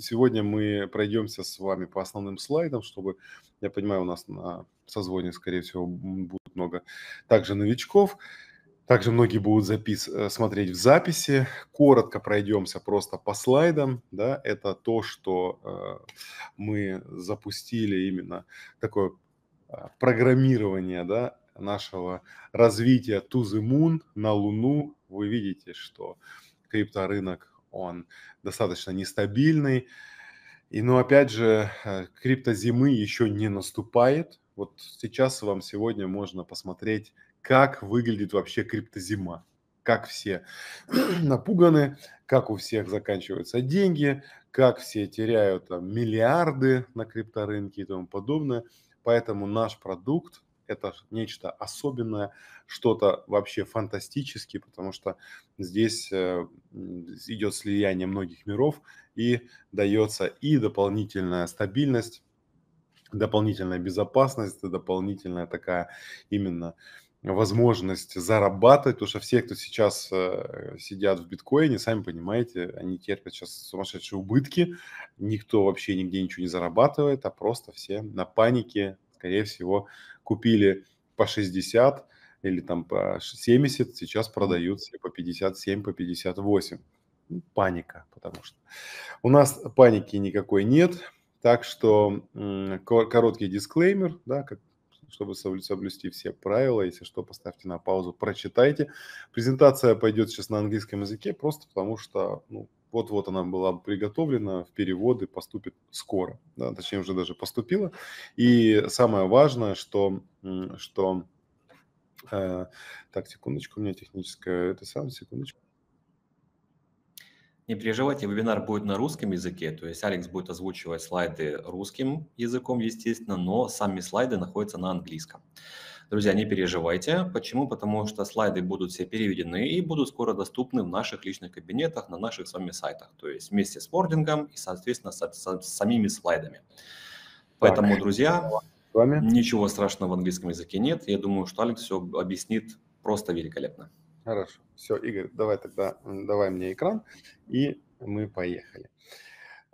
Сегодня мы пройдемся с вами по основным слайдам, чтобы, я понимаю, у нас на созвоне, скорее всего, будет много также новичков. Также многие будут запис... Э, смотреть в записи. Коротко пройдемся просто по слайдам. Да? Это то, что э, мы запустили именно такое а, программирование да, нашего развития To the Moon на Луну. Вы видите, что крипторынок он достаточно нестабильный. И, ну, опять же, э, криптозимы еще не наступает. Вот сейчас вам сегодня можно посмотреть, как выглядит вообще криптозима. Как все напуганы, как у всех заканчиваются деньги, как все теряют там, миллиарды на крипторынке и тому подобное. Поэтому наш продукт, это нечто особенное, что-то вообще фантастическое, потому что здесь э, идет слияние многих миров и дается и дополнительная стабильность, дополнительная безопасность, дополнительная такая именно возможность зарабатывать, потому что все, кто сейчас э, сидят в биткоине, сами понимаете, они терпят сейчас сумасшедшие убытки, никто вообще нигде ничего не зарабатывает, а просто все на панике, скорее всего, купили по 60 или там по 70, сейчас продают все по 57, по 58. Ну, паника, потому что у нас паники никакой нет. Так что короткий дисклеймер, да, как, чтобы соблюсти все правила. Если что, поставьте на паузу, прочитайте. Презентация пойдет сейчас на английском языке, просто потому что ну, вот-вот она была приготовлена в переводы, поступит скоро, да, точнее уже даже поступила. И самое важное, что, что э, так, секундочку, у меня техническая, это сам, секундочку. Не переживайте, вебинар будет на русском языке, то есть Алекс будет озвучивать слайды русским языком, естественно, но сами слайды находятся на английском. Друзья, не переживайте. Почему? Потому что слайды будут все переведены и будут скоро доступны в наших личных кабинетах на наших с вами сайтах. То есть вместе с вордингом и, соответственно, с, с, с самими слайдами. Поэтому, так. друзья, с вами. ничего страшного в английском языке нет. Я думаю, что Алекс все объяснит просто великолепно. Хорошо. Все, Игорь, давай тогда, давай мне экран, и мы поехали.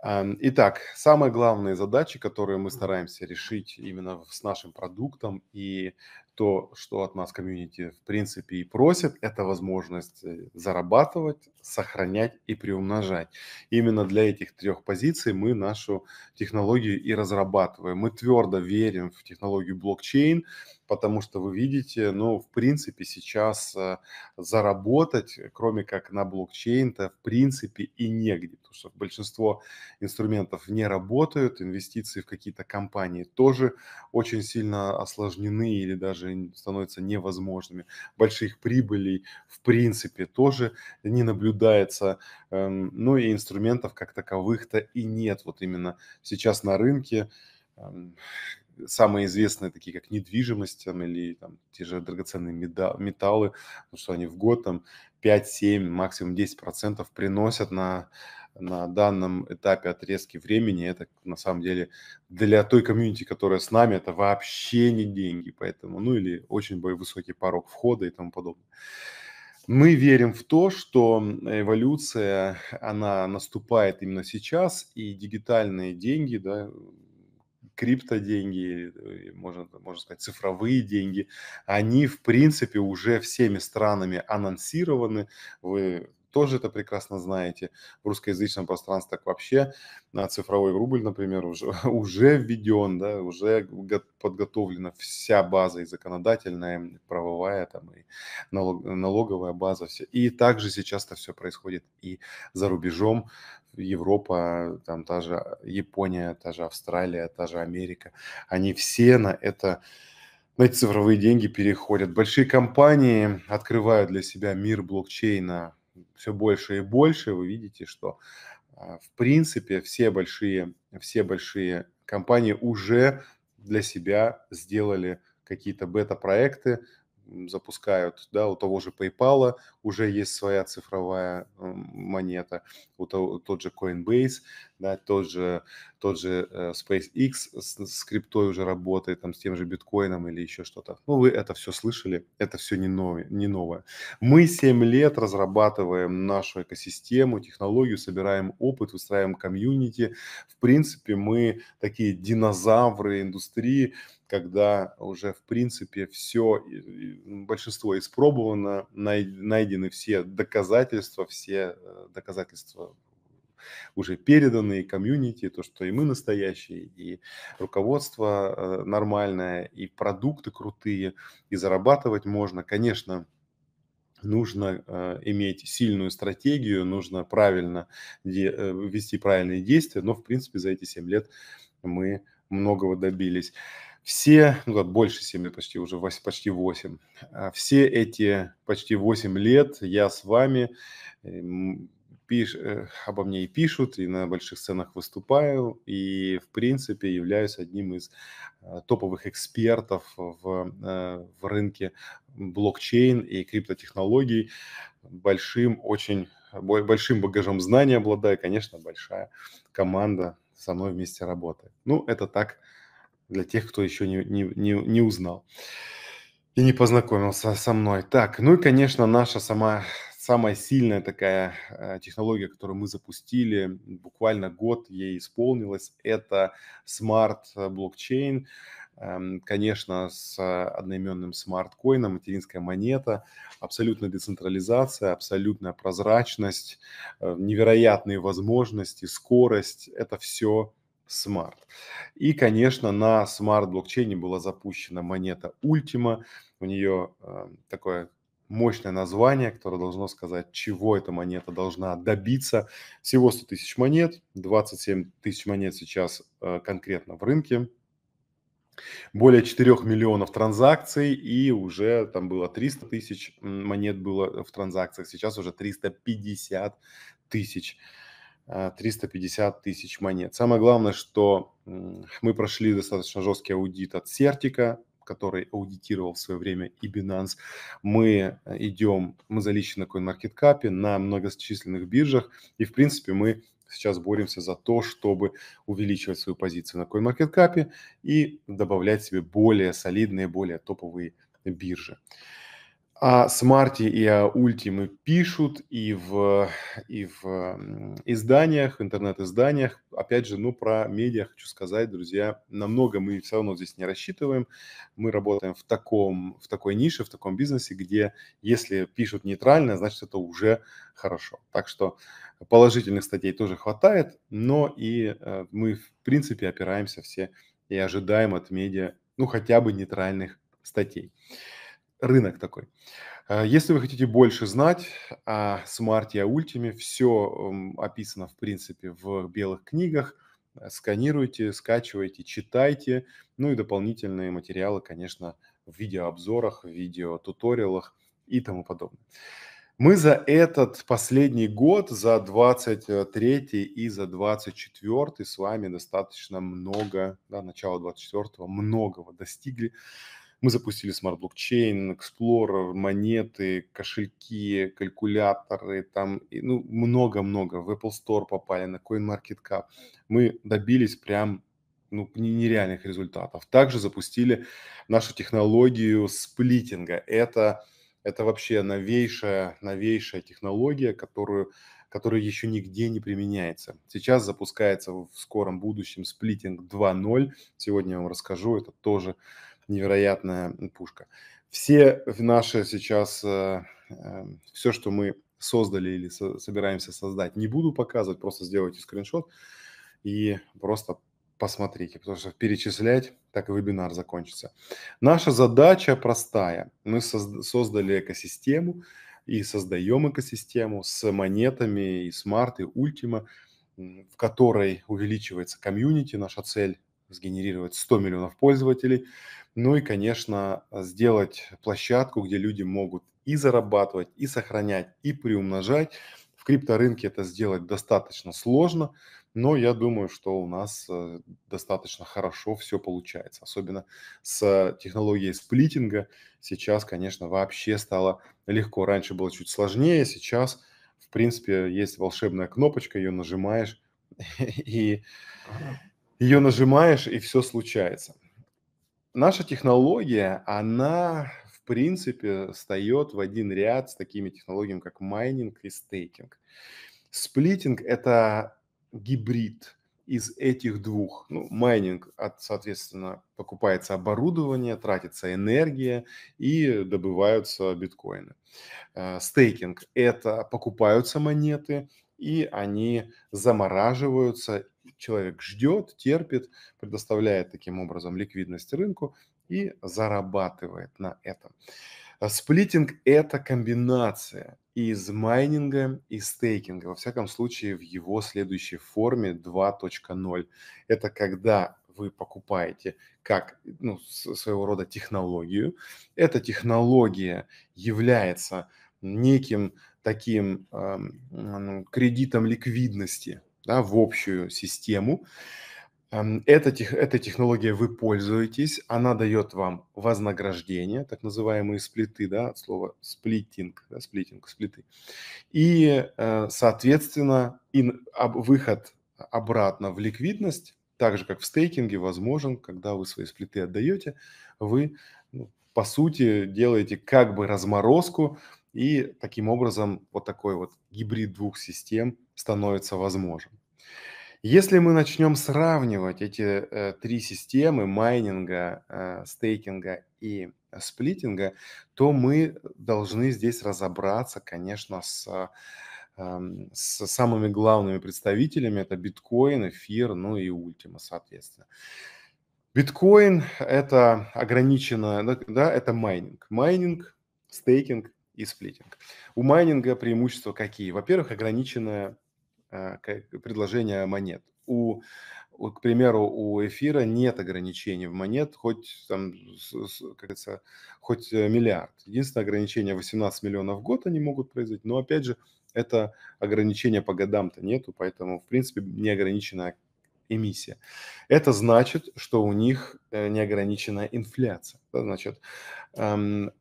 Эм, итак, самые главные задачи, которые мы стараемся решить именно с нашим продуктом и то, что от нас комьюнити в принципе и просит, это возможность э, зарабатывать, сохранять и приумножать. Именно для этих трех позиций мы нашу технологию и разрабатываем. Мы твердо верим в технологию блокчейн, потому что вы видите, ну, в принципе, сейчас э, заработать, э, кроме как на блокчейн-то, в принципе, и негде, потому что большинство инструментов не работают, инвестиции в какие-то компании тоже очень сильно осложнены или даже уже становятся невозможными. Больших прибылей в принципе тоже не наблюдается. Эм, ну и инструментов как таковых-то и нет. Вот именно сейчас на рынке эм, самые известные, такие как недвижимость там, или там, те же драгоценные металлы, потому ну что они в год там 5-7, максимум 10% приносят на на данном этапе отрезки времени, это на самом деле для той комьюнити, которая с нами, это вообще не деньги, поэтому, ну или очень высокий порог входа и тому подобное. Мы верим в то, что эволюция, она наступает именно сейчас, и дигитальные деньги, да, криптоденьги, э, можно, можно сказать, цифровые деньги, они, в принципе, уже всеми странами анонсированы. Вы тоже это прекрасно знаете. В русскоязычном пространстве так вообще цифровой рубль, например, уже, уже введен, да, уже подготовлена вся база и законодательная, и правовая, там, и налоговая база. Все. И также сейчас это все происходит и за рубежом. Европа, там та же а, Япония, та же Австралия, та же Америка. Они все на это на эти цифровые деньги переходят. Большие компании открывают для себя мир блокчейна все больше и больше, вы видите, что а, в принципе все большие, все большие компании уже для себя сделали какие-то бета-проекты, запускают, да, у того же PayPal уже есть своя цифровая монета, у того, тот же Coinbase, да, тот же, тот же э, SpaceX с, с криптой уже работает, там, с тем же биткоином или еще что-то. Ну, вы это все слышали, это все не, новое, не новое. Мы 7 лет разрабатываем нашу экосистему, технологию, собираем опыт, выстраиваем комьюнити. В принципе, мы такие динозавры индустрии, когда уже, в принципе, все, большинство испробовано, найдены все доказательства, все э, доказательства уже переданные комьюнити, то, что и мы настоящие, и руководство э, нормальное, и продукты крутые, и зарабатывать можно. Конечно, нужно э, иметь сильную стратегию, нужно правильно де, э, вести правильные действия, но, в принципе, за эти 7 лет мы многого добились. Все, ну, больше 7 лет, почти уже 8, почти 8, а все эти почти 8 лет я с вами, эм, пиш, э, обо мне и пишут, и на больших сценах выступаю, и, в принципе, являюсь одним из э, топовых экспертов в, э, в рынке блокчейн и криптотехнологий, большим, очень, большим багажом знаний обладаю, конечно, большая команда со мной вместе работает. Ну, это так для тех, кто еще не, не, не, не узнал и не познакомился со мной. Так, ну и, конечно, наша самая самая сильная такая э, технология, которую мы запустили, буквально год ей исполнилось, это смарт-блокчейн. Э, эм, конечно, с э, одноименным смарт-коином, материнская монета, абсолютная децентрализация, абсолютная прозрачность, невероятные возможности, скорость – это все смарт. И, конечно, на смарт блокчейне была запущена монета Ultima. У нее такое мощное название, которое должно сказать, чего эта монета должна добиться. Всего 100 тысяч монет, 27 тысяч монет сейчас э, конкретно в рынке. Более 4 миллионов транзакций и уже там было 300 тысяч монет было э, в транзакциях, сейчас уже 350 тысяч. 350 э, тысяч монет. Самое главное, что мы прошли достаточно жесткий аудит от Сертика, который аудитировал в свое время и Binance. Мы э, идем, мы заличены на CoinMarketCap, на многочисленных биржах, и, в принципе, мы сейчас боремся за то, чтобы увеличивать свою позицию на CoinMarketCap и добавлять себе более солидные, более топовые биржи. О а смарте и о мы пишут и в, и в изданиях, интернет-изданиях. Опять же, ну, про медиа хочу сказать, друзья, намного мы все равно здесь не рассчитываем. Мы работаем в, таком, в такой нише, в таком бизнесе, где если пишут нейтрально, значит, это уже хорошо. Так что положительных статей тоже хватает, но и э, мы, в принципе, опираемся все и ожидаем от медиа, ну, хотя бы нейтральных статей рынок такой. Э, если вы хотите больше знать о Smart и о ультиме, все эм, описано, в принципе, в белых книгах. Э, сканируйте, скачивайте, читайте. Ну и дополнительные материалы, конечно, в видеообзорах, в видеотуториалах и тому подобное. Мы за этот последний год, за 23 и за 24 с вами достаточно много, да, начало 24 многого достигли. Мы запустили смарт Blockchain, Explorer, монеты, кошельки, калькуляторы, там, и, ну, много-много. В Apple Store попали, на CoinMarketCap. Мы добились прям ну, нереальных результатов. Также запустили нашу технологию сплитинга. Это, это вообще новейшая, новейшая технология, которую, которая еще нигде не применяется. Сейчас запускается в скором будущем сплитинг 2.0. Сегодня я вам расскажу. Это тоже невероятная пушка. Все наши сейчас, э, э, все, что мы создали или собираемся создать, не буду показывать, просто сделайте скриншот и просто посмотрите, потому что перечислять, так и вебинар закончится. Наша задача простая. Мы создали экосистему и создаем экосистему с монетами и смарт, и ультима, в которой увеличивается комьюнити. Наша цель сгенерировать 100 миллионов пользователей. Ну и, конечно, а, сделать площадку, где люди могут и зарабатывать, и сохранять, и приумножать. В крипторынке это сделать достаточно сложно, но я думаю, что у нас э, достаточно хорошо все получается. Особенно с технологией сплитинга сейчас, конечно, вообще стало легко. Раньше было чуть сложнее, сейчас, в принципе, есть волшебная кнопочка, ее нажимаешь, и ее нажимаешь, и все случается наша технология, она, в принципе, встает в один ряд с такими технологиями, как майнинг и стейкинг. Сплитинг – это гибрид из этих двух. Ну, майнинг, от, соответственно, покупается оборудование, тратится энергия и добываются биткоины. Э, стейкинг – это покупаются монеты, и они замораживаются. Человек ждет, терпит, предоставляет таким образом ликвидность рынку и зарабатывает на этом. Э, сплитинг – это комбинация из майнинга и стейкинга, во всяком случае в его следующей форме 2.0. Это когда вы покупаете как ну, своего рода технологию. Эта технология является неким таким ну, кредитом ликвидности да, в общую систему. Эта, тех, эта технология вы пользуетесь, она дает вам вознаграждение, так называемые сплиты, да, от слова сплитинг, да, сплитинг, сплиты. И, э, соответственно, ин, об, выход обратно в ликвидность, так же, как в стейкинге, возможен, когда вы свои сплиты отдаете, вы, ну, по сути, делаете как бы разморозку и таким образом вот такой вот гибрид двух систем становится возможен. Если мы начнем сравнивать эти э, три системы майнинга, э, стейкинга и сплитинга, то мы должны здесь разобраться, конечно, с, э, с самыми главными представителями. Это биткоин, эфир, ну и ультима, соответственно. Биткоин – это ограниченное, да, это майнинг. Майнинг, стейкинг и сплитинг. У майнинга преимущества какие? Во-первых, ограниченное э, предложение монет. У, к примеру, у эфира нет ограничений в монет, хоть там, как говорится, хоть э, миллиард. Единственное ограничение 18 миллионов в год они могут произвести. но опять же, это ограничение по годам-то нету, поэтому, в принципе, неограниченная эмиссия. Это значит, что у них э, неограниченная инфляция. Да, значит, эм,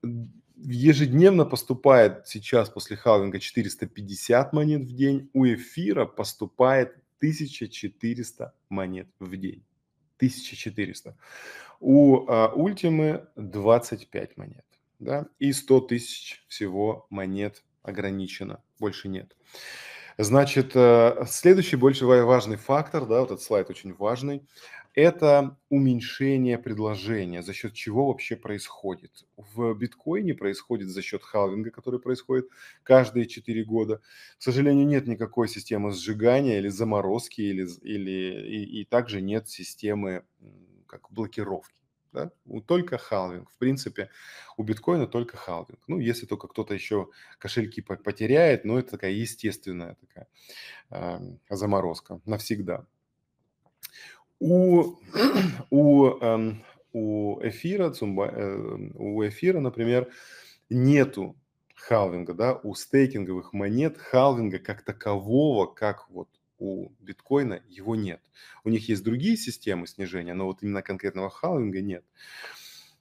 ежедневно поступает сейчас после халвинга 450 монет в день, у эфира поступает 1400 монет в день. 1400. У а, ультимы 25 монет. Да? И 100 тысяч всего монет ограничено, больше нет. Значит, э, следующий больше важный фактор, да, вот этот слайд очень важный это уменьшение предложения, за счет чего вообще происходит. В биткоине происходит за счет халвинга, который происходит каждые 4 года. К сожалению, нет никакой системы сжигания или заморозки, или, или, и, и также нет системы как блокировки. Да? Только халвинг. В принципе, у биткоина только халвинг. Ну, если только кто-то еще кошельки потеряет, но это такая естественная такая э, заморозка навсегда. У, у, эм, у эфира, э, у эфира, например, нету халвинга, да, у стейкинговых монет халвинга как такового, как вот у биткоина, его нет. У них есть другие системы снижения, но вот именно конкретного халвинга нет.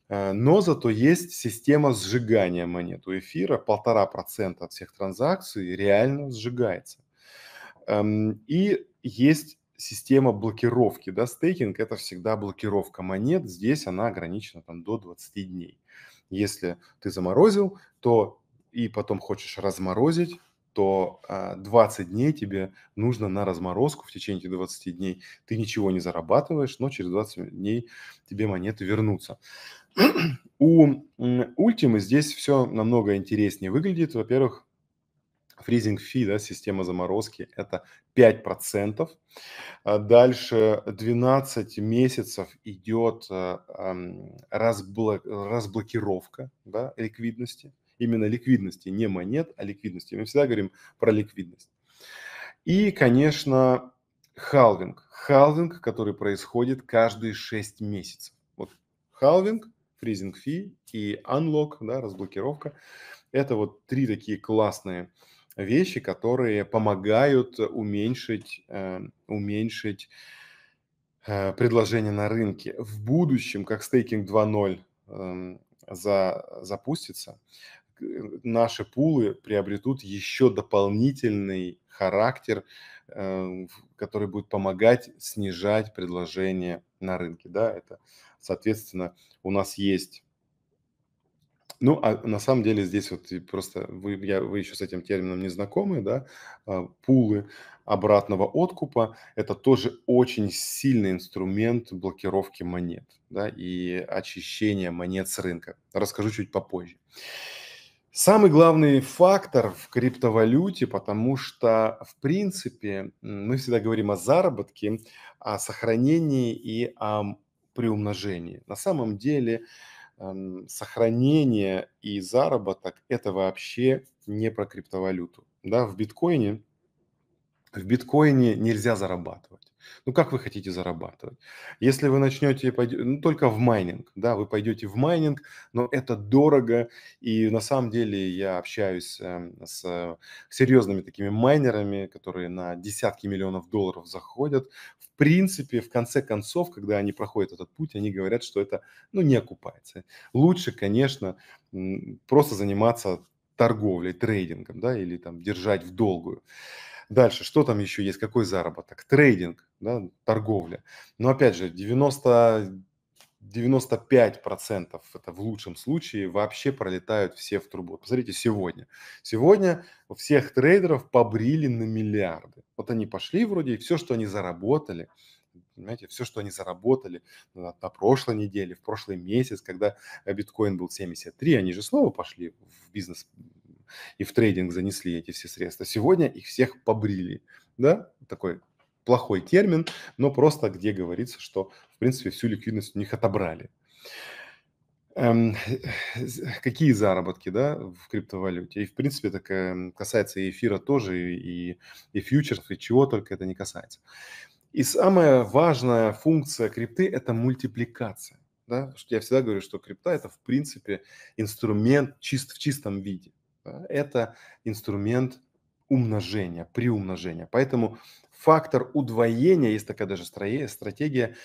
Э, но зато есть система сжигания монет. У эфира полтора процента от всех транзакций реально сжигается. Эм, и есть система блокировки, да, стейкинг – это всегда блокировка монет, здесь она ограничена там до 20 дней. Если ты заморозил, то и потом хочешь разморозить, то 20 а, дней тебе нужно на разморозку в течение этих 20 дней. Ты ничего не зарабатываешь, но через 20 дней тебе монеты вернутся. У Ultima здесь все намного интереснее выглядит. Во-первых, Фризинг фи, да, система заморозки, это 5%. А дальше 12 месяцев идет а, разблокировка да, ликвидности. Именно ликвидности, не монет, а ликвидности. Мы всегда говорим про ликвидность. И, конечно, халвинг. Халвинг, который происходит каждые 6 месяцев. Вот халвинг, фризинг фи и unlock, да, разблокировка. Это вот три такие классные вещи, которые помогают уменьшить, э, уменьшить э, предложение на рынке. В будущем, как стейкинг 2.0 эм, за, запустится, э, наши пулы приобретут еще дополнительный характер, эм, который будет помогать снижать предложение на рынке. Да? Это, соответственно, у нас есть ну, а на самом деле здесь вот просто вы, я, вы еще с этим термином не знакомы, да, а, пулы обратного откупа – это тоже очень сильный инструмент блокировки монет, да, и очищения монет с рынка. Расскажу чуть попозже. Самый главный фактор в криптовалюте, потому что, в принципе, мы всегда говорим о заработке, о сохранении и о приумножении. На самом деле, сохранение и заработок – это вообще не про криптовалюту. Да, в биткоине, в биткоине нельзя зарабатывать. Ну как вы хотите зарабатывать? Если вы начнете ну, только в майнинг, да, вы пойдете в майнинг, но это дорого. И на самом деле я общаюсь эм, с серьезными такими майнерами, которые на десятки миллионов долларов заходят. В принципе, в конце концов, когда они проходят этот путь, они говорят, что это ну, не окупается. Лучше, конечно, просто заниматься торговлей, трейдингом, да, или там держать в долгую. Дальше, что там еще есть, какой заработок? Трейдинг, да, торговля. Но опять же, 90, 95% это в лучшем случае вообще пролетают все в трубу. Посмотрите, сегодня. Сегодня всех трейдеров побрили на миллиарды. Вот они пошли вроде, и все, что они заработали, понимаете, все, что они заработали на, на прошлой неделе, в прошлый месяц, когда биткоин был 73, они же снова пошли в бизнес и в трейдинг занесли эти все средства. Сегодня их всех побрили, да, такой плохой термин, но просто где говорится, что, в принципе, всю ликвидность у них отобрали. Эм, какие заработки, да, в криптовалюте? И, в принципе, это эм, касается и эфира тоже, и, и фьючерсов, и чего только это не касается. И самая важная функция крипты – это мультипликация. Да? что я всегда говорю, что крипта – это, в принципе, инструмент чист в чистом виде. Это инструмент умножения, приумножения. Поэтому фактор удвоения, есть такая даже стратегия,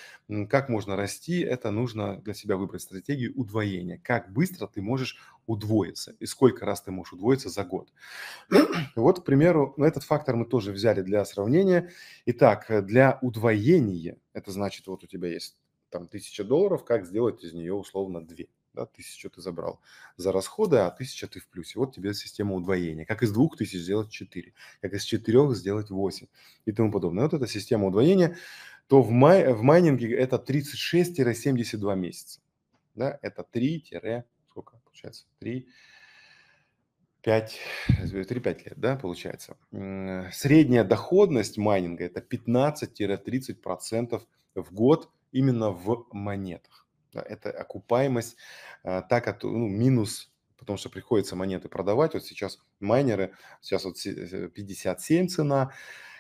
как можно расти, это нужно для себя выбрать стратегию удвоения. Как быстро ты можешь удвоиться и сколько раз ты можешь удвоиться за год. вот, к примеру, ну, этот фактор мы тоже взяли для сравнения. Итак, э, для удвоения, это значит, вот у тебя есть там тысяча долларов, как сделать из нее условно две да, тысячу ты забрал за расходы, а тысяча ты в плюсе. Вот тебе система удвоения. Как из двух тысяч сделать четыре, как из четырех сделать восемь и тому подобное. Вот эта система удвоения, то в, май, в майнинге это 36-72 месяца. Да, это 3 сколько получается? 3 5, 3-5 лет, да, получается. Средняя доходность майнинга – это 15-30% в год именно в монетах. Это окупаемость, а, так от, ну, минус потому что приходится монеты продавать. Вот сейчас майнеры, сейчас вот 57 э, цена.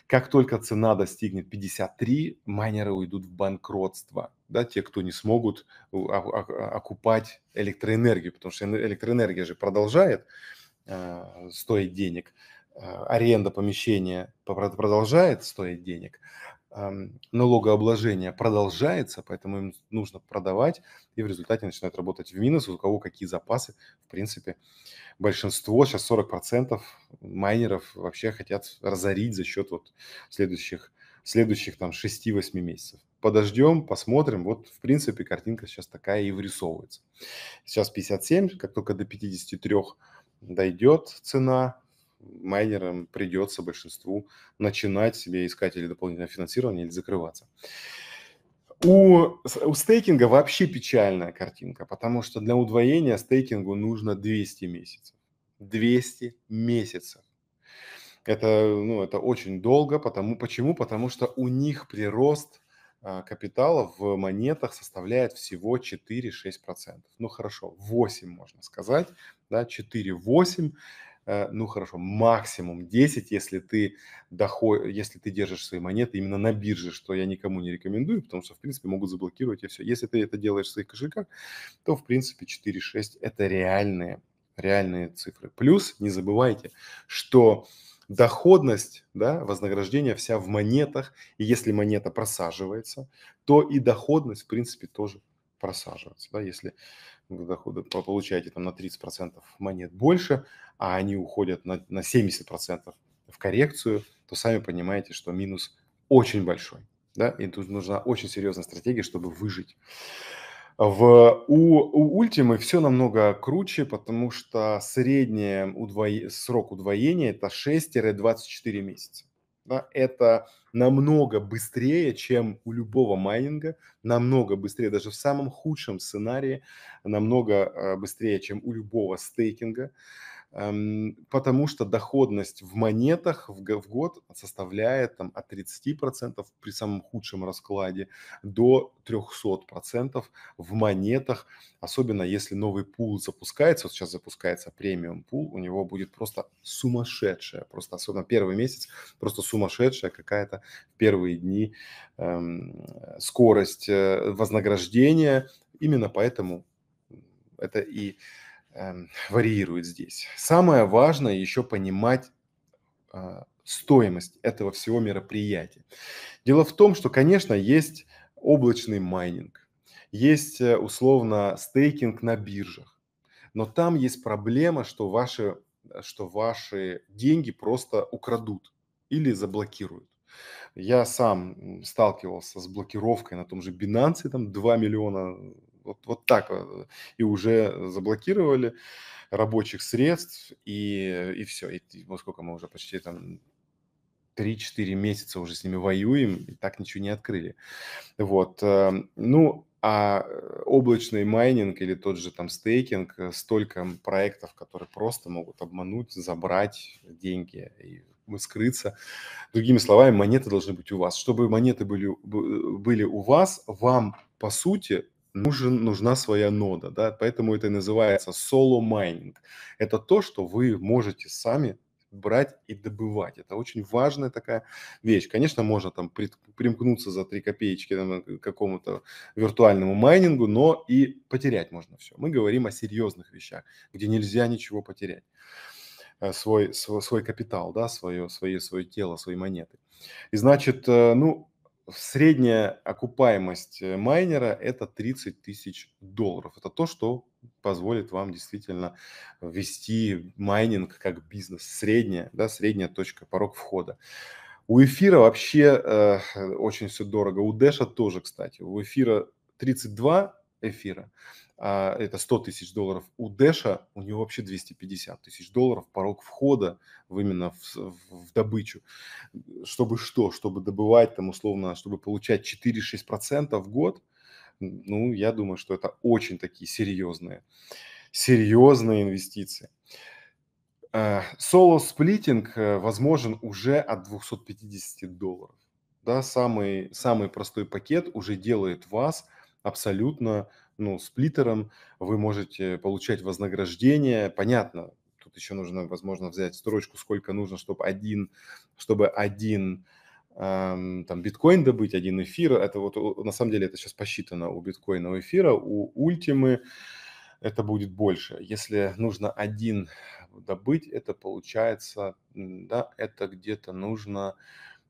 Как только цена достигнет 53, майнеры уйдут в банкротство. Да, те, кто не смогут а, а, окупать электроэнергию, потому что электроэнергия же продолжает э, стоить денег, аренда помещения продолжает стоить денег, налогообложение продолжается, поэтому им нужно продавать, и в результате начинают работать в минус, у кого какие запасы. В принципе, большинство, сейчас 40% майнеров вообще хотят разорить за счет вот следующих, следующих там 6-8 месяцев. Подождем, посмотрим. Вот, в принципе, картинка сейчас такая и вырисовывается. Сейчас 57, как только до 53 дойдет цена, майнерам придется большинству начинать себе искать или дополнительное финансирование, или закрываться. У, у стейкинга вообще печальная картинка, потому что для удвоения стейкингу нужно 200 месяцев. 200 месяцев. Это, ну, это очень долго. Потому, почему? Потому что у них прирост а, капитала в монетах составляет всего 4-6%. Ну хорошо, 8 можно сказать, да, 4-8 Э, ну хорошо, максимум 10, если ты, доход, если ты держишь свои монеты именно на бирже, что я никому не рекомендую, потому что, в принципе, могут заблокировать и все. Если ты это делаешь в своих кошельках, то, в принципе, 4-6 – это реальные, реальные цифры. Плюс не забывайте, что доходность, да, вознаграждение вся в монетах, и если монета просаживается, то и доходность, в принципе, тоже просаживается, да, если доходы получаете там на 30% монет больше, а они уходят на, на 70% в коррекцию, то сами понимаете, что минус очень большой. Да? И тут нужна очень серьезная стратегия, чтобы выжить. В, у, у ультимы все намного круче, потому что средний удво... срок удвоения – это 6-24 месяца это намного быстрее, чем у любого майнинга, намного быстрее, даже в самом худшем сценарии, намного а, быстрее, чем у любого стейкинга. Эм, потому что доходность в монетах в год составляет там, от 30% при самом худшем раскладе до 300% в монетах, особенно если новый пул запускается, вот сейчас запускается премиум пул, у него будет просто сумасшедшая, просто особенно первый месяц, просто сумасшедшая какая-то в первые дни эм, скорость э, вознаграждения, именно поэтому это и Эм, варьирует здесь. Самое важное еще понимать а, стоимость этого всего мероприятия. Дело в том, что, конечно, есть облачный майнинг, есть э, условно стейкинг на биржах, но там есть проблема, что ваши, что ваши деньги просто украдут или заблокируют. Я сам сталкивался с блокировкой на том же Binance, там 2 миллиона вот, вот так. Э, и уже заблокировали рабочих средств, и, и все. И, и вот сколько мы уже почти там 3-4 месяца уже с ними воюем, и так ничего не открыли. Вот. Эм, ну, а э, облачный майнинг или тот же там стейкинг, э, столько проектов, которые просто могут обмануть, забрать деньги и скрыться. Другими словами, монеты должны быть у вас. Чтобы монеты были, были у вас, вам, по сути, нужен, нужна своя нода, да, поэтому это и называется соло-майнинг. Это то, что вы можете сами брать и добывать. Это очень важная такая вещь. Конечно, можно там примкнуться за 3 копеечки там, э, к какому-то виртуальному майнингу, но и потерять можно все. Мы говорим о серьезных вещах, где нельзя ничего потерять. Э, свой, свой, свой капитал, да, свое, свое, свое тело, свои монеты. И значит, э, ну, средняя окупаемость э, майнера – это 30 тысяч долларов. Это то, что позволит вам действительно вести майнинг как бизнес. Средняя, да, средняя точка, порог входа. У эфира вообще э, очень все дорого. У Дэша тоже, кстати. У эфира 32 эфира. А, это 100 тысяч долларов. У Дэша у него вообще 250 тысяч долларов порог входа в именно в, в, в добычу. Чтобы что? Чтобы добывать там условно, чтобы получать 4-6% в год, ну, я думаю, что это очень такие серьезные, серьезные инвестиции. Э, Соло-сплитинг э, возможен уже от 250 долларов. Да, самый, самый простой пакет уже делает вас абсолютно ну, сплиттером, вы можете получать вознаграждение. Понятно, тут еще нужно, возможно, взять строчку, сколько нужно, чтобы один, чтобы один эм, там биткоин добыть, один эфир. Это вот на самом деле это сейчас посчитано у биткоина, у эфира, у ультимы это будет больше. Если нужно один добыть, это получается, да, это где-то нужно,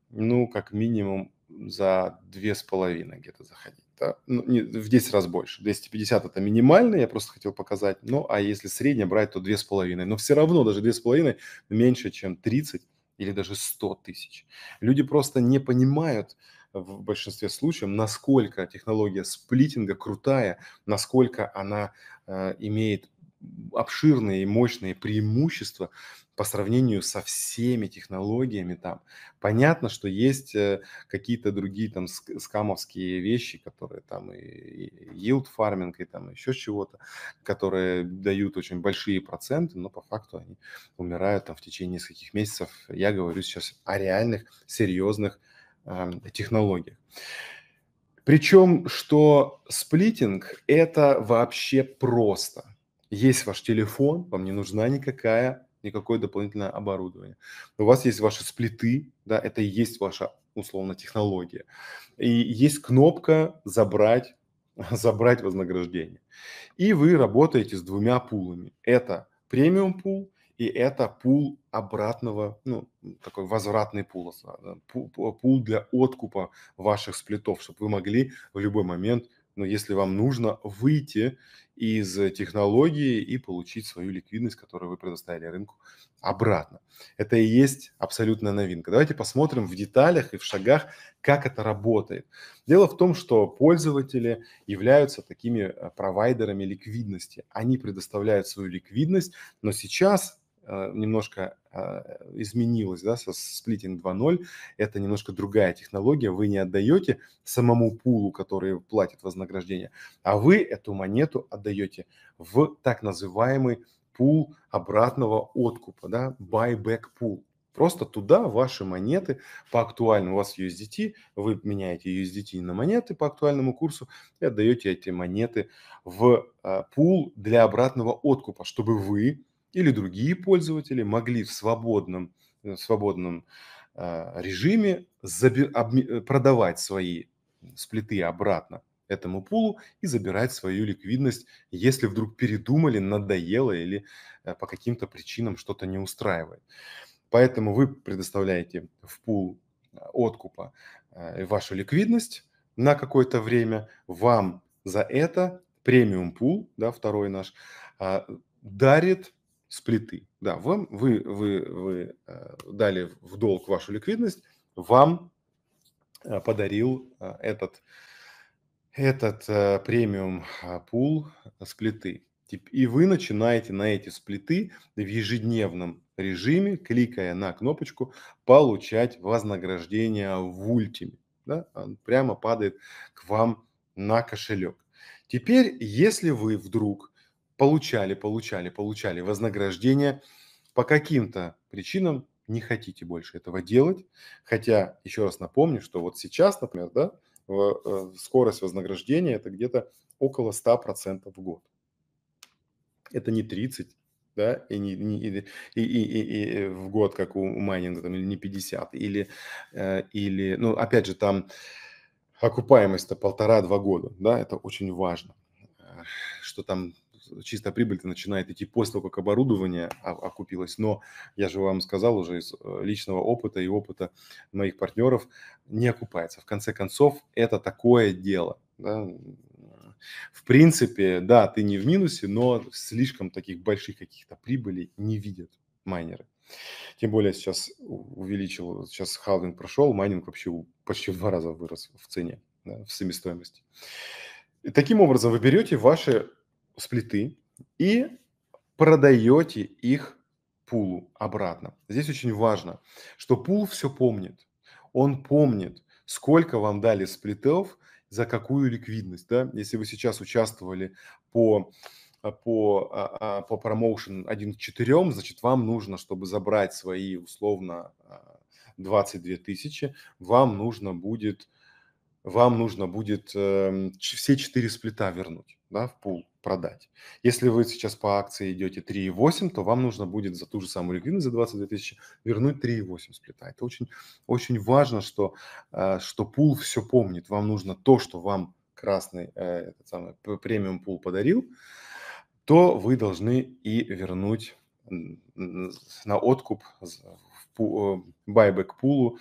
ну, как минимум за 2,5 где-то заходить. Да? Ну, не, в 10 раз больше. 250 это минимально, я просто хотел показать. Ну, а если среднее брать, то 2,5. Но все равно даже 2,5 меньше, чем 30 или даже 100 тысяч. Люди просто не понимают в большинстве случаев, насколько технология сплитинга крутая, насколько она э, имеет обширные и мощные преимущества по сравнению со всеми технологиями там. Понятно, что есть э, какие-то другие там скамовские вещи, которые там и yield farming и там еще чего-то, которые дают очень большие проценты, но по факту они умирают там в течение нескольких месяцев. Я говорю сейчас о реальных, серьезных э, технологиях. Причем, что сплитинг – это вообще просто. Есть ваш телефон, вам не нужна никакая никакое дополнительное оборудование. У вас есть ваши сплиты, да, это и есть ваша, условно, технология. И есть кнопка «Забрать», «Забрать вознаграждение». И вы работаете с двумя пулами. Это премиум пул и это пул обратного, ну, такой возвратный пул, а, пул для откупа ваших сплитов, чтобы вы могли в любой момент, ну, если вам нужно, выйти из э, технологии и получить свою ликвидность, которую вы предоставили рынку, обратно. Это и есть абсолютная новинка. Давайте посмотрим в деталях и в шагах, как это работает. Дело в том, что пользователи являются такими э, провайдерами ликвидности. Они предоставляют свою ликвидность, но сейчас Э, немножко э, изменилось, да, со сплитинг 2.0. Это немножко другая технология. Вы не отдаете самому пулу, который платит вознаграждение, а вы эту монету отдаете в так называемый пул обратного откупа, да, buyback pool. Просто туда ваши монеты по актуальному, у вас USDT, вы меняете USDT на монеты по актуальному курсу и отдаете эти монеты в э, пул для обратного откупа, чтобы вы или другие пользователи могли в свободном, э, в свободном а, режиме заби- обми- э, продавать свои сплиты обратно этому пулу и забирать свою ликвидность, если вдруг передумали, надоело или э, по каким-то причинам что-то не устраивает. Поэтому вы предоставляете в пул откупа вашу ликвидность на какое-то время. Вам за это премиум пул, да, второй наш, а, дарит с плиты. Да, вам, вы, вы, вы э, дали в долг вашу ликвидность, вам э, подарил э, этот, этот премиум пул с плиты. И вы начинаете на эти сплиты в ежедневном режиме, кликая на кнопочку, получать вознаграждение в ультиме. Да? Он прямо падает к вам на кошелек. Теперь, если вы вдруг получали, получали, получали вознаграждение, по каким-то причинам не хотите больше этого делать. Хотя, еще раз напомню, что вот сейчас, например, да, э, скорость вознаграждения – это где-то около 100% в год. Это не 30, да, и, не, не, и, и, и, и в год, как у майнинга, там, или не 50, или, э, или, ну, опять же, там окупаемость-то полтора-два года, да, это очень важно, э, что там чисто прибыль-то начинает идти после того, как оборудование окупилось. Но я же вам сказал уже из э, личного опыта и опыта моих партнеров, не окупается. В конце концов, это такое дело. Да? В принципе, да, ты не в минусе, но слишком таких больших каких-то прибылей не видят майнеры. Тем более сейчас увеличил, сейчас халвинг прошел, майнинг вообще почти в два раза вырос в цене, да, в себестоимости. И таким образом вы берете ваши с плиты и продаете их пулу обратно. Здесь очень важно, что пул все помнит. Он помнит, сколько вам дали сплитов, за какую ликвидность. Да? Если вы сейчас участвовали по по, а, а, по промоушен 1 к 4, значит, вам нужно, чтобы забрать свои условно 22 а, тысячи, вам нужно будет, вам нужно будет эм, все 4 сплита вернуть да, в пул продать. Если вы сейчас по акции идете 3,8, то вам нужно будет за ту же самую ликвидность, за 22 тысячи, вернуть 3,8 сплита. Это очень, очень важно, что, э, что пул все помнит. Вам нужно то, что вам красный э, этот самый, премиум пул подарил, то вы должны и вернуть на откуп в э, байбек пулу,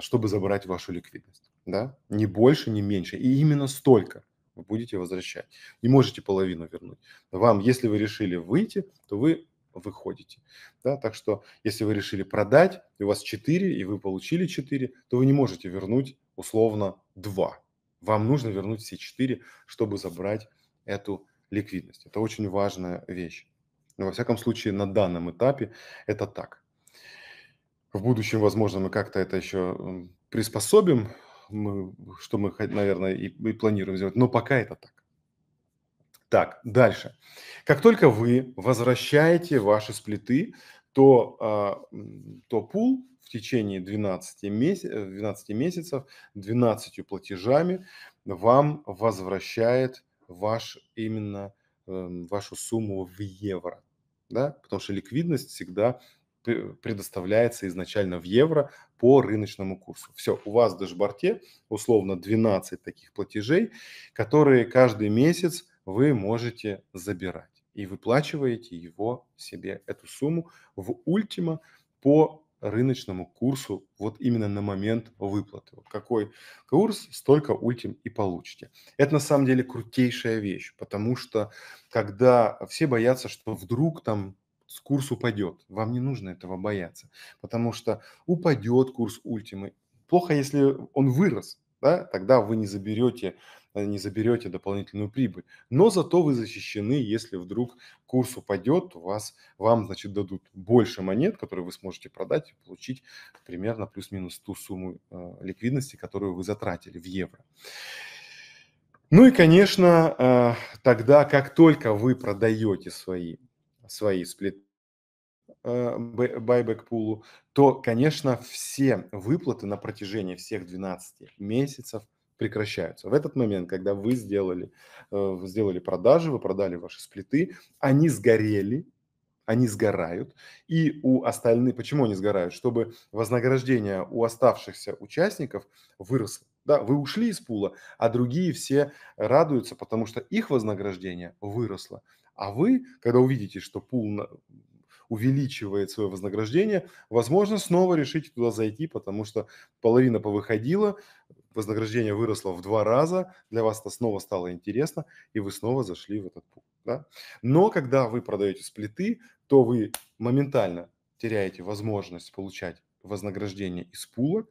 чтобы забрать вашу ликвидность. Да? Не больше, не меньше. И именно столько – вы будете возвращать. Не можете половину вернуть. Вам, если вы решили выйти, то вы выходите. Да? Так что, если вы решили продать, и у вас 4, и вы получили 4, то вы не можете вернуть условно 2. Вам нужно вернуть все 4, чтобы забрать эту ликвидность. Это очень важная вещь. Но, во всяком случае, на данном этапе это так. В будущем, возможно, мы как-то это еще приспособим, мы, что мы, наверное, и, и планируем сделать. Но пока это так. Так, дальше. Как только вы возвращаете ваши сплиты, то, а, то пул в течение 12, меся... 12 э, месяцев 12 платежами вам возвращает ваш, именно эм, вашу сумму в евро. Да? Потому что ликвидность всегда предоставляется изначально в евро по рыночному курсу. Все, у вас в дашборте условно 12 таких платежей, которые каждый месяц вы можете забирать. И выплачиваете его себе, эту сумму, в ультима по рыночному курсу вот именно на момент выплаты. Вот какой курс, столько ультим и получите. Это на самом деле крутейшая вещь, потому что когда все боятся, что вдруг там с курс упадет. Вам не нужно этого бояться, потому что упадет курс ультимы. Плохо, если он вырос, да, тогда вы не заберете, э, не заберете дополнительную прибыль. Но зато вы защищены, если вдруг курс упадет, у вас, вам, значит, дадут больше монет, которые вы сможете продать и получить примерно плюс-минус ту сумму э, ликвидности, которую вы затратили в евро. Ну и, конечно, э, тогда, как только вы продаете свои свои сплит э, байбек пулу, то, конечно, все выплаты на протяжении всех 12 месяцев прекращаются. В этот момент, когда вы сделали, э, сделали продажи, вы продали ваши сплиты, они сгорели, они сгорают. И у остальных, почему они сгорают? Чтобы вознаграждение у оставшихся участников выросло. Да, вы ушли из пула, а другие все радуются, потому что их вознаграждение выросло. А вы, когда увидите, что пул увеличивает свое вознаграждение, возможно, снова решите туда зайти, потому что половина повыходила, вознаграждение выросло в два раза, для вас это снова стало интересно, и вы снова зашли в этот пул. Да? Но когда вы продаете сплиты, то вы моментально теряете возможность получать вознаграждение из пула,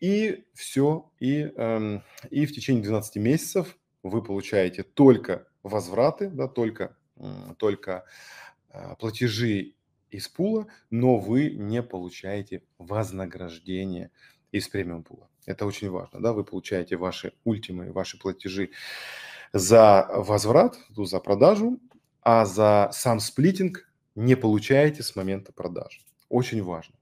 и все, и, эм, и в течение 12 месяцев вы получаете только возвраты, да, только только а, платежи из пула, но вы не получаете вознаграждение из премиум пула. Это очень важно, да, вы получаете ваши ультимы, ваши платежи за возврат, ну, за продажу, а за сам сплитинг не получаете с момента продажи. Очень важно.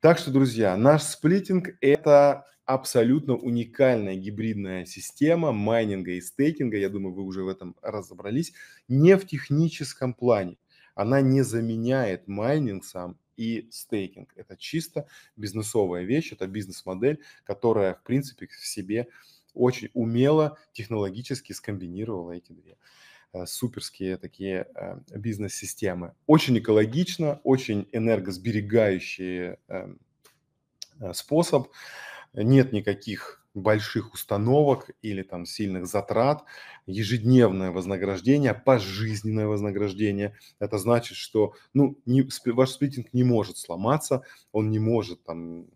Так что, друзья, наш сплитинг – это абсолютно уникальная гибридная система майнинга и стейкинга. Я думаю, вы уже в этом разобрались. Не в техническом плане. Она не заменяет майнинг сам и стейкинг. Это чисто бизнесовая вещь, это бизнес-модель, которая, в принципе, в себе очень умело технологически скомбинировала эти две э, суперские такие э, бизнес-системы. Очень экологично, очень энергосберегающий эм, э, способ нет никаких больших установок или там сильных затрат, ежедневное вознаграждение, пожизненное вознаграждение. Это значит, что ну, не, ваш сплитинг не может сломаться, он не может там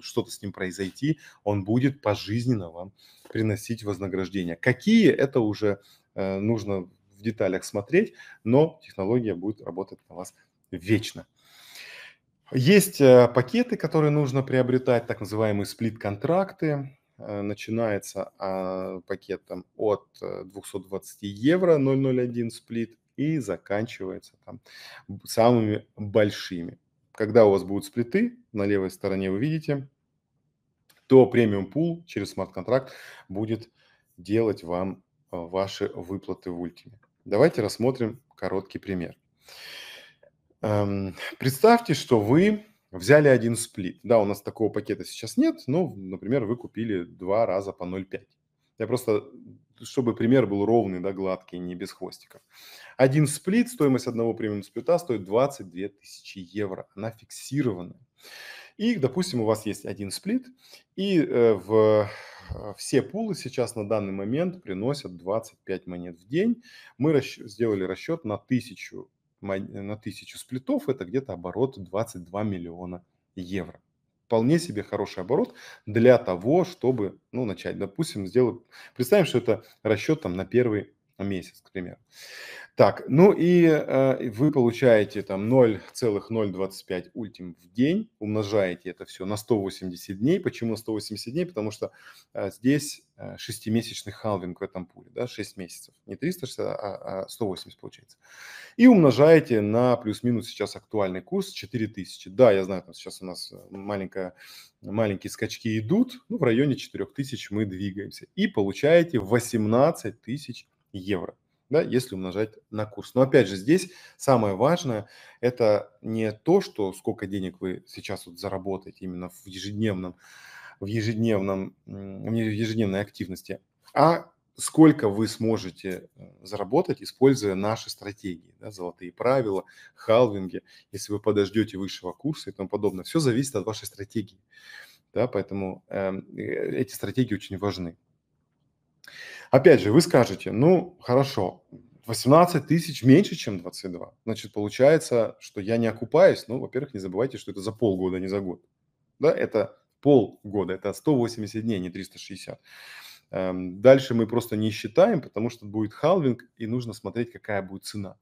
что-то с ним произойти, он будет пожизненно вам приносить вознаграждение. Какие, это уже э, нужно в деталях смотреть, но технология будет работать на вас вечно. Есть э, пакеты, которые нужно приобретать, так называемые сплит-контракты. Э, начинается а, пакетом от 220 э, евро 001 сплит и заканчивается там самыми большими. Когда у вас будут сплиты, на левой стороне вы видите, то премиум пул через смарт-контракт будет делать вам ваши выплаты в ультиме. Давайте рассмотрим короткий пример. Эм, представьте, что вы взяли один сплит. Да, у нас такого пакета сейчас нет, но, например, вы купили два раза по 0,5. Я просто, чтобы пример был ровный, да, гладкий, не без хвостиков. Один сплит, стоимость одного премиум сплита стоит 22 тысячи евро. Она фиксированная. И, допустим, у вас есть один сплит, и э, в э, все пулы сейчас на данный момент приносят 25 монет в день. Мы расч... сделали расчет на 1000 на тысячу сплитов, это где-то оборот 22 миллиона евро. Вполне себе хороший оборот для того, чтобы ну, начать. Допустим, сделать... представим, что это расчет там, на первый месяц, к примеру. Так, ну и э, вы получаете там 0,025 ультим в день, умножаете это все на 180 дней. Почему на 180 дней? Потому что э, здесь э, 6-месячный халвинг в этом пуле, да, 6 месяцев. Не 360, а, а 180 а получается. И умножаете на плюс-минус сейчас актуальный курс 4000. Да, я знаю, там сейчас у нас маленькая, маленькие скачки идут, ну, в районе 4000 мы двигаемся. И получаете 18 тысяч евро, да, если умножать на курс. Но опять же, здесь самое важное – это не то, что сколько денег вы сейчас вот заработаете именно в ежедневном, в ежедневном, в ежедневной активности, а сколько вы сможете э, заработать, используя наши стратегии, да, золотые правила, халвинги, если вы подождете высшего курса и тому подобное. Все зависит от вашей стратегии. Да, поэтому эм, э, эти стратегии очень важны. Опять же, вы скажете, ну, хорошо, 18 тысяч меньше, чем 22. Значит, получается, что я не окупаюсь. Ну, во-первых, не забывайте, что это за полгода, а не за год. Да, это полгода, это 180 дней, а не 360. Эм, дальше мы просто не считаем, потому что будет халвинг, и нужно смотреть, какая будет цена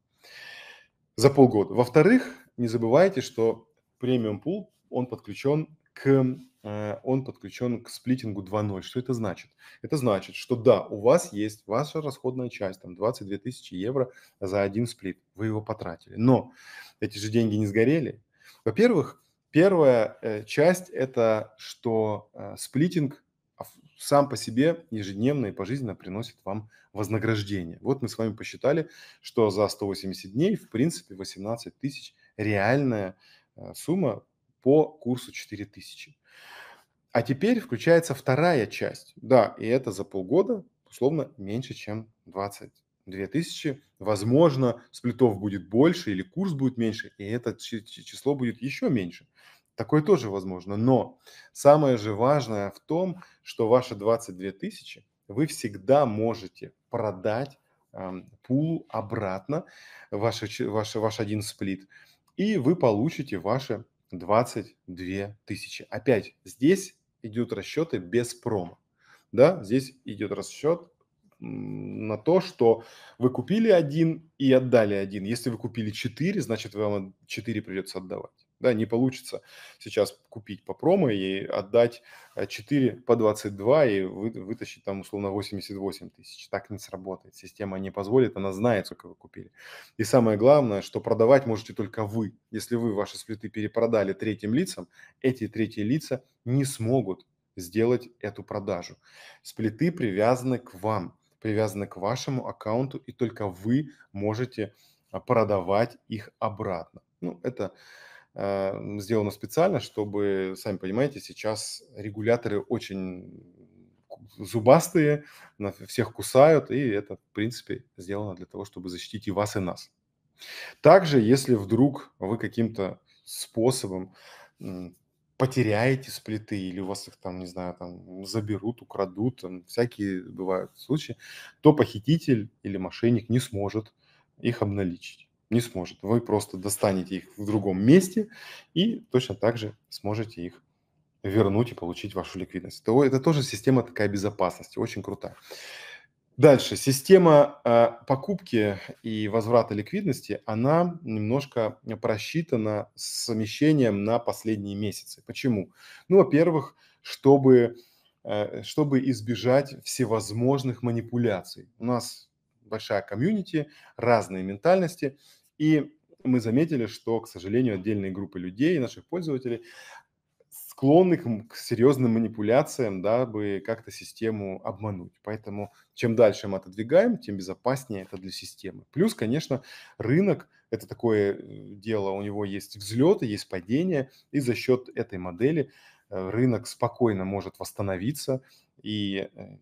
за полгода. Во-вторых, не забывайте, что премиум пул, он подключен к Э, он подключен к сплитингу 2.0. Что это значит? Это значит, что да, у вас есть ваша расходная часть, там 22 тысячи евро за один сплит, вы его потратили, но эти же деньги не сгорели. Во-первых, первая э, часть – это что э, сплитинг сам по себе ежедневно и пожизненно приносит вам вознаграждение. Вот мы с вами посчитали, что за 180 дней, в принципе, 18 тысяч – реальная сумма по курсу 4 тысячи. А теперь включается вторая часть. Да, и это за полгода, условно, меньше, чем 22 тысячи. Возможно, сплитов будет больше или курс будет меньше, и это число будет еще меньше. Такое тоже возможно. Но самое же важное в том, что ваши 22 тысячи вы всегда можете продать э, пул обратно, ваш, ваш, ваш один сплит, и вы получите ваши 22 тысячи. Опять, здесь идут расчеты без промо. Да, здесь идет расчет на то, что вы купили один и отдали один. Если вы купили четыре, значит, вам четыре придется отдавать. Да, не получится сейчас купить по промо и отдать 4 э, по 22 и вы, вытащить там условно 88 тысяч. Так не сработает. Система не позволит, она знает, сколько вы купили. И самое главное, что продавать можете только вы. Если вы ваши сплиты перепродали третьим лицам, эти третьи лица не смогут сделать эту продажу. Сплиты привязаны к вам, привязаны к вашему аккаунту, и только вы можете а, продавать их обратно. Ну, это а, сделано специально, чтобы, сами понимаете, сейчас регуляторы очень зубастые, всех кусают, и это, в принципе, сделано для того, чтобы защитить и вас, и нас. Также, если вдруг вы каким-то способом потеряете сплиты, или у вас их там, не знаю, там заберут, украдут, там, всякие бывают случаи, то похититель или мошенник не сможет их обналичить не сможет. Вы просто достанете их в другом месте и точно так же сможете их вернуть и получить вашу ликвидность. То, это тоже система такая безопасности, очень крутая. Дальше, система э, покупки и возврата ликвидности, она немножко просчитана с совмещением на последние месяцы. Почему? Ну, во-первых, чтобы, э, чтобы избежать всевозможных манипуляций. У нас большая комьюнити, разные ментальности – и мы заметили, что, к сожалению, отдельные группы людей, наших пользователей, склонны к, серьезным манипуляциям, дабы как-то систему обмануть. Поэтому чем дальше мы отодвигаем, тем безопаснее это для системы. Плюс, конечно, рынок – это такое э, дело, у него есть взлеты, есть падения, и за счет этой модели э, рынок спокойно может восстановиться, и э,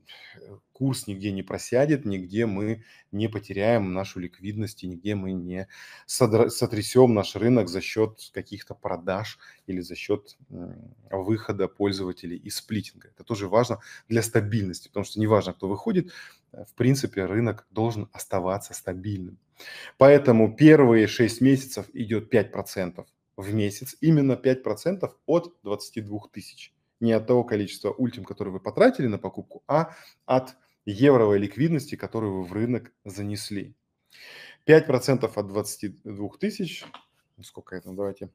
курс нигде не просядет, нигде мы не потеряем нашу ликвидность, и нигде мы не сотрясем наш рынок за счет каких-то продаж или за счет выхода пользователей из сплитинга. Это тоже важно для стабильности, потому что неважно, кто выходит, э, в принципе, рынок должен оставаться стабильным. Поэтому первые 6 месяцев идет 5% в месяц, именно 5% от 22 тысяч не от того количества ультим, который вы потратили на покупку, а от евровой ликвидности, которую вы в рынок занесли. 5% от 22 тысяч, ну, сколько это, давайте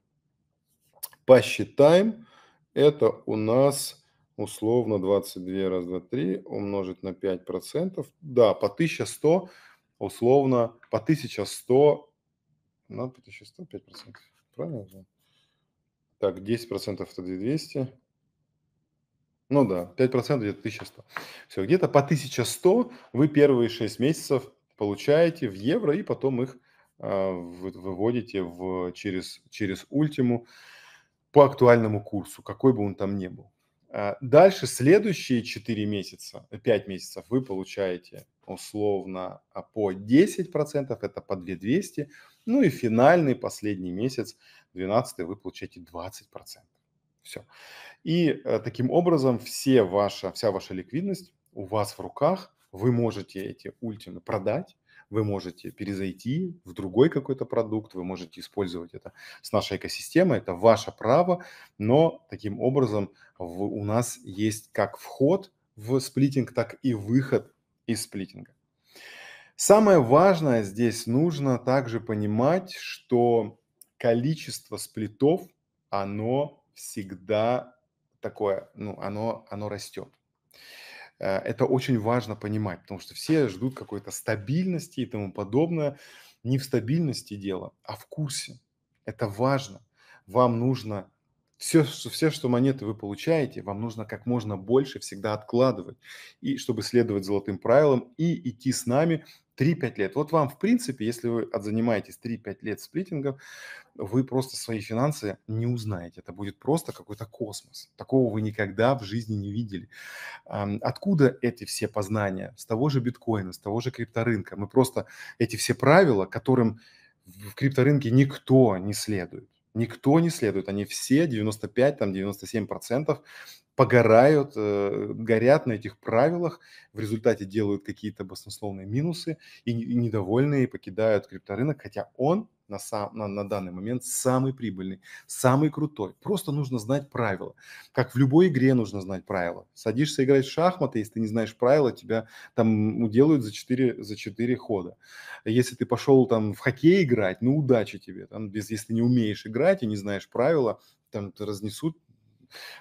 посчитаем. Это у нас условно 22 раз 2, 3 умножить на 5%. Да, по 1100 условно, по 1100, на 1100, 5%, правильно? Так, 10% это 2200, ну да, 5% где-то 1100. Все, где-то по 1100 вы первые 6 месяцев получаете в евро, и потом их а, выводите в, через, через Ультиму по актуальному курсу, какой бы он там ни был. А дальше следующие 4 месяца, 5 э, месяцев вы получаете условно а, по 10%, это по 2200. Ну и финальный, последний месяц, 12 вы получаете 20%. Все. И э, таким образом все ваша, вся ваша ликвидность у вас в руках, вы можете эти ультимы продать, вы можете перезайти в другой какой-то продукт, вы можете использовать это с нашей экосистемой, это ваше право, но таким образом в, у нас есть как вход в сплитинг, так и выход из сплитинга. Самое важное здесь нужно также понимать, что количество сплитов, оно всегда такое, ну, оно, оно растет. Э, это очень важно понимать, потому что все ждут какой-то стабильности и тому подобное. Не в стабильности дело, а в курсе. Это важно. Вам нужно все, все, что монеты вы получаете, вам нужно как можно больше всегда откладывать, и чтобы следовать золотым правилам и идти с нами 3-5 лет. Вот вам, в принципе, если вы занимаетесь 3-5 лет сплитингом, вы просто свои финансы не узнаете. Это будет просто какой-то космос. Такого вы никогда в жизни не видели. Откуда эти все познания? С того же биткоина, с того же крипторынка. Мы просто эти все правила, которым в крипторынке никто не следует. Никто не следует. Они все 95, там 97 процентов погорают, э, горят на этих правилах, в результате делают какие-то баснословные минусы и, недовольные покидают крипторынок, хотя он на, сам, на, на данный момент самый прибыльный, самый крутой. Просто нужно знать правила. Как в любой игре нужно знать правила. Садишься играть в шахматы, если ты не знаешь правила, тебя там уделают за 4, за 4 хода. Если ты пошел там в хоккей играть, ну удачи тебе. Там, если не умеешь играть и не знаешь правила, там разнесут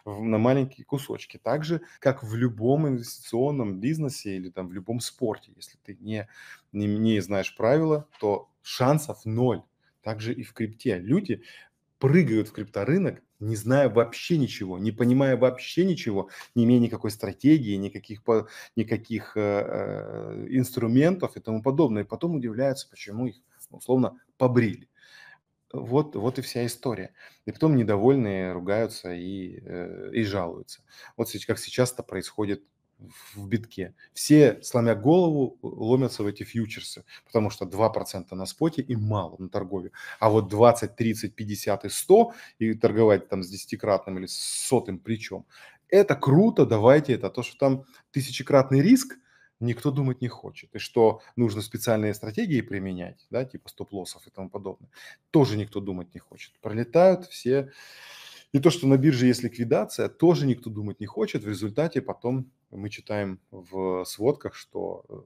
в, на маленькие кусочки. Так же, как в любом инвестиционном бизнесе или там в любом спорте. Если ты не, не, не знаешь правила, то шансов ноль. Также и в крипте. Люди прыгают в крипторынок, не зная вообще ничего, не понимая вообще ничего, не имея никакой стратегии, никаких, никаких э, э, инструментов и тому подобное. И потом удивляются, почему их ну, условно побрили. Вот, вот и вся история. И потом недовольные ругаются и, э, и жалуются. Вот как сейчас это происходит в битке. Все, сломя голову, ломятся в эти фьючерсы, потому что 2% на споте и мало на торговле. А вот 20, 30, 50 и 100, и торговать там с десятикратным или сотым причем, это круто, давайте это. То, что там тысячекратный риск, никто думать не хочет. И что нужно специальные стратегии применять, да, типа стоп-лоссов и тому подобное, тоже никто думать не хочет. Пролетают все. И то, что на бирже есть ликвидация, тоже никто думать не хочет. В результате потом мы читаем в сводках, что э,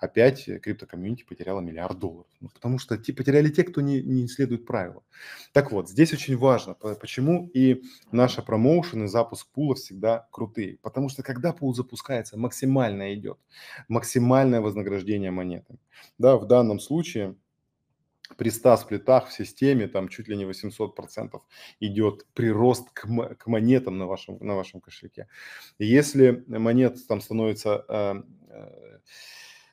опять криптокомьюнити потеряла миллиард долларов. Ну, потому что те, потеряли те, кто не, не следует правилам. Так вот, здесь очень важно, почему и наша промоушен и запуск пула всегда крутые. Потому что когда пул запускается, максимально идет, максимальное вознаграждение монетами. Да, в данном случае при 100 сплитах в системе там чуть ли не 800% процентов идет прирост к, к монетам на вашем, на вашем кошельке. Если монет там становится... Э, э,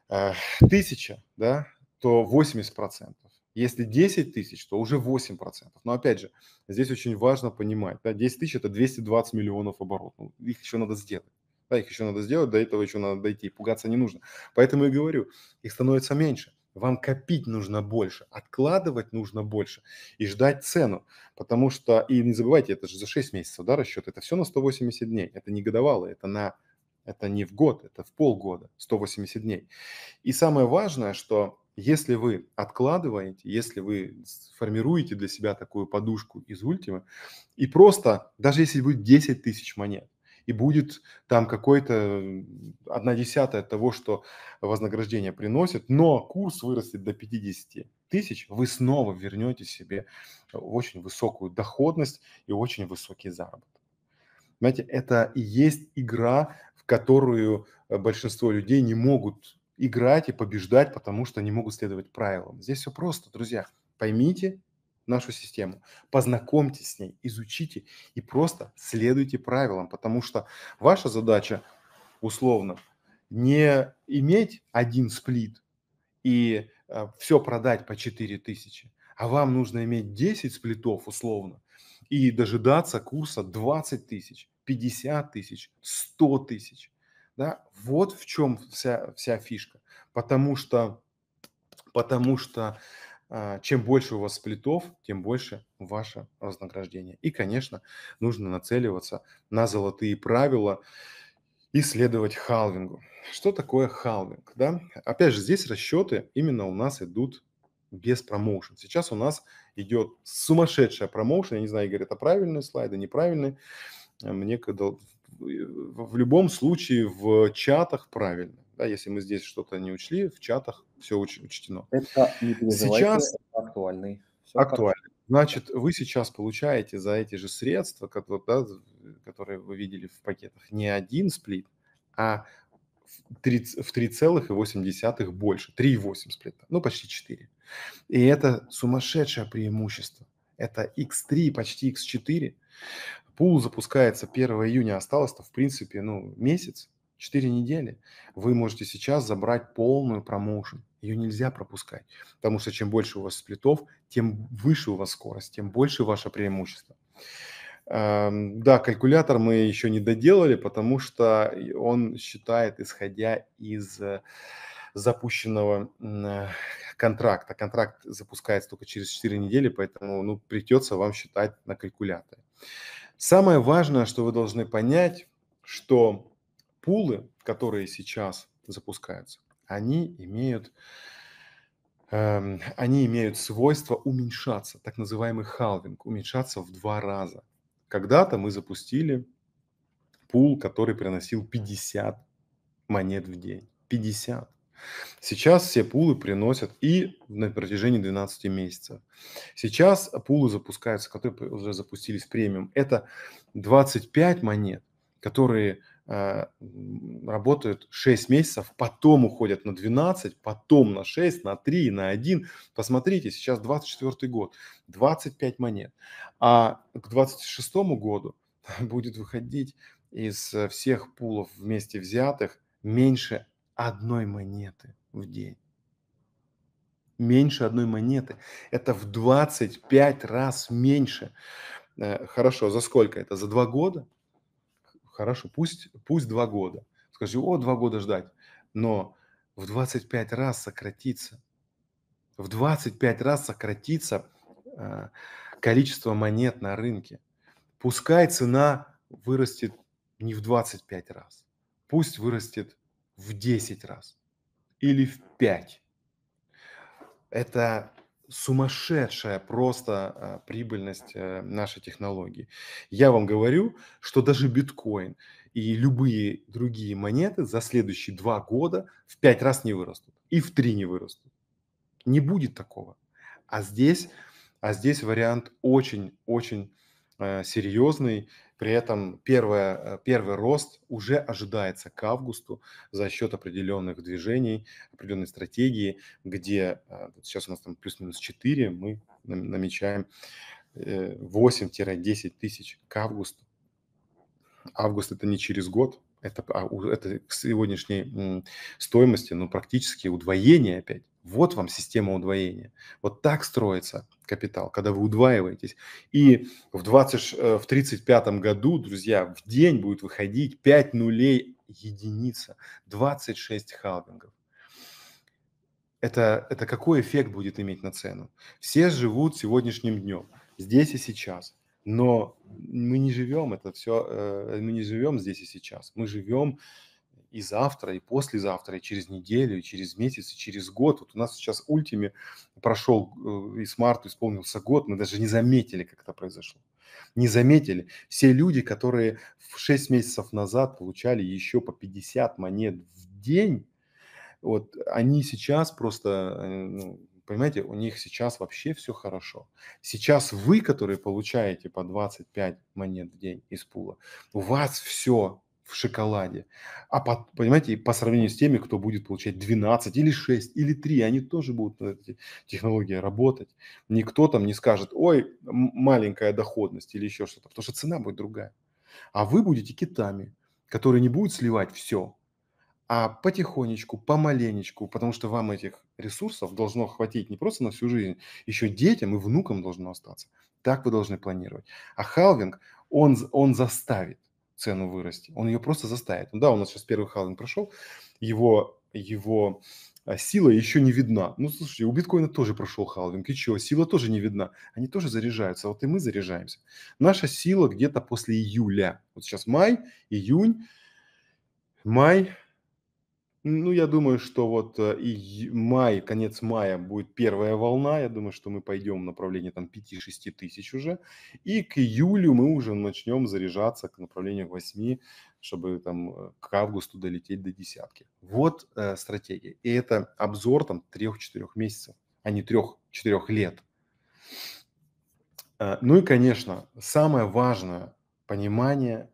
Э, тысяча, да, то 80%. Если 10 тысяч, то уже 8%. Но опять же, здесь очень важно понимать, да, 10 тысяч – это 220 миллионов оборотов. Ну, их еще надо сделать. Да, их еще надо сделать, до этого еще надо дойти, пугаться не нужно. Поэтому и говорю, их становится меньше. Вам копить нужно больше, откладывать нужно больше и ждать цену. Потому что, и не забывайте, это же за 6 месяцев, да, расчет, это все на 180 дней. Это не годовало, это на это не в год, это в полгода, 180 дней. И самое важное, что если вы откладываете, если вы формируете для себя такую подушку из ультимы, и просто, даже если будет 10 тысяч монет, и будет там какой-то одна десятая того, что вознаграждение приносит, но курс вырастет до 50 тысяч, вы снова вернете себе э, очень высокую доходность и очень высокий заработок. Знаете, это и есть игра которую э, большинство людей не могут играть и побеждать, потому что они могут следовать правилам. Здесь все просто, друзья. Поймите нашу систему, познакомьтесь с ней, изучите и просто следуйте правилам, потому что ваша задача условно не иметь один сплит и э, все продать по 4 тысячи, а вам нужно иметь 10 сплитов условно и дожидаться курса 20 тысяч 50 тысяч, 100 тысяч. Да? Вот в чем вся, вся фишка. Потому что, потому что а, чем больше у вас сплитов, тем больше ваше вознаграждение. И, конечно, нужно нацеливаться на золотые правила и следовать халвингу. Что такое халвинг? Да? Опять же, здесь расчеты именно у нас идут без промоушен. Сейчас у нас идет сумасшедшая промоушен. Я не знаю, Игорь, это правильные слайды, неправильные. А мне когда в любом случае в чатах правильно. Да, если мы здесь что-то не учли, в чатах все очень учтено. Это не Сейчас актуальный. Все актуальный. Как... Значит, вы сейчас получаете за эти же средства, которые, да, которые вы видели в пакетах, не один сплит, а в 3,8 больше, 3,8 сплита, ну почти 4. И это сумасшедшее преимущество. Это X3, почти X4. Пул запускается 1 июня, осталось-то, в принципе, ну, месяц, 4 недели. Вы можете сейчас забрать полную промоушен. Ее нельзя пропускать, потому что чем больше у вас сплитов, тем выше у вас скорость, тем больше ваше преимущество. Эм, да, калькулятор мы еще не доделали, потому что он считает, исходя из э, запущенного э, контракта. Контракт запускается только через 4 недели, поэтому ну, придется вам считать на калькуляторе. Самое важное, что вы должны понять, что пулы, которые сейчас запускаются, они имеют, эм, они имеют свойство уменьшаться, так называемый халвинг, уменьшаться в два раза. Когда-то мы запустили пул, который приносил 50 монет в день. 50. Сейчас все пулы приносят и на протяжении 12 месяцев. Сейчас пулы запускаются, которые уже запустились премиум. Это 25 монет, которые э, работают 6 месяцев, потом уходят на 12, потом на 6, на 3, на 1. Посмотрите, сейчас 24 год, 25 монет. А к 26 году будет выходить из э, всех пулов вместе взятых меньше одной монеты в день. Меньше одной монеты. Это в 25 раз меньше. Э, хорошо, за сколько это? За два года? Хорошо, пусть, пусть два года. Скажи, о, два года ждать. Но в 25 раз сократится. В 25 раз сократится э, количество монет на рынке. Пускай цена вырастет не в 25 раз. Пусть вырастет в 10 раз или в 5. Это сумасшедшая просто а, прибыльность э, нашей технологии. Я вам говорю, что даже биткоин и любые другие монеты за следующие два года в пять раз не вырастут и в три не вырастут. Не будет такого. А здесь, а здесь вариант очень-очень Э, серьезный. При этом первое, э, первый рост уже ожидается к августу за счет определенных движений, определенной стратегии, где сейчас э, у нас там плюс-минус 4, мы намечаем 8-10 тысяч к августу. Август – это не через год, это, а это к сегодняшней стоимости, ну, практически удвоение опять. Вот вам система удвоения. Вот так строится капитал, когда вы удваиваетесь. И в, 20, э, в 35 году, друзья, в день будет выходить 5 нулей единица, 26 халвингов. Это, это какой эффект будет иметь на цену? Все живут сегодняшним днем, здесь и сейчас. Но мы не живем это все, э, мы не живем здесь и сейчас. Мы живем и завтра, и послезавтра, и через неделю, и через месяц, и через год. Вот у нас сейчас ультиме прошел э, и с марта исполнился год, мы даже не заметили, как это произошло. Не заметили. Все люди, которые 6 месяцев назад получали еще по 50 монет в день, вот они сейчас просто, э, ну, понимаете, у них сейчас вообще все хорошо. Сейчас вы, которые получаете по 25 монет в день из пула, у вас все в шоколаде. А, по, понимаете, по сравнению с теми, кто будет получать 12 или 6 или 3, они тоже будут на эти технологии работать. Никто там не скажет, ой, маленькая доходность или еще что-то, потому что цена будет другая. А вы будете китами, которые не будут сливать все, а потихонечку, помаленечку, потому что вам этих ресурсов должно хватить не просто на всю жизнь, еще детям и внукам должно остаться. Так вы должны планировать. А халвинг, он, он заставит цену вырасти. Он ее просто заставит. Ну да, у нас сейчас первый халвинг прошел, его, его а, сила еще не видна. Ну, слушайте, у биткоина тоже прошел халвинг. И чего? Сила тоже не видна. Они тоже заряжаются. А вот и мы заряжаемся. Наша сила где-то после июля. Вот сейчас май, июнь, май, ну, я думаю, что вот э, и май, конец мая будет первая волна. Я думаю, что мы пойдем в направлении там 5-6 тысяч уже. И к июлю мы уже начнем заряжаться к направлению к 8, чтобы там э, к августу долететь до десятки. Вот э, стратегия. И это обзор там 3-4 месяцев, а не 3-4 лет. Э, ну и, конечно, самое важное понимание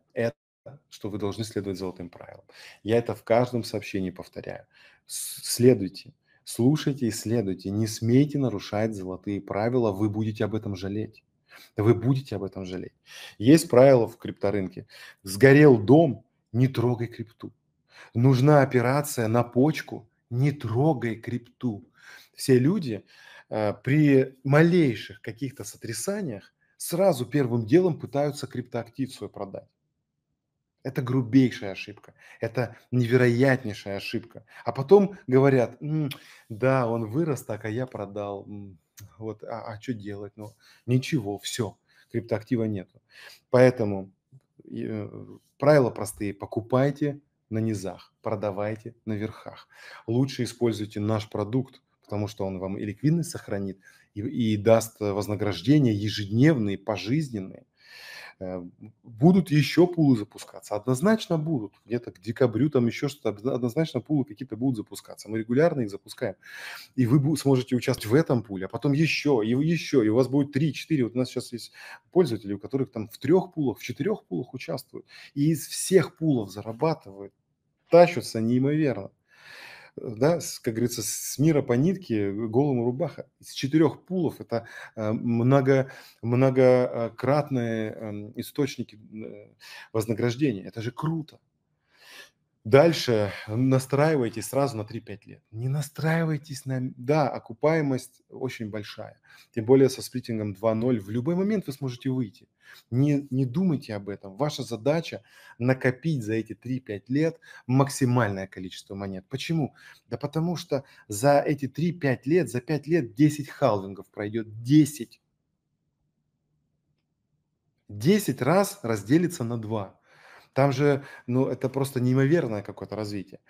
что вы должны следовать золотым правилам. Я это в каждом сообщении повторяю. Следуйте, слушайте и следуйте. Не смейте нарушать золотые правила, вы будете об этом жалеть. Вы будете об этом жалеть. Есть правило в крипторынке. Сгорел дом, не трогай крипту. Нужна операция на почку, не трогай крипту. Все люди э, при малейших каких-то сотрясаниях сразу первым делом пытаются криптоактив свой продать. Это грубейшая ошибка, это невероятнейшая ошибка. А потом говорят, М, да, он вырос так, а я продал. Вот, а, а что делать? Ну, ничего, все, криптоактива нету. Поэтому э, правила простые. Покупайте на низах, продавайте на верхах. Лучше используйте наш продукт, потому что он вам и ликвидность сохранит, и, и даст вознаграждения ежедневные, пожизненные – Э, будут еще пулы запускаться, однозначно будут. Где-то к декабрю там еще что-то, однозначно пулы какие-то будут запускаться. Мы регулярно их запускаем. И вы сможете участвовать в этом пуле, а потом еще, и еще, и у вас будет 3-4. Вот у нас сейчас есть пользователи, у которых там в трех пулах, в четырех пулах участвуют. И из всех пулов зарабатывают. Тащатся неимоверно. Э, да, с, как говорится, с мира по нитке э, голому рубаха. С четырех пулов это э, много, многократные эм, источники вознаграждения. Это же круто. Дальше настраивайтесь сразу на 3-5 лет. Не настраивайтесь на... Да, окупаемость очень большая. Тем более со сплитингом 2.0 в любой момент вы сможете выйти. Не, не думайте об этом. Ваша задача накопить за эти 3-5 лет максимальное количество монет. Почему? Да потому что за эти 3-5 лет, за 5 лет 10 халвингов пройдет. 10. 10 раз разделится на 2. Там же, ну, это просто неимоверное какое-то развитие.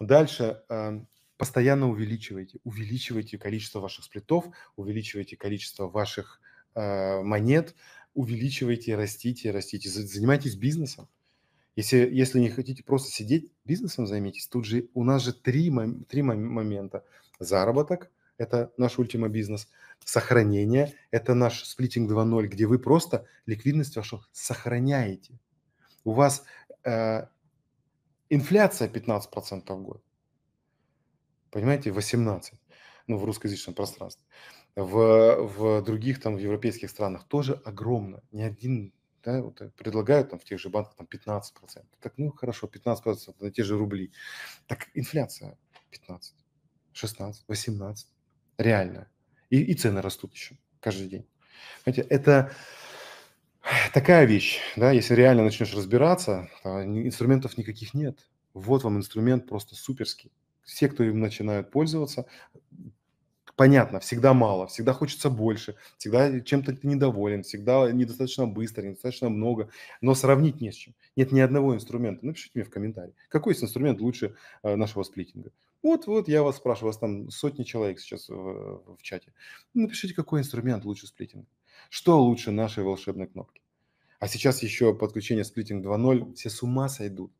Дальше эм, постоянно увеличивайте, увеличивайте количество ваших сплитов, увеличивайте количество ваших э, монет, увеличивайте, растите, растите, занимайтесь бизнесом. Если, если не хотите просто сидеть, бизнесом займитесь. Тут же у нас же три, три момента. Заработок – это наш ультима-бизнес. Сохранение – это наш сплитинг 2.0, где вы просто ликвидность вашу сохраняете у вас э, инфляция 15% в год. Понимаете, 18% ну, в русскоязычном пространстве. В, в других там в европейских странах тоже огромно. Не один да, вот э, предлагают там в тех же банках там 15%. Так, ну хорошо, 15% на те же рубли. Так инфляция 15, 16, 18, реально. И, и цены растут еще каждый день. Понимаете, это такая вещь, да, если реально начнешь разбираться, инструментов никаких нет. Вот вам инструмент просто суперский. Все, кто им начинают пользоваться, понятно, всегда мало, всегда хочется больше, всегда чем-то ты недоволен, всегда недостаточно быстро, недостаточно много, но сравнить не с чем. Нет ни одного инструмента. Напишите мне в комментарии, какой есть инструмент лучше э, нашего сплитинга. Вот, вот я вас спрашиваю, у вас там сотни человек сейчас в, в чате. Напишите, какой инструмент лучше сплитинга. Что лучше нашей волшебной кнопки? А сейчас еще подключение сплитинг 2.0, все с ума сойдут.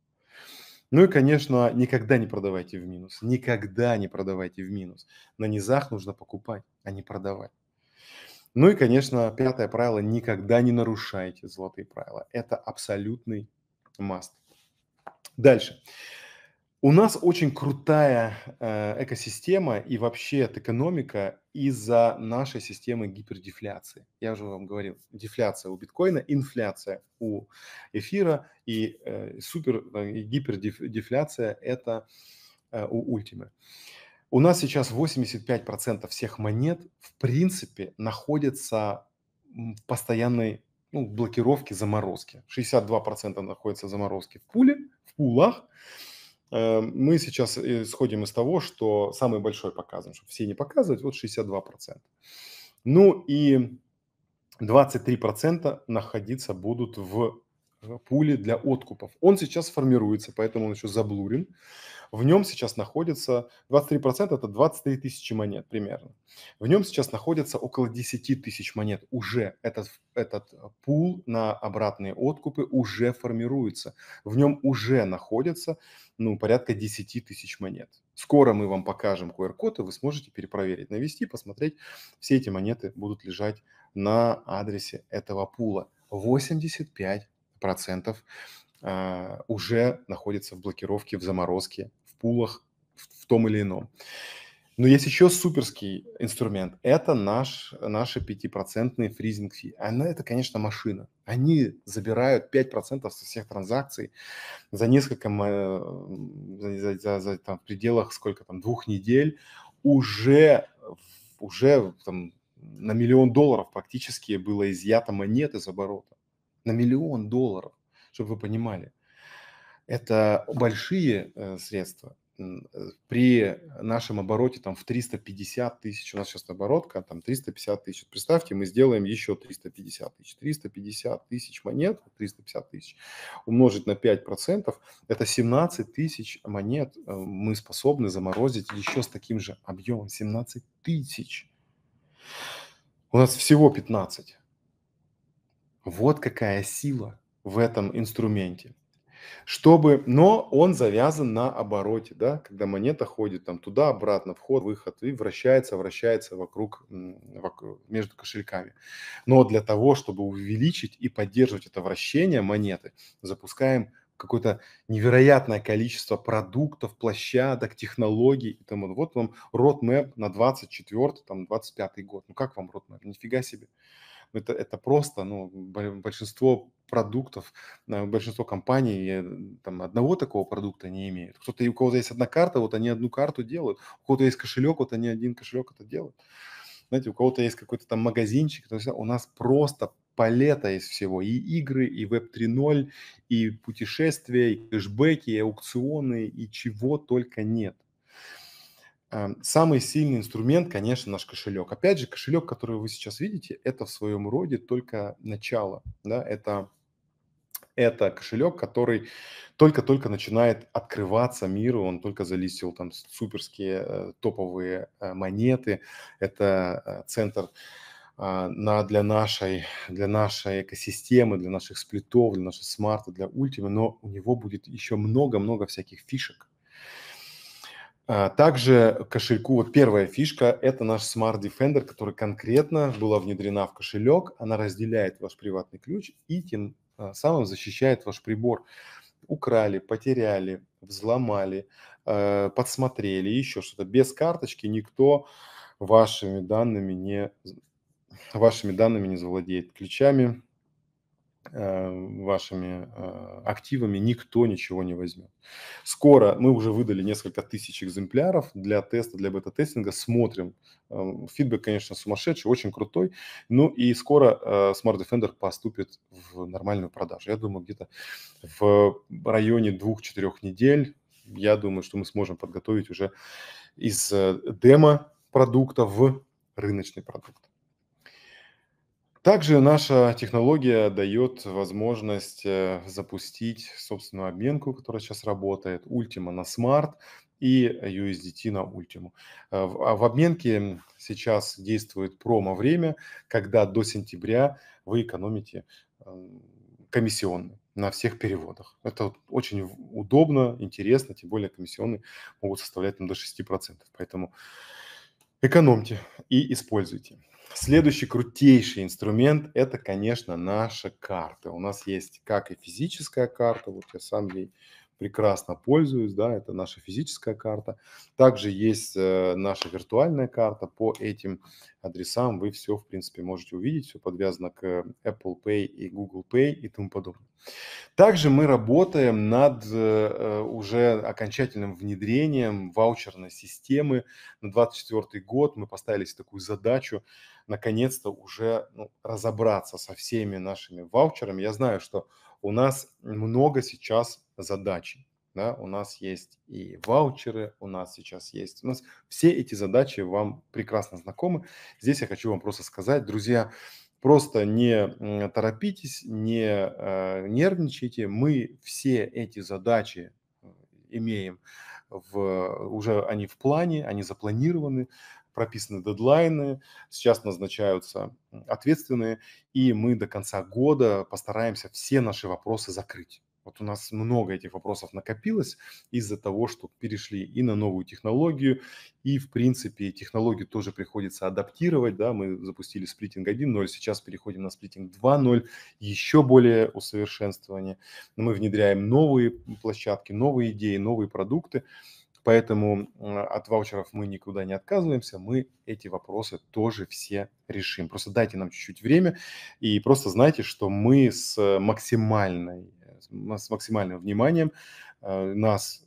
Ну и, конечно, никогда не продавайте в минус. Никогда не продавайте в минус. На низах нужно покупать, а не продавать. Ну и, конечно, пятое правило – никогда не нарушайте золотые правила. Это абсолютный маст. Дальше. У нас очень крутая э, экосистема и вообще экономика из-за нашей системы гипердефляции. Я уже вам говорил, дефляция у биткоина, инфляция у эфира и э, супер э, и гипердефляция это у ультимы. У нас сейчас 85% всех монет в принципе находятся в постоянной ну, блокировке заморозке. 62% находятся в заморозке в пуле, в пулах – Э, мы сейчас э, исходим из того, что самый большой показан, чтобы все не показывать, вот 62%. Ну и 23% находиться будут в пуле для откупов. Он сейчас формируется, поэтому он еще заблурен. В нем сейчас находится 23% процента, это 23 тысячи монет примерно. В нем сейчас находится около 10 тысяч монет. Уже этот, этот пул на обратные откупы уже формируется. В нем уже находится ну, порядка 10 тысяч монет. Скоро мы вам покажем QR-код, и вы сможете перепроверить, навести, посмотреть. Все эти монеты будут лежать на адресе этого пула. 85% процентов. А, уже находится в блокировке, в заморозке, в пулах, в, в том или ином. Но есть еще суперский инструмент. Это наш, наши 5% фризинг фи. Она, это, конечно, машина. Они забирают 5% со всех транзакций за несколько, за, за, за, за там, в пределах сколько там, двух недель уже, уже там, на миллион долларов практически было изъято монет из оборота. На миллион долларов чтобы вы понимали. Это большие э, средства. Э, при нашем обороте там в 350 тысяч, у нас сейчас оборотка а там 350 тысяч. Представьте, мы сделаем еще 350 тысяч. 350 тысяч монет, 350 тысяч умножить на 5%, это 17 тысяч монет э, мы способны заморозить еще с таким же объемом. 17 тысяч. У нас всего 15. Вот какая сила в этом инструменте. Чтобы, но он завязан на обороте, да, когда монета ходит там туда-обратно, вход, выход, и вращается, вращается вокруг, вокруг, между кошельками. Но для того, чтобы увеличить и поддерживать это вращение монеты, запускаем какое-то невероятное количество продуктов, площадок, технологий. И тому. Вот вам roadmap на 24 там, 25 год. Ну как вам roadmap? Нифига себе. Это, это просто, ну, большинство продуктов. Э, большинство компаний там, одного такого продукта не имеют. Кто-то, у кого-то есть одна карта, вот они одну карту делают. У кого-то есть кошелек, вот они один кошелек это делают. Знаете, у кого-то есть какой-то там магазинчик. То есть у нас просто палета из всего. И игры, и Web 3.0, и путешествия, и кэшбэки, и аукционы, и чего только нет. Эм, самый сильный инструмент, конечно, наш кошелек. Опять же, кошелек, который вы сейчас видите, это в своем роде только начало. Да? Это это кошелек, который только-только начинает открываться миру, он только залистил там суперские э, топовые э, монеты, это э, центр а, на, для, нашей, для нашей экосистемы, для наших сплитов, для наших смарта, для ультима, но у него будет еще много-много всяких фишек. А, также кошельку, вот первая фишка, это наш Smart Defender, который конкретно была внедрена в кошелек, она разделяет ваш приватный ключ и тем а, самым защищает ваш прибор. Украли, потеряли, взломали, э, подсмотрели, еще что-то. Без карточки никто вашими данными не, вашими данными не завладеет. Ключами Э, вашими э, активами никто ничего не возьмет. Скоро мы уже выдали несколько тысяч экземпляров для теста, для бета-тестинга. Смотрим. Э, фидбэк, конечно, сумасшедший, очень крутой. Ну и скоро Smart Defender поступит в нормальную продажу. Я думаю, где-то в районе двух-четырех недель я думаю, что мы сможем подготовить уже из демо продукта в рыночный продукт. Также наша технология дает возможность э, запустить собственную обменку, которая сейчас работает, Ultima на Smart и USDT на Ultima. Э, а в обменке сейчас действует промо-время, когда до сентября вы экономите э, комиссионный на всех переводах. Это очень удобно, интересно, тем более комиссионные могут составлять там, до 6%. Поэтому экономьте и используйте. Следующий крутейший инструмент – это, конечно, наши карты. У нас есть как и физическая карта, вот я сам ей прекрасно пользуюсь, да, это наша физическая карта. Также есть э, наша виртуальная карта, по этим адресам вы все, в принципе, можете увидеть, все подвязано к Apple Pay и Google Pay и тому подобное. Также мы работаем над э, уже окончательным внедрением ваучерной системы. На 2024 год мы поставили себе такую задачу наконец-то уже ну, разобраться со всеми нашими ваучерами. Я знаю, что у нас много сейчас Задачи, Да, у нас есть и ваучеры, у нас сейчас есть. У нас все эти задачи вам прекрасно знакомы. Здесь я хочу вам просто сказать, друзья, просто не торопитесь, не э, нервничайте. Мы все эти задачи э, имеем в, уже они в плане, они запланированы, прописаны дедлайны, сейчас назначаются ответственные, и мы до конца года постараемся все наши вопросы закрыть. Вот у нас много этих вопросов накопилось из-за того, что перешли и на новую технологию, и, в принципе, технологию тоже приходится адаптировать. Да? Мы запустили сплитинг 1.0, сейчас переходим на сплитинг 2.0, еще более усовершенствование. мы внедряем новые площадки, новые идеи, новые продукты. Поэтому от ваучеров мы никуда не отказываемся, мы эти вопросы тоже все решим. Просто дайте нам чуть-чуть время и просто знайте, что мы с максимальной с максимальным вниманием. Э, нас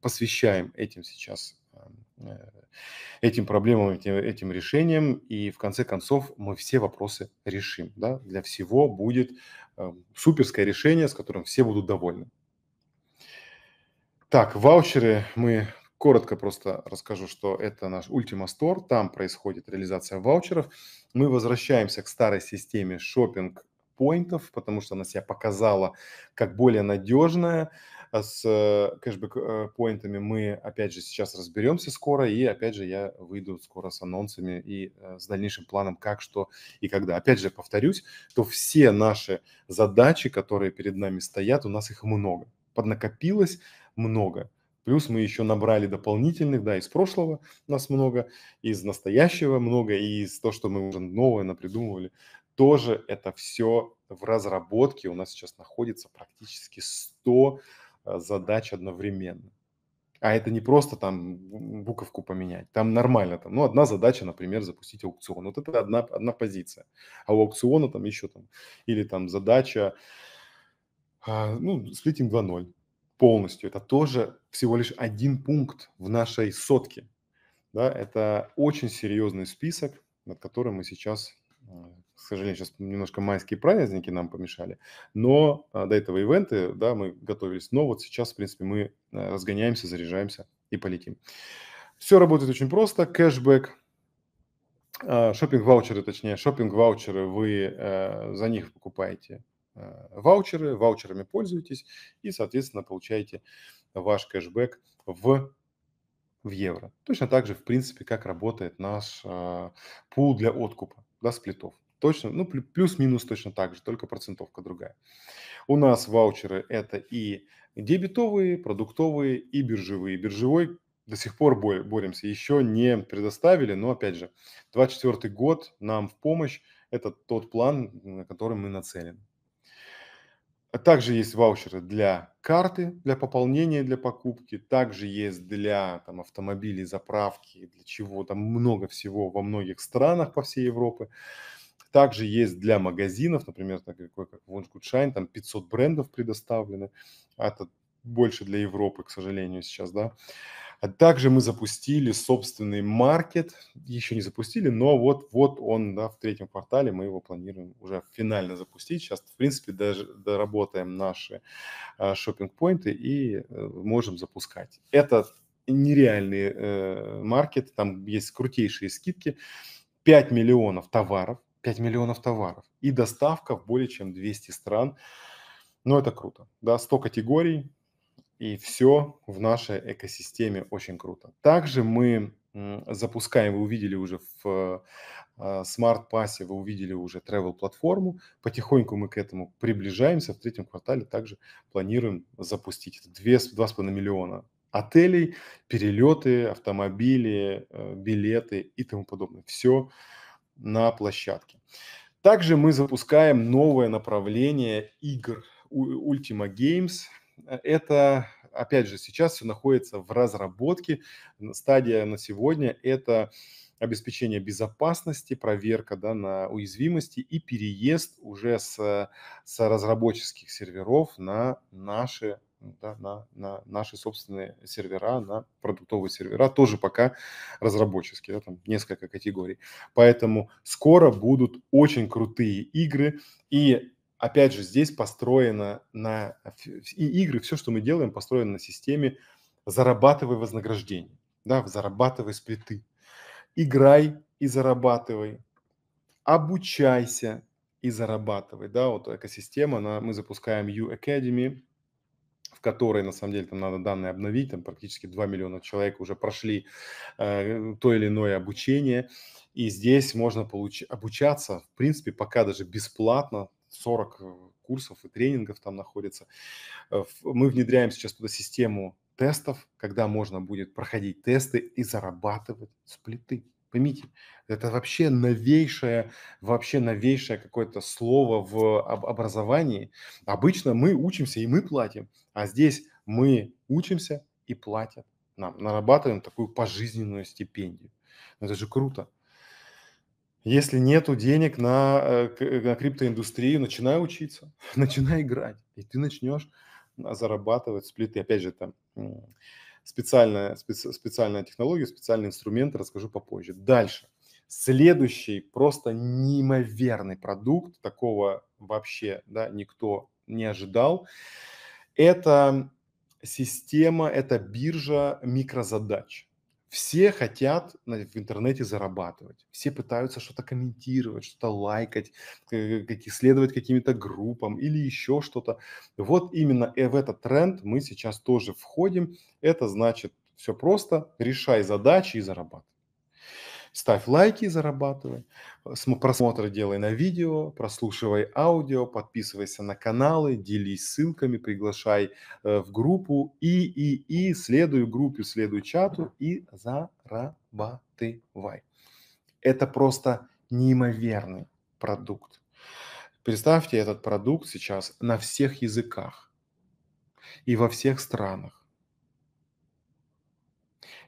посвящаем этим сейчас эм, э, этим проблемам, этим, этим решениям, и в конце концов мы все вопросы решим. Да? Для всего будет э, суперское решение, с которым все будут довольны. Так, ваучеры мы коротко просто расскажу, что это наш Ultima Store, там происходит реализация ваучеров. Мы возвращаемся к старой системе шопинг поинтов, потому что она себя показала как более надежная. А с э, кэшбэк-поинтами э, мы, опять же, сейчас разберемся скоро, и, опять же, я выйду скоро с анонсами и э, с дальнейшим планом, как, что и когда. Опять же, повторюсь, то все наши задачи, которые перед нами стоят, у нас их много. Поднакопилось много. Плюс мы еще набрали дополнительных, да, из прошлого у нас много, из настоящего много, и из того, что мы уже новое напридумывали, тоже это все в разработке. У нас сейчас находится практически 100 э, задач одновременно. А это не просто там буковку поменять, там нормально. Там, ну, одна задача, например, запустить аукцион. Вот это одна, одна позиция. А у аукциона там еще там, или там задача, а, ну, сплитинг 2.0 полностью. Это тоже всего лишь один пункт в нашей сотке. Да, это очень серьезный список, над которым мы сейчас э, к сожалению, сейчас немножко майские праздники нам помешали, но а, до этого ивенты, да, мы готовились, но вот сейчас, в принципе, мы а, разгоняемся, заряжаемся и полетим. Все работает очень просто, кэшбэк, а, шопинг-ваучеры, точнее, шопинг-ваучеры, вы э, за них покупаете э, ваучеры, ваучерами пользуетесь и, соответственно, получаете ваш кэшбэк в в евро. Точно так же, в принципе, как работает наш э, пул для откупа, да, сплитов точно, ну, плюс-минус точно так же, только процентовка другая. У нас ваучеры – это и дебетовые, продуктовые и биржевые. Биржевой до сих пор боремся, еще не предоставили, но, опять же, 24 год нам в помощь – это тот план, на который мы нацелены. Также есть ваучеры для карты, для пополнения, для покупки. Также есть для там, автомобилей, заправки, для чего там много всего во многих странах по всей Европе. Также есть для магазинов, например, такой как Wunschgutschein, там 500 брендов предоставлены. А это больше для Европы, к сожалению, сейчас, да. А также мы запустили собственный маркет, еще не запустили, но вот, вот он, да, в третьем квартале мы его планируем уже финально запустить. Сейчас, в принципе, даже доработаем наши а, шопинг-поинты и а, можем запускать. Это нереальный э, маркет, там есть крутейшие скидки, 5 миллионов товаров, 5 миллионов товаров и доставка в более чем 200 стран. Но ну, это круто. Да, 100 категорий, и все в нашей экосистеме очень круто. Также мы запускаем, вы увидели уже в э, Smart Pass, вы увидели уже travel платформу. Потихоньку мы к этому приближаемся. В третьем квартале также планируем запустить. Это 2,5 миллиона отелей, перелеты, автомобили, э, билеты и тому подобное. Все на площадке. Также мы запускаем новое направление игр Ultima Games. Это, опять же, сейчас все находится в разработке. Стадия на сегодня – это обеспечение безопасности, проверка да, на уязвимости и переезд уже с, с разработческих серверов на наши да, на, на наши собственные сервера, на продуктовые сервера, тоже пока разработческие, да, там несколько категорий. Поэтому скоро будут очень крутые игры, и опять же здесь построено на... И игры, все, что мы делаем, построено на системе «зарабатывай вознаграждение», да, «зарабатывай сплиты», «играй и зарабатывай», «обучайся», и зарабатывай, да, вот экосистема, она, мы запускаем U Academy, в которой, на самом деле, там надо данные обновить, там практически 2 миллиона человек уже прошли э, то или иное обучение, и здесь можно получ... обучаться, в принципе, пока даже бесплатно, 40 э, курсов и тренингов там находится. Э, мы внедряем сейчас туда систему тестов, когда можно будет проходить тесты и зарабатывать сплиты. Поймите, это вообще новейшее, вообще новейшее какое-то слово в образовании. Обычно мы учимся и мы платим, а здесь мы учимся и платят нам, нарабатываем такую пожизненную стипендию. Ну, это же круто. Если нету денег на, э, э, на криптоиндустрию, начинай учиться, начинай играть, и ты начнешь а, зарабатывать сплиты. Опять же, там специальная, специ, специальная технология, специальный инструмент расскажу попозже. Дальше. Следующий просто неимоверный продукт, такого вообще да, никто не ожидал, это система, это биржа микрозадач. Все хотят в интернете зарабатывать, все пытаются что-то комментировать, что-то лайкать, э, следовать каким-то группам или еще что-то. Вот именно э, в этот тренд мы сейчас тоже входим. Это значит все просто, решай задачи и зарабатывай. Ставь лайки зарабатывай. Э, Просмотры делай на видео, прослушивай аудио, подписывайся на каналы, делись ссылками, приглашай э, в группу и, и, и следуй группе, следуй чату и зарабатывай. Это просто неимоверный продукт. Представьте этот продукт сейчас на всех языках и во всех странах.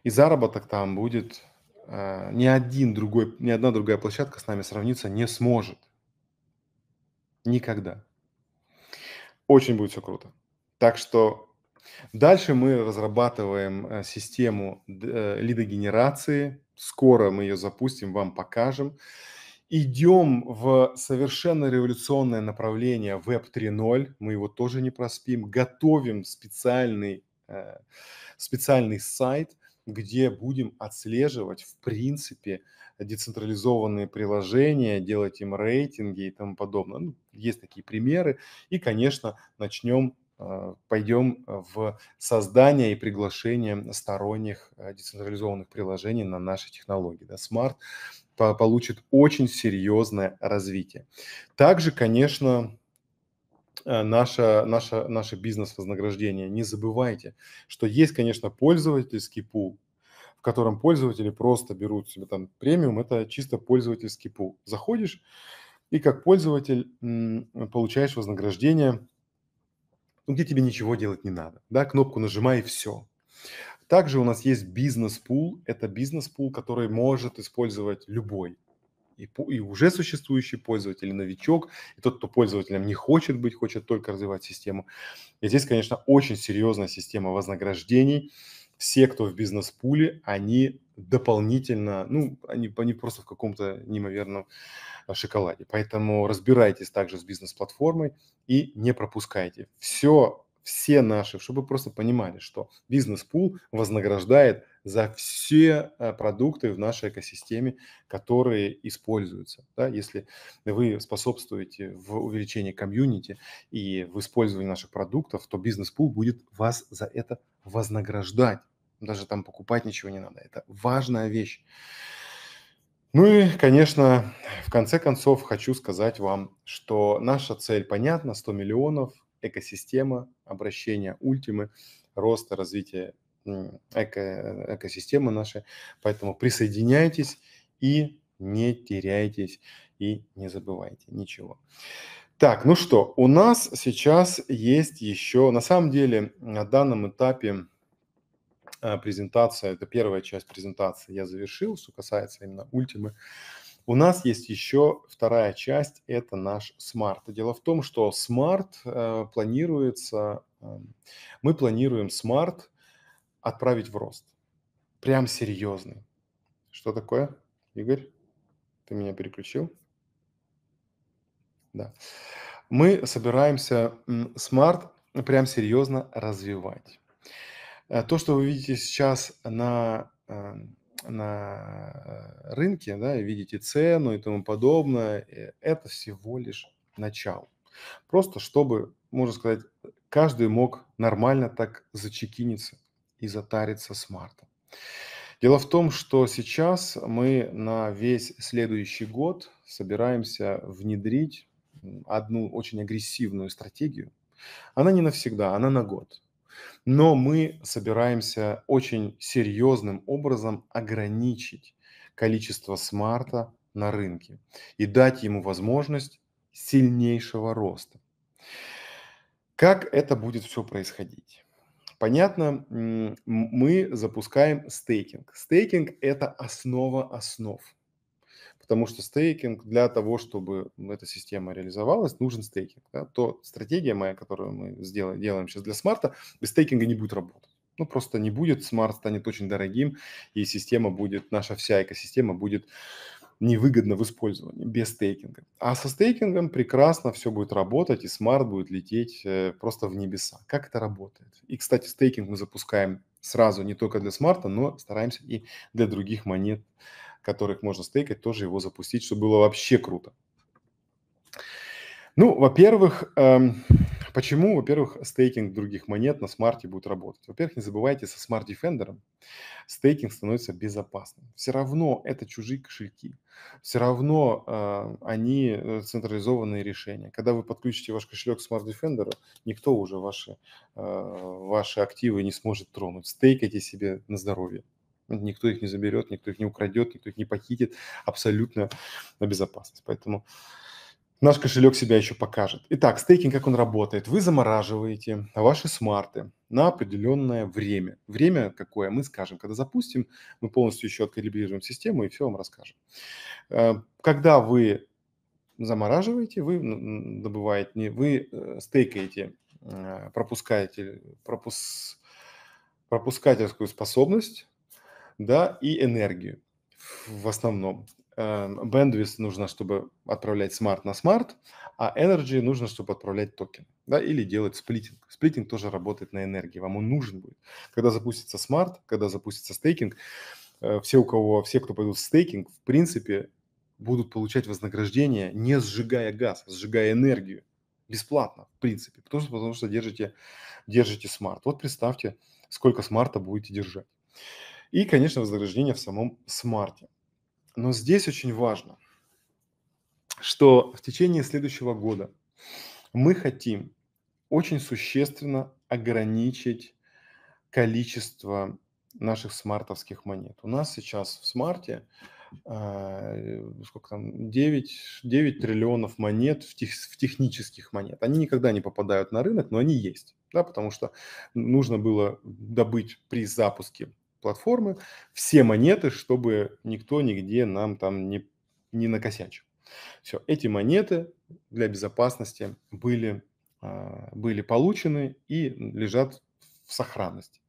И заработок там будет Э, ни, один другой, ни одна другая площадка с нами сравниться не сможет. Никогда. Очень будет все круто. Так что дальше мы разрабатываем э, систему э, лидогенерации. Скоро мы ее запустим, вам покажем. Идем в совершенно революционное направление Web 3.0. Мы его тоже не проспим. Готовим специальный, специальный сайт где будем отслеживать, в принципе, децентрализованные приложения, делать им рейтинги и тому подобное. Ну, есть такие примеры. И, конечно, начнем э, пойдем э, в создание и приглашение сторонних э, децентрализованных приложений на наши технологии. Да, смарт получит очень серьезное развитие. Также, конечно, наше, э, наше, наше бизнес-вознаграждение. Не забывайте, что есть, конечно, пользовательский пул, в котором пользователи просто берут себе там премиум, это чисто пользовательский пул. Заходишь и как пользователь получаешь вознаграждение, ну, где тебе ничего делать не надо. Да, кнопку нажимай и все. Также у нас есть бизнес-пул. Это бизнес-пул, который может использовать любой и, и уже существующий пользователь, и новичок, и тот, кто пользователем не хочет быть, хочет только развивать систему. И здесь, конечно, очень серьезная система вознаграждений. Все, кто в бизнес-пуле, они дополнительно, ну, они, они просто в каком-то неимоверном а, шоколаде. Поэтому разбирайтесь также с бизнес-платформой и не пропускайте. Все все наши, чтобы вы просто понимали, что бизнес-пул вознаграждает за все э, продукты в нашей экосистеме, которые используются. Да? Если вы способствуете в увеличении комьюнити и в использовании наших продуктов, то бизнес-пул будет вас за это вознаграждать. Даже там покупать ничего не надо. Это важная вещь. Ну и, конечно, в конце концов хочу сказать вам, что наша цель понятна, 100 миллионов, экосистема, обращения Ультимы, роста, развития эко, экосистемы нашей. Поэтому присоединяйтесь и не теряйтесь и не забывайте ничего. Так, ну что, у нас сейчас есть еще, на самом деле, на данном этапе а, презентация, это первая часть презентации я завершил, что касается именно ультимы. У нас есть еще вторая часть, это наш смарт. Дело в том, что смарт э, планируется, эм, мы планируем смарт отправить в рост. Прям серьезный. Что такое, Игорь? Ты меня переключил? Да. Мы собираемся смарт прям серьезно развивать. Э, то, что вы видите сейчас на эм, на э, рынке, да, видите цену и тому подобное, э, это всего лишь начало. Просто чтобы, можно сказать, каждый мог нормально так зачекиниться и затариться с марта. Дело в том, что сейчас мы на весь следующий год собираемся внедрить одну очень агрессивную стратегию. Она не навсегда, она на год. Но мы собираемся очень серьезным образом ограничить количество смарта на рынке и дать ему возможность сильнейшего роста. Как это будет все происходить? Понятно, мы запускаем стейкинг. Стейкинг – это основа основ – потому что стейкинг для того, чтобы эта система реализовалась, нужен стейкинг. Да? То стратегия моя, которую мы сделаем, делаем сейчас для смарта, без стейкинга не будет работать. Ну, просто не будет, смарт станет очень дорогим, и система будет, наша вся экосистема будет невыгодно в использовании без стейкинга. А со стейкингом прекрасно все будет работать, и смарт будет лететь э, просто в небеса. Как это работает? И, кстати, стейкинг мы запускаем сразу не только для смарта, но стараемся и для других монет которых можно стейкать, тоже его запустить, чтобы было вообще круто. Ну, во-первых, эм, почему, во-первых, стейкинг других монет на смарте будет работать? Во-первых, не забывайте, со смарт-дефендером стейкинг становится безопасным. Все равно это чужие кошельки. Все равно э, они э, централизованные решения. Когда вы подключите ваш кошелек к смарт-дефендеру, никто уже ваши, э, ваши активы не сможет тронуть. Стейкайте себе на здоровье. Никто их не заберет, никто их не украдет, никто их не похитит. Абсолютно на безопасность. Поэтому наш кошелек себя еще покажет. Итак, стейкинг, как он работает? Вы замораживаете ваши смарты на определенное время. Время какое, мы скажем. Когда запустим, мы полностью еще откалибрируем систему и все вам расскажем. Э, когда вы замораживаете, вы добываете, не вы э, стейкаете, э, пропускаете, пропус, пропускательскую способность да, и энергию в основном. Bandwidth эм, нужно, чтобы отправлять смарт на смарт, а Energy нужно, чтобы отправлять токен, да, или делать сплитинг. Сплитинг тоже работает на энергии, вам он нужен будет. Когда запустится смарт, когда запустится стейкинг, э, все, у кого, все, кто пойдут в стейкинг, в принципе, будут получать вознаграждение, не сжигая газ, а сжигая энергию. Бесплатно, в принципе, потому что, потому что держите, держите смарт. Вот представьте, сколько смарта будете держать. И, конечно, вознаграждение в самом смарте. Но здесь очень важно, что в течение следующего года мы хотим очень существенно ограничить количество наших смартовских монет. У нас сейчас в смарте э, сколько там, 9, 9 триллионов монет в, тех, в технических монет. Они никогда не попадают на рынок, но они есть, да, потому что нужно было добыть при запуске платформы, все монеты, чтобы никто нигде нам там не, не накосячил. Все, эти монеты для безопасности были, а, были получены и лежат в сохранности.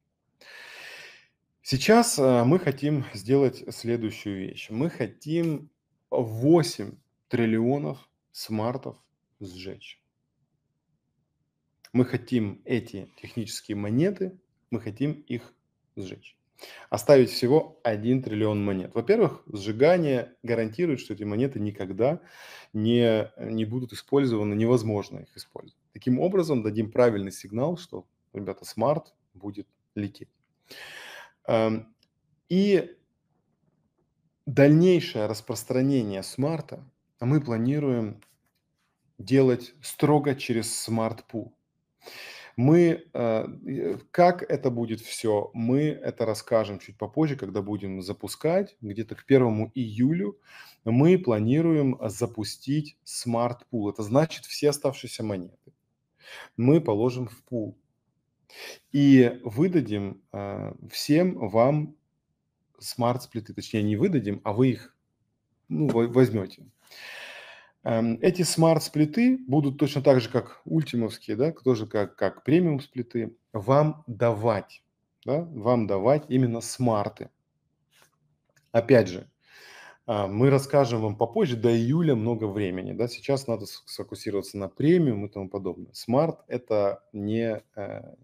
Сейчас а, мы хотим сделать следующую вещь. Мы хотим 8 триллионов смартов сжечь. Мы хотим эти технические монеты, мы хотим их сжечь. Оставить всего 1 триллион монет. Во-первых, сжигание гарантирует, что эти монеты никогда не, не будут использованы, невозможно их использовать. Таким образом, дадим правильный сигнал, что, ребята, смарт будет лететь. Эм, и дальнейшее распространение смарта мы планируем делать строго через смарт-пул. Мы, э, как это будет все, мы это расскажем чуть попозже, когда будем запускать. Где-то к первому июлю мы планируем запустить смарт-пул. Это значит все оставшиеся монеты. Мы положим в пул и выдадим э, всем вам смарт-сплиты. Точнее, не выдадим, а вы их ну, возьмете. Эм, эти смарт-сплиты будут точно так же, как ультимовские, да, тоже как, как премиум-сплиты, вам давать, да, вам давать именно смарты. Опять же, а, мы расскажем вам попозже, до июля много времени, да, сейчас надо сфокусироваться на премиум и тому подобное. Смарт – это не, э,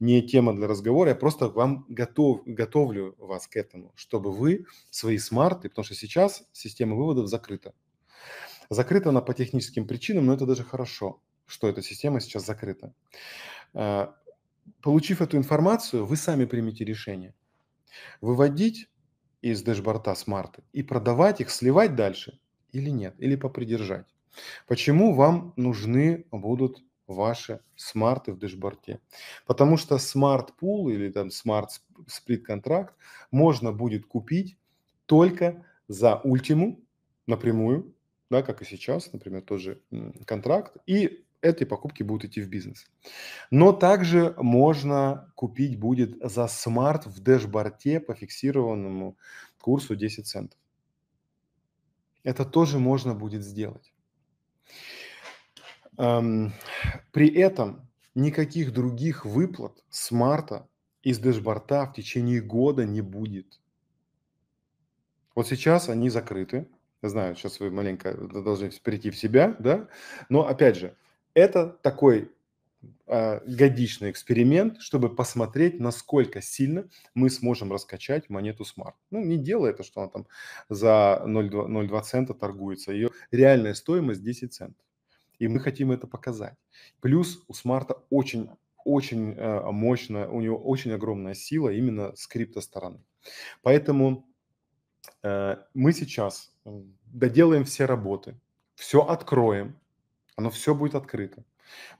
не тема для разговора, я просто вам готов, готовлю вас к этому, чтобы вы свои смарты, потому что сейчас система выводов закрыта, Закрыта она по техническим причинам, но это даже хорошо, что эта система сейчас закрыта. А, получив эту информацию, вы сами примите решение. Выводить из дэшборта смарты и продавать их, сливать дальше или нет, или попридержать. Почему вам нужны будут ваши смарты в дэшборте. Потому что смарт-пул или там смарт-сплит-контракт можно будет купить только за ультиму напрямую да, как и сейчас, например, тоже контракт, и этой покупки будут идти в бизнес. Но также можно купить будет за смарт в дэшборте по фиксированному курсу 10 центов. Это тоже можно будет сделать. Эм, при этом никаких других выплат СМарта из дэшборта в течение года не будет. Вот сейчас они закрыты, Знаю, сейчас вы маленько должны прийти в себя, да? Но опять же, это такой э, годичный эксперимент, чтобы посмотреть, насколько сильно мы сможем раскачать монету Smart. Ну, не дело это, что она там за 0,2 цента торгуется. Ее реальная стоимость 10 центов. И мы хотим это показать. Плюс у Смарта очень очень э, мощная, у него очень огромная сила именно с крипто стороны. Поэтому Э, мы сейчас доделаем все работы, все откроем, оно все будет открыто.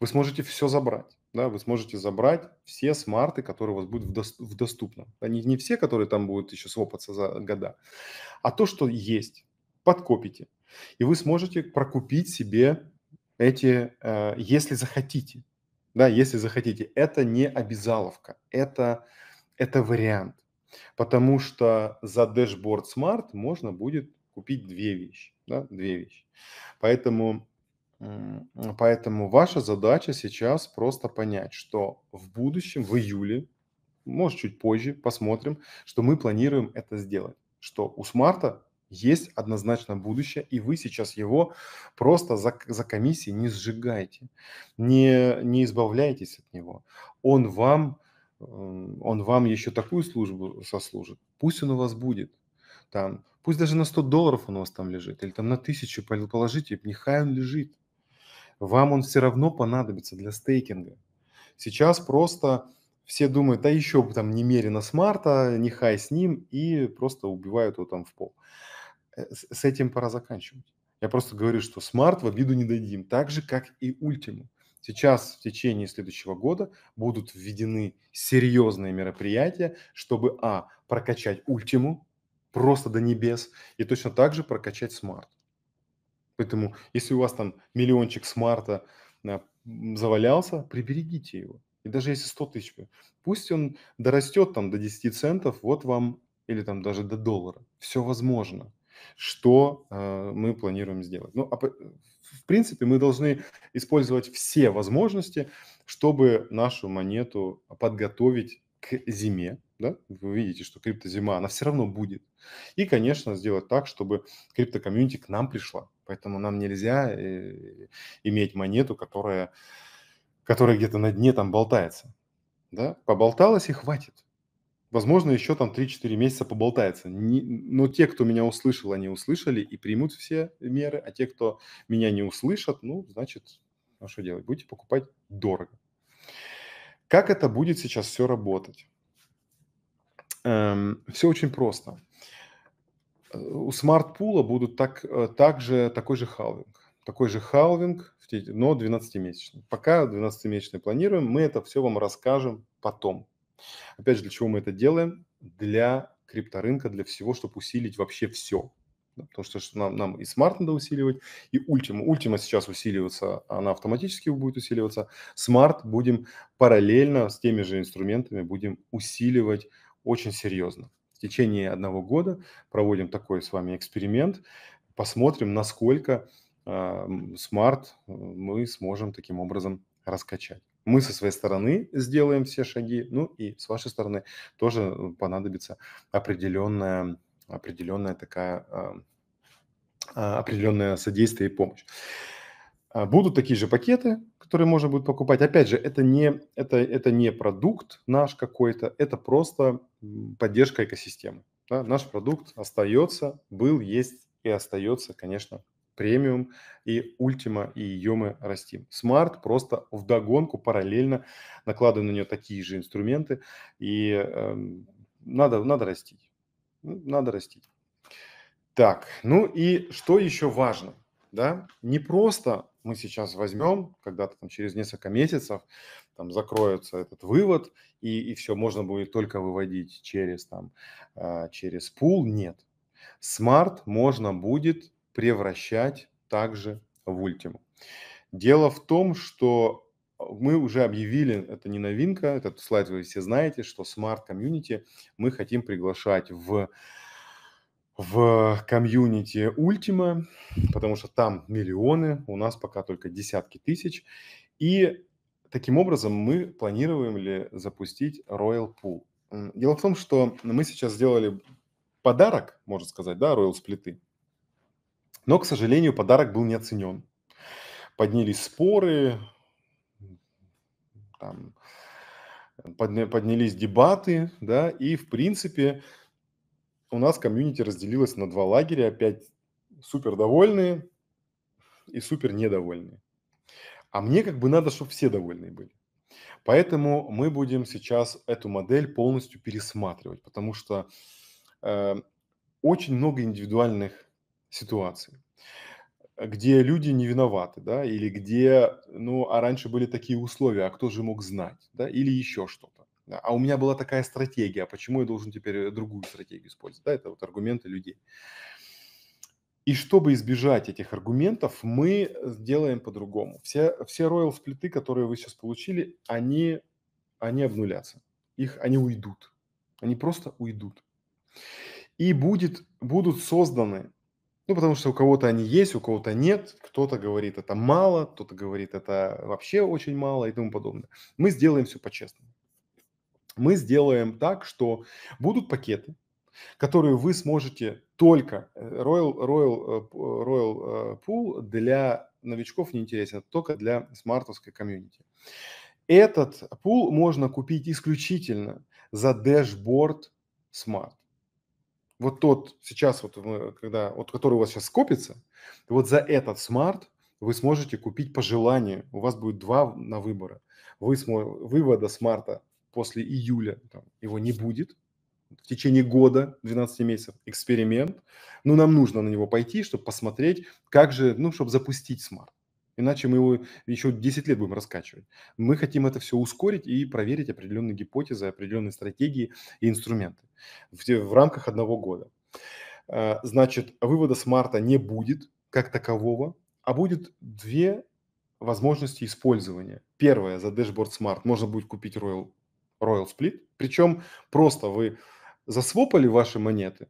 Вы сможете все забрать. Да, вы сможете забрать все смарты, которые у вас будут в, дос- в доступном. Да, не, не все, которые там будут еще свопаться за года, а то, что есть, подкопите. И вы сможете прокупить себе эти, э, если захотите. Да, если захотите. Это не обязаловка, это, это вариант. Потому что за Dashboard Smart можно будет купить две вещи. Да? Две вещи. Поэтому, поэтому ваша задача сейчас просто понять, что в будущем, в июле, может чуть позже посмотрим, что мы планируем это сделать. Что у смарта есть однозначно будущее, и вы сейчас его просто за, за комиссии не сжигайте, не, не избавляйтесь от него. Он вам он вам еще такую службу сослужит, пусть он у вас будет. Там, пусть даже на 100 долларов он у вас там лежит, или там на 1000 положите, нехай он лежит. Вам он все равно понадобится для стейкинга. Сейчас просто все думают, да еще там немерено смарта, нехай с ним, и просто убивают его там в пол. Э, с этим пора заканчивать. Я просто говорю, что смарт в обиду не дадим, так же, как и ультиму. Сейчас в течение следующего года будут введены серьезные мероприятия, чтобы, а, прокачать ультиму просто до небес, и точно так же прокачать смарт. Поэтому, если у вас там миллиончик смарта а, завалялся, приберегите его. И даже если 100 тысяч, пусть он дорастет там до 10 центов, вот вам, или там даже до доллара. Все возможно. Что э, мы планируем сделать? Ну, а э, в принципе, мы должны использовать все возможности, чтобы нашу монету подготовить к зиме. Да? Вы видите, что криптозима, она все равно будет. И, конечно, сделать так, чтобы криптокомьюнити к нам пришла. Поэтому нам нельзя э, иметь монету, которая, которая где-то на дне там болтается. Да? Поболталась и хватит. Возможно, еще там 3-4 месяца поболтается. Не, но те, кто меня услышал, они услышали и примут все меры, а те, кто меня не услышат, ну, значит, ну что делать? Будете покупать дорого. Как это будет сейчас все работать? Эм, все очень просто. Э, у смарт-пула будут так, э, также такой же халвинг. Такой же халвинг, но 12-месячный. Пока 12-месячный планируем, мы это все вам расскажем потом. Опять же, для чего мы это делаем? Для крипторынка, для всего, чтобы усилить вообще все. Потому что нам, нам и смарт надо усиливать, и ультима. Ультима сейчас усиливаться, она автоматически будет усиливаться. Смарт будем параллельно с теми же инструментами будем усиливать очень серьезно. В течение одного года проводим такой с вами эксперимент, посмотрим, насколько а, смарт э, мы сможем таким образом раскачать. Мы со своей стороны сделаем все шаги, ну и с вашей стороны тоже э, понадобится определенная, определенная такая, а, определенное содействие и помощь. А, будут такие же пакеты, которые можно будет покупать. Опять же, это не, это, это не продукт наш какой-то, это просто поддержка экосистемы. Да? Наш продукт остается, был, есть и остается, конечно, премиум и ультима и ее мы растим. Смарт просто вдогонку параллельно накладываем на нее такие же инструменты, и э, надо, надо растить. Надо растить. Так, ну и что еще важно? Да? Не просто мы сейчас возьмем, когда-то там через несколько месяцев там закроется этот вывод, и, и все, можно будет только выводить через, там, э, через пул. Нет. Смарт можно будет превращать также в ультиму. Дело в том, что э, мы уже объявили, это не новинка, этот слайд вы все знаете, что Smart Community мы хотим приглашать в в комьюнити Ultima, потому что там миллионы, у нас пока только десятки тысяч. И таким образом мы планируем ли запустить Royal Pool. Дело в том, что мы сейчас сделали подарок, можно сказать, да, Royal Сплиты. Но, к сожалению, подарок был не оценен. Поднялись споры, там, поднялись дебаты, да, и, в принципе, у нас комьюнити разделилось на два лагеря, опять супер довольные и супер недовольные. А мне как бы надо, чтобы все довольные были. Поэтому мы будем сейчас эту модель полностью пересматривать, потому что э, очень много индивидуальных ситуации, где люди не виноваты, да, или где, ну, а раньше были такие условия, а кто же мог знать, да, или еще что-то. А у меня была такая стратегия, а почему я должен теперь другую стратегию использовать? Да, это вот аргументы людей. И чтобы избежать этих аргументов, мы делаем по-другому. Все, все royal сплиты, которые вы сейчас получили, они, они обнулятся. Их, они уйдут. Они просто уйдут. И будет, будут созданы ну, потому что у кого-то они есть, у кого-то нет, кто-то говорит, это мало, кто-то говорит, это вообще очень мало и тому подобное. Мы сделаем все по-честному. Мы сделаем так, что будут пакеты, которые вы сможете только э, Royal, Royal, э, э, Royal Pool для новичков не интересен, только для смартовской комьюнити. Этот пул можно купить исключительно за дashboard Smart вот тот сейчас, вот когда, вот который у вас сейчас скопится, вот за этот смарт вы сможете купить по желанию. У вас будет два на выборы. Вы смо... Вывода смарта после июля там, его не будет. В течение года, 12 месяцев, эксперимент. Но нам нужно на него пойти, чтобы посмотреть, как же, ну, чтобы запустить смарт. Иначе мы его еще 10 лет будем раскачивать. Мы хотим это все ускорить и проверить определенные гипотезы, определенные стратегии и инструменты в, в рамках одного года. А, значит, вывода с марта не будет как такового, а будет две возможности использования. Первое, за Dashboard Smart можно будет купить Royal, Royal Split, причем просто вы засвопали ваши монеты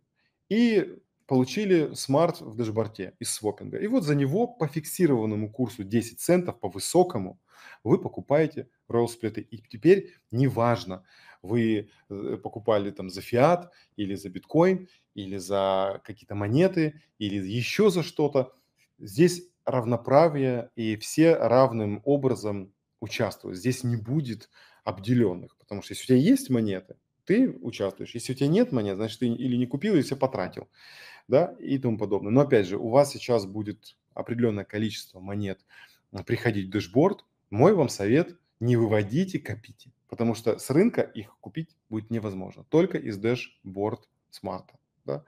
и получили смарт в дэшборте из свопинга. И вот за него по фиксированному курсу 10 центов, по высокому, вы покупаете Royal сплиты. И теперь неважно, вы э, покупали там за фиат или за биткоин, или за какие-то монеты, или еще за что-то. Здесь равноправие и все равным образом участвуют. Здесь не будет обделенных, потому что если у тебя есть монеты, ты участвуешь. Если у тебя нет монет, значит, ты или не купил, или все потратил, да, и тому подобное. Но опять же, у вас сейчас будет определенное количество монет а, приходить в дэшборд. Мой вам совет – не выводите, копите, потому что с рынка их купить будет невозможно, только из дэшборд смарта, да.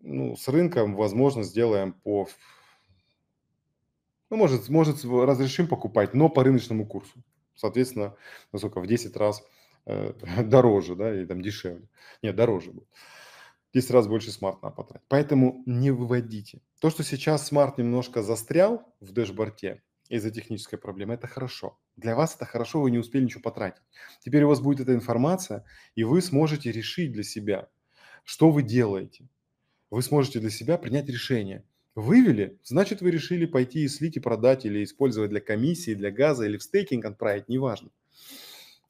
Ну, с рынком, возможно, сделаем по ну, может, может, разрешим покупать, но по рыночному курсу. Соответственно, насколько в 10 раз Э, дороже, да, или там дешевле. Нет, дороже будет. 10 раз больше смарт надо потратить. Поэтому не выводите. То, что сейчас смарт немножко застрял в дэшборте из-за технической проблемы, это хорошо. Для вас это хорошо, вы не успели ничего потратить. Теперь у вас будет эта информация, и вы сможете решить для себя, что вы делаете. Вы сможете для себя принять решение. Вывели, значит, вы решили пойти и слить, и продать, или использовать для комиссии, для газа, или в стейкинг отправить, неважно.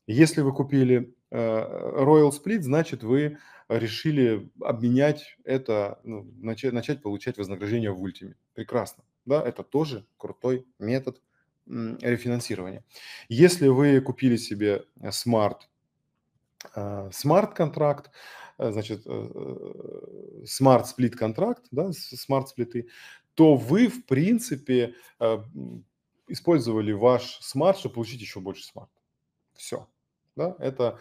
Если вы купили э, Royal Split, значит, вы решили обменять это, ну, начать, начать получать вознаграждение в ультиме. Прекрасно. Да, это тоже крутой метод рефинансирования. Если вы купили себе смарт, смарт-контракт, э, э, значит, смарт-сплит-контракт, да, смарт-сплиты, то вы, в принципе, использовали ваш смарт, чтобы получить еще больше смарт. Все. Да? Это,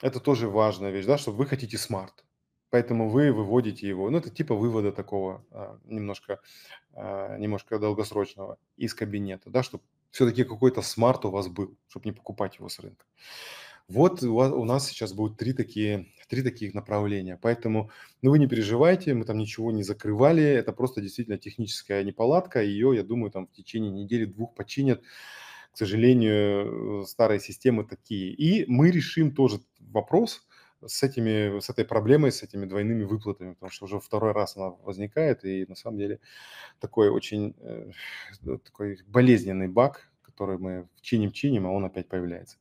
это тоже важная вещь, да, что вы хотите смарт, поэтому вы выводите его. Ну, это типа вывода такого а, немножко, а, немножко долгосрочного из кабинета, да, чтобы все-таки какой-то смарт у вас был, чтобы не покупать его с рынка. Вот у, у нас сейчас будут три, такие, три таких направления. Поэтому ну, вы не переживайте, мы там ничего не закрывали. Это просто действительно техническая неполадка. Ее, я думаю, там в течение недели-двух починят к сожалению, э, старые системы такие. И мы решим тоже вопрос с, этими, с этой проблемой, с этими двойными выплатами, потому что уже второй раз она возникает, и на самом деле такой очень э, э, такой болезненный баг, который мы чиним-чиним, а он опять появляется.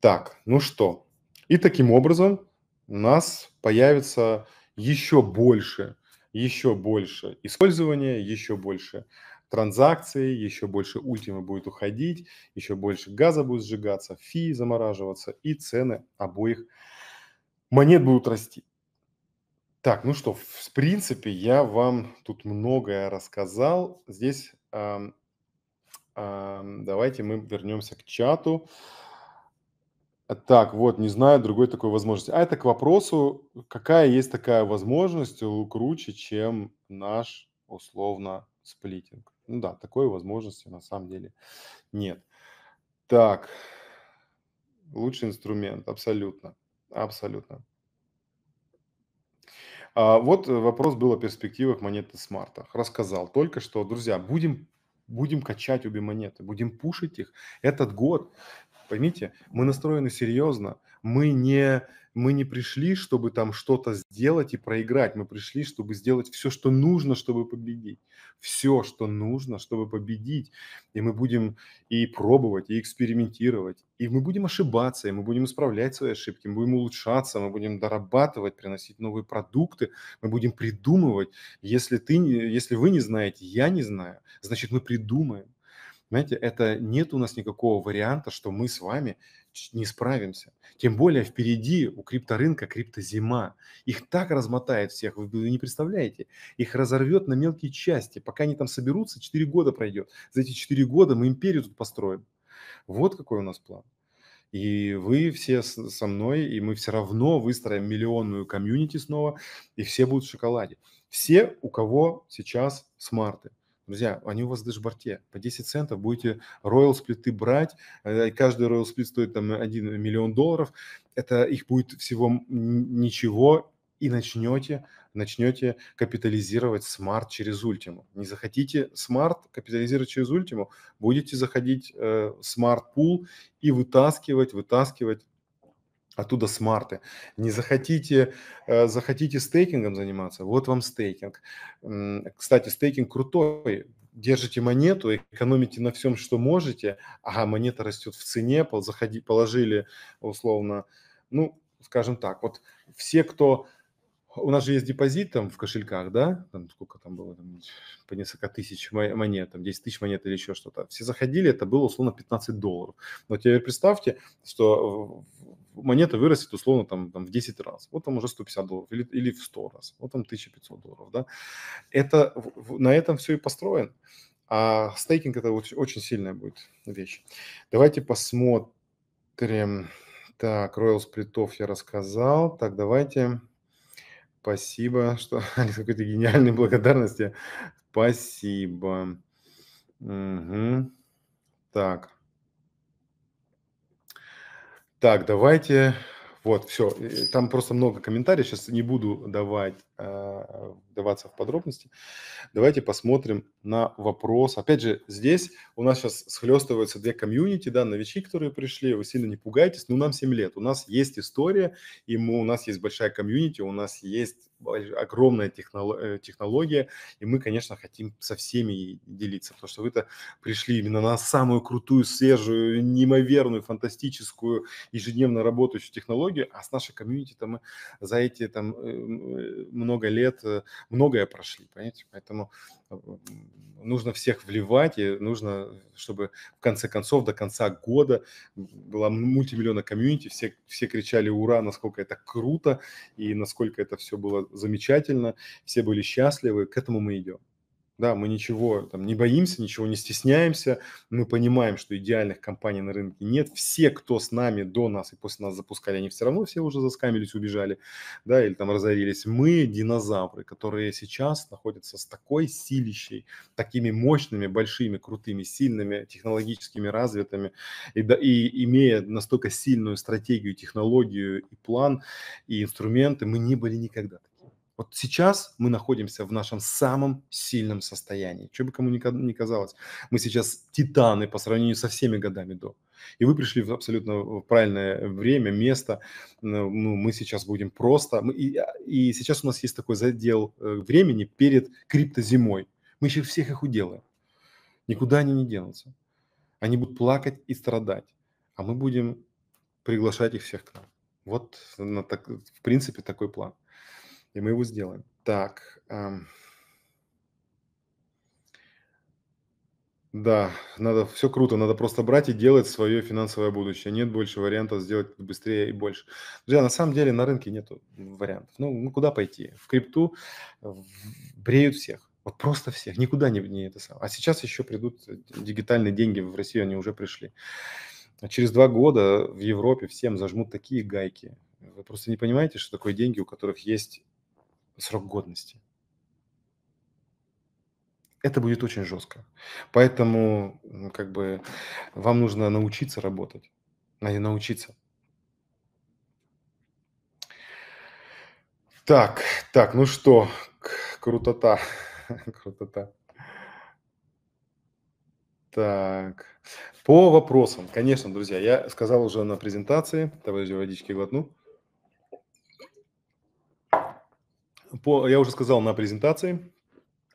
Так, ну что. И таким образом у нас появится еще больше, еще больше использования, еще больше транзакции, еще больше ультимы будет уходить, еще больше газа будет сжигаться, фи замораживаться и цены обоих монет будут расти. Так, ну что, в принципе, я вам тут многое рассказал. Здесь э, э, давайте мы вернемся к чату. Так, вот, не знаю другой такой возможности. А это к вопросу, какая есть такая возможность круче, чем наш условно сплитинг. Ну да, такой возможности на самом деле нет. Так, лучший инструмент, абсолютно, абсолютно. А вот э, вопрос был о перспективах монеты смартах. Рассказал только что, друзья, будем, будем качать обе монеты, будем пушить их. Этот год, поймите, мы настроены серьезно, мы не, мы не пришли, чтобы там что-то сделать и проиграть. Мы пришли, чтобы сделать все, что нужно, чтобы победить. Все, что нужно, чтобы победить. И мы будем и пробовать, и экспериментировать. И мы будем ошибаться, и мы будем исправлять свои ошибки, мы будем улучшаться, мы будем дорабатывать, приносить новые продукты, мы будем придумывать. Если, ты, если вы не знаете, я не знаю, значит, мы придумаем. знаете это нет у нас никакого варианта, что мы с вами не справимся. Тем более впереди у крипторынка криптозима. Их так размотает всех, вы не представляете. Их разорвет на мелкие части. Пока они там соберутся, 4 года пройдет. За эти 4 года мы империю тут построим. Вот какой у нас план. И вы все со мной, и мы все равно выстроим миллионную комьюнити снова, и все будут в шоколаде. Все, у кого сейчас смарты – Друзья, они у вас в дашборте. По 10 центов будете роял сплиты брать. Э, каждый роял сплит стоит там 1 миллион долларов. Это их будет всего ничего. И начнете, начнете капитализировать смарт через ультиму. Не захотите смарт капитализировать через ультиму, будете заходить э, смарт-пул и вытаскивать, вытаскивать оттуда смарты. Не захотите, э, захотите стейкингом заниматься, вот вам стейкинг. Кстати, стейкинг крутой, держите монету, экономите на всем, что можете, а монета растет в цене, заходи, положили условно, ну, скажем так, вот все, кто у нас же есть депозит там в кошельках, да, там сколько там было, там, по несколько тысяч монет, там 10 тысяч монет или еще что-то. Все заходили, это было условно 15 долларов. Но теперь представьте, что монета вырастет условно там, там в 10 раз, вот там уже 150 долларов или, или в 100 раз, вот там 1500 долларов, да. Это, на этом все и построен А стейкинг – это очень, сильная будет вещь. Давайте посмотрим. Так, Royal Сплитов я рассказал. Так, давайте. Спасибо, что какой-то гениальной благодарности. Спасибо. Угу. Так. Так, давайте. Вот, все. Э, там просто много комментариев. Сейчас не буду давать а, вдаваться в подробности. Давайте посмотрим на вопрос. Опять же, здесь у нас сейчас схлестываются две комьюнити, да, новички, которые пришли, вы сильно не пугайтесь, ну, нам 7 лет, у нас есть история, и мы, у нас есть большая комьюнити, у нас есть огромная технолог, э, технология, и мы, конечно, хотим со всеми делиться, потому что вы-то пришли именно на самую крутую, свежую, неимоверную, фантастическую, ежедневно работающую технологию, а с нашей комьюнити-то мы за эти там э, э, много лет э, многое прошли, понимаете? Поэтому э, нужно всех вливать, и нужно, чтобы в конце концов до конца года была мультимиллионная комьюнити, все, все кричали «Ура!», насколько это круто, и насколько это все было замечательно, все были счастливы, к этому мы идем. Да, мы ничего там не боимся, ничего не стесняемся. Мы понимаем, что идеальных компаний на рынке нет. Все, кто с нами до нас и после нас запускали, они все равно все уже заскамились, убежали, да, или там разорились. Мы динозавры, которые сейчас находятся с такой силищей, такими мощными, большими, крутыми, сильными, технологическими развитыми, и, да, и имея настолько сильную стратегию, технологию и план, и инструменты, мы не были никогда. Вот сейчас мы находимся в нашем самом сильном состоянии. Что бы кому ни казалось, мы сейчас титаны по сравнению со всеми годами до. И вы пришли в абсолютно правильное время, место. Ну, ну, мы сейчас будем просто... И, а, и сейчас у нас есть такой задел э, времени перед криптозимой. Мы еще всех их уделаем. Никуда они не денутся. Они будут плакать и страдать. А мы будем приглашать их всех к нам. Вот, на так, в принципе, такой план. И мы его сделаем. Так. Да, надо все круто, надо просто брать и делать свое финансовое будущее. Нет больше вариантов сделать быстрее и больше. Друзья, на самом деле на рынке нет вариантов. Ну, ну куда пойти? В крипту бреют всех. Вот просто всех. Никуда не, не это самое. А сейчас еще придут э, дигитальные деньги. В Россию они уже пришли. А через два года в Европе всем зажмут такие гайки. Вы просто не понимаете, что такое деньги, у которых есть срок годности. Это будет очень жестко. Поэтому как бы вам нужно научиться работать, а не научиться. Так, так, ну что, крутота, крутота. Так, по вопросам, конечно, друзья, я сказал уже на презентации, давайте водички глотну. по, я уже сказал на презентации,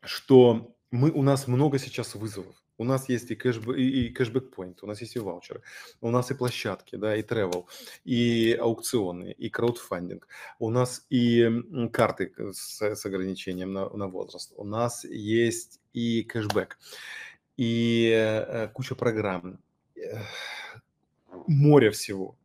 что мы, у нас много сейчас вызовов. У нас есть и, кэшб, и, и кэшбэк поинт, у нас есть и ваучеры, у нас и площадки, да, и travel, и аукционы, и краудфандинг, у нас и карты с, с ограничением на, на возраст, у нас есть и кэшбэк, и э, куча программ, э, море всего.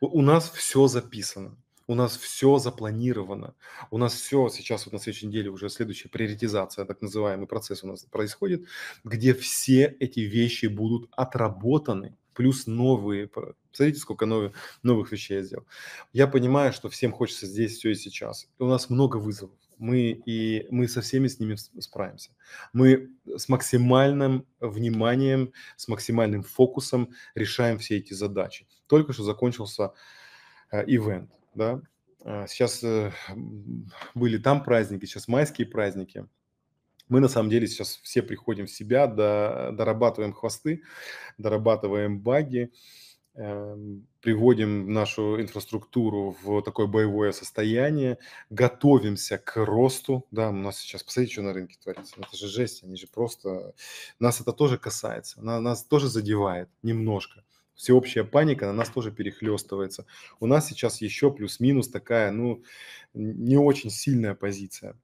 У нас все записано у нас все запланировано, у нас все сейчас вот на следующей неделе уже следующая приоритизация, так называемый процесс у нас происходит, где все эти вещи будут отработаны, плюс новые. Посмотрите, сколько новых, новых вещей я сделал. Я понимаю, что всем хочется здесь все и сейчас. у нас много вызовов. Мы, и мы со всеми с ними справимся. Мы с максимальным вниманием, с максимальным фокусом решаем все эти задачи. Только что закончился э, ивент да. А, сейчас э, были там праздники, сейчас майские праздники. Мы на самом деле сейчас все приходим в себя, дорабатываем хвосты, дорабатываем баги, эм, приводим нашу инфраструктуру в такое боевое состояние, готовимся к росту. Да, у нас сейчас, посмотрите, что на рынке творится. Это же жесть, они же просто... Нас это тоже касается, на нас тоже задевает немножко всеобщая паника на нас тоже перехлестывается. У нас сейчас еще плюс-минус такая, ну, не очень сильная позиция.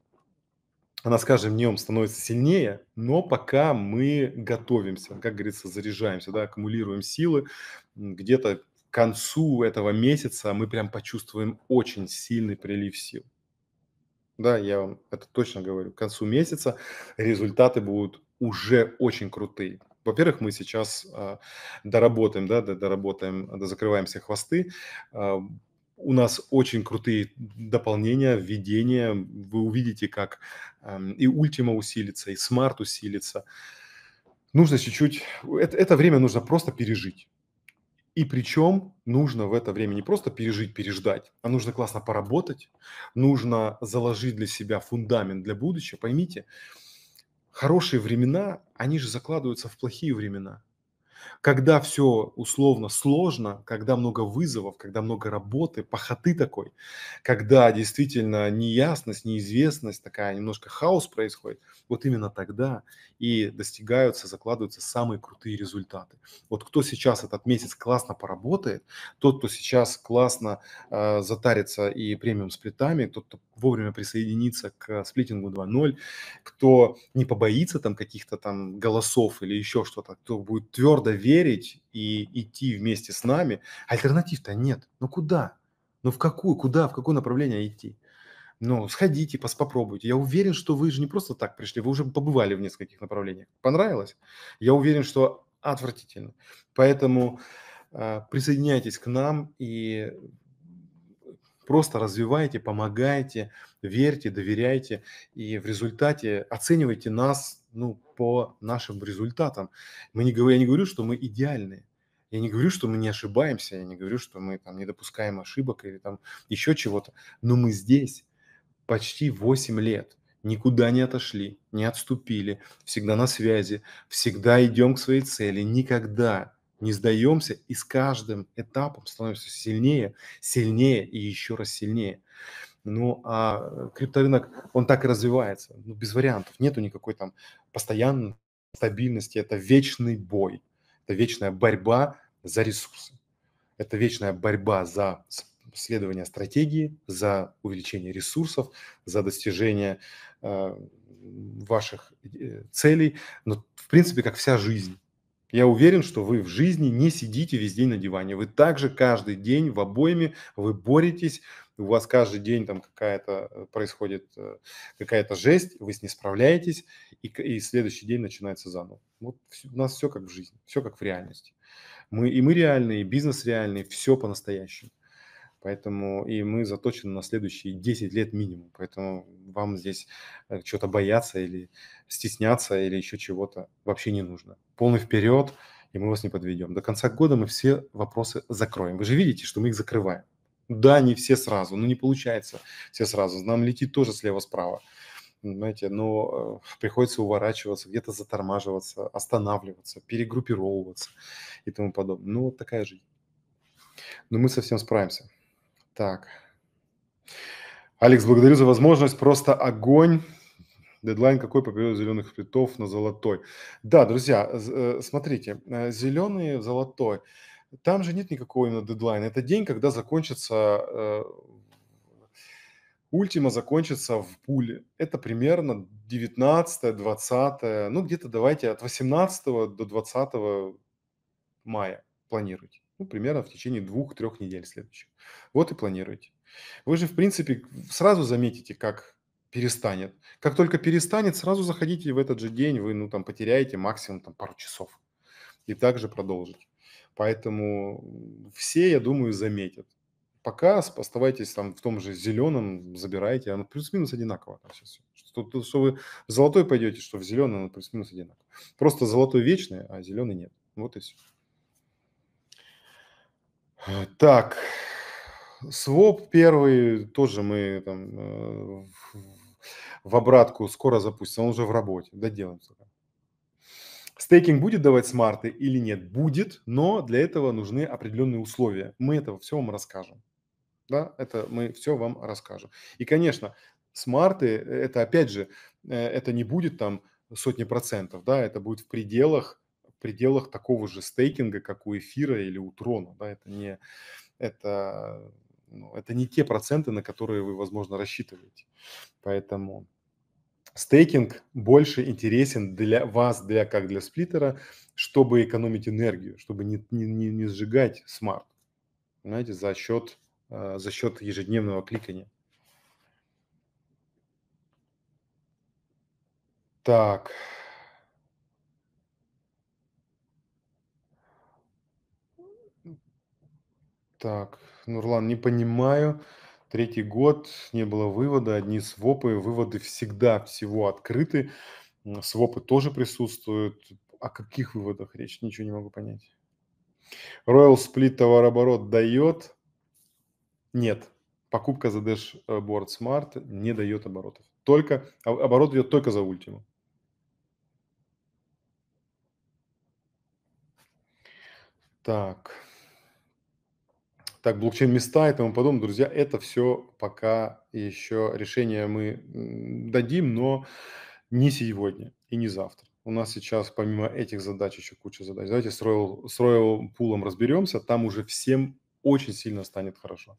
Она с каждым днем становится сильнее, но пока мы готовимся, как говорится, заряжаемся, да, аккумулируем силы, где-то к концу этого месяца мы прям почувствуем очень сильный прилив сил. Да, я вам это точно говорю. К концу месяца результаты будут уже очень крутые во-первых, мы сейчас а, доработаем, да, доработаем, закрываем все хвосты. А, у нас очень крутые дополнения, введения. Вы увидите, как и Ultima усилится, и Smart усилится. Нужно чуть-чуть... Это, это время нужно просто пережить. И причем нужно в это время не просто пережить, переждать, а нужно классно поработать, нужно заложить для себя фундамент для будущего. Поймите, э, хорошие времена, они же закладываются в плохие времена. Когда все условно сложно, когда много вызовов, когда много работы, похоты такой, когда действительно неясность, неизвестность, такая немножко хаос происходит, вот именно тогда и достигаются, закладываются самые крутые результаты. Вот кто сейчас этот месяц классно поработает, тот, кто сейчас классно э, затарится и премиум-сплитами, тот, кто вовремя присоединится к сплитингу 2.0, кто не побоится там каких-то там голосов или еще что-то, кто будет твердо верить и идти вместе с нами. Альтернатив-то нет. Ну куда? Ну в какую, куда, в какое направление идти? Ну, сходите, попробуйте. Я уверен, что вы же не просто так пришли, вы уже побывали в нескольких направлениях. Понравилось? Я уверен, что отвратительно. Поэтому э, присоединяйтесь к нам и просто развивайте, помогайте, верьте, доверяйте и в результате оценивайте нас ну, по нашим результатам. Мы не я не говорю, что мы идеальные. Я не говорю, что мы не ошибаемся, я не говорю, что мы там не допускаем ошибок или там еще чего-то. Но мы здесь почти 8 лет никуда не отошли, не отступили, всегда на связи, всегда идем к своей цели, никогда не сдаемся и с каждым этапом становимся сильнее, сильнее и еще раз сильнее. Ну, а крипторынок, он так и развивается. Ну, без вариантов. Нету никакой там постоянной стабильности. Это вечный бой. Это вечная борьба за ресурсы. Это вечная борьба за следование стратегии, за увеличение ресурсов, за достижение э, ваших э, целей. Но, в принципе, как вся жизнь. Я уверен, что вы в жизни не сидите весь день на диване. Вы также каждый день в обойме, вы боретесь, у вас каждый день там какая-то э, происходит э, какая-то жесть, вы с ней справляетесь, и, и следующий день начинается заново. Вот у нас все как в жизни, все как в реальности. Мы, и мы реальные, и бизнес реальный, все по-настоящему. Поэтому и мы заточены на следующие 10 лет минимум. Поэтому вам здесь э, что-то бояться или стесняться или еще чего-то вообще не нужно. Полный вперед, и мы вас не подведем. До конца года мы все вопросы закроем. Вы же видите, что мы их закрываем. Да, не все сразу, но ну, не получается все сразу. Нам летит тоже слева-справа. Понимаете, но э, приходится уворачиваться, где-то затормаживаться, останавливаться, перегруппировываться и тому подобное. Ну, вот такая жизнь. Но мы совсем справимся. Так. Алекс, благодарю за возможность. Просто огонь. Дедлайн какой по периоду зеленых цветов на золотой? Да, друзья, э, смотрите, э, зеленый, золотой – там же нет никакого именно дедлайна. Это день, когда закончится э, ультима закончится в пуле. Это примерно 19 20 ну где-то давайте от 18 до 20 мая планируйте. Ну, примерно в течение двух-трех недель следующих. Вот и планируйте. Вы же, в принципе, сразу заметите, как перестанет. Как только перестанет, сразу заходите в этот же день, вы, ну, там, потеряете максимум, там, пару часов. И также продолжите. Поэтому все, я думаю, заметят. Пока оставайтесь там в том же зеленом, забирайте, оно плюс-минус одинаково. Что, что вы в золотой пойдете, что в зеленый, оно плюс-минус одинаково. Просто золотой вечный, а зеленый нет. Вот и все. А, так, своп первый тоже мы там э, в обратку скоро запустим, он уже в работе, доделаем. Стейкинг будет давать смарты или нет? Будет, но для этого нужны определенные условия. Мы этого все вам расскажем. Да, это мы все вам расскажем. И, конечно, смарты, э, это опять же, э, это не будет там сотни процентов, да, это будет в пределах, в пределах такого же стейкинга, как у эфира или у трона, да, это не, это, ну, это не те проценты, на которые вы, возможно, рассчитываете. Поэтому стейкинг больше интересен для вас, для, как для сплиттера, чтобы экономить энергию, чтобы не, не, не, не сжигать смарт, знаете, за счет, э, за счет ежедневного кликания. Так. Так, Нурлан, не понимаю. Третий год не было вывода, одни свопы. Выводы всегда всего открыты. Свопы тоже присутствуют. О каких выводах речь? Ничего не могу понять. Royal Split товарооборот дает? Нет. Покупка за Dashboard Smart не дает оборотов. Только, а, оборот идет только за Ultimo. Так так блокчейн места и тому подобное. Друзья, это все пока еще решение мы дадим, но не сегодня и не завтра. У нас сейчас помимо этих задач еще куча задач. Давайте с Royal, с Pool разберемся, там уже всем очень сильно станет хорошо.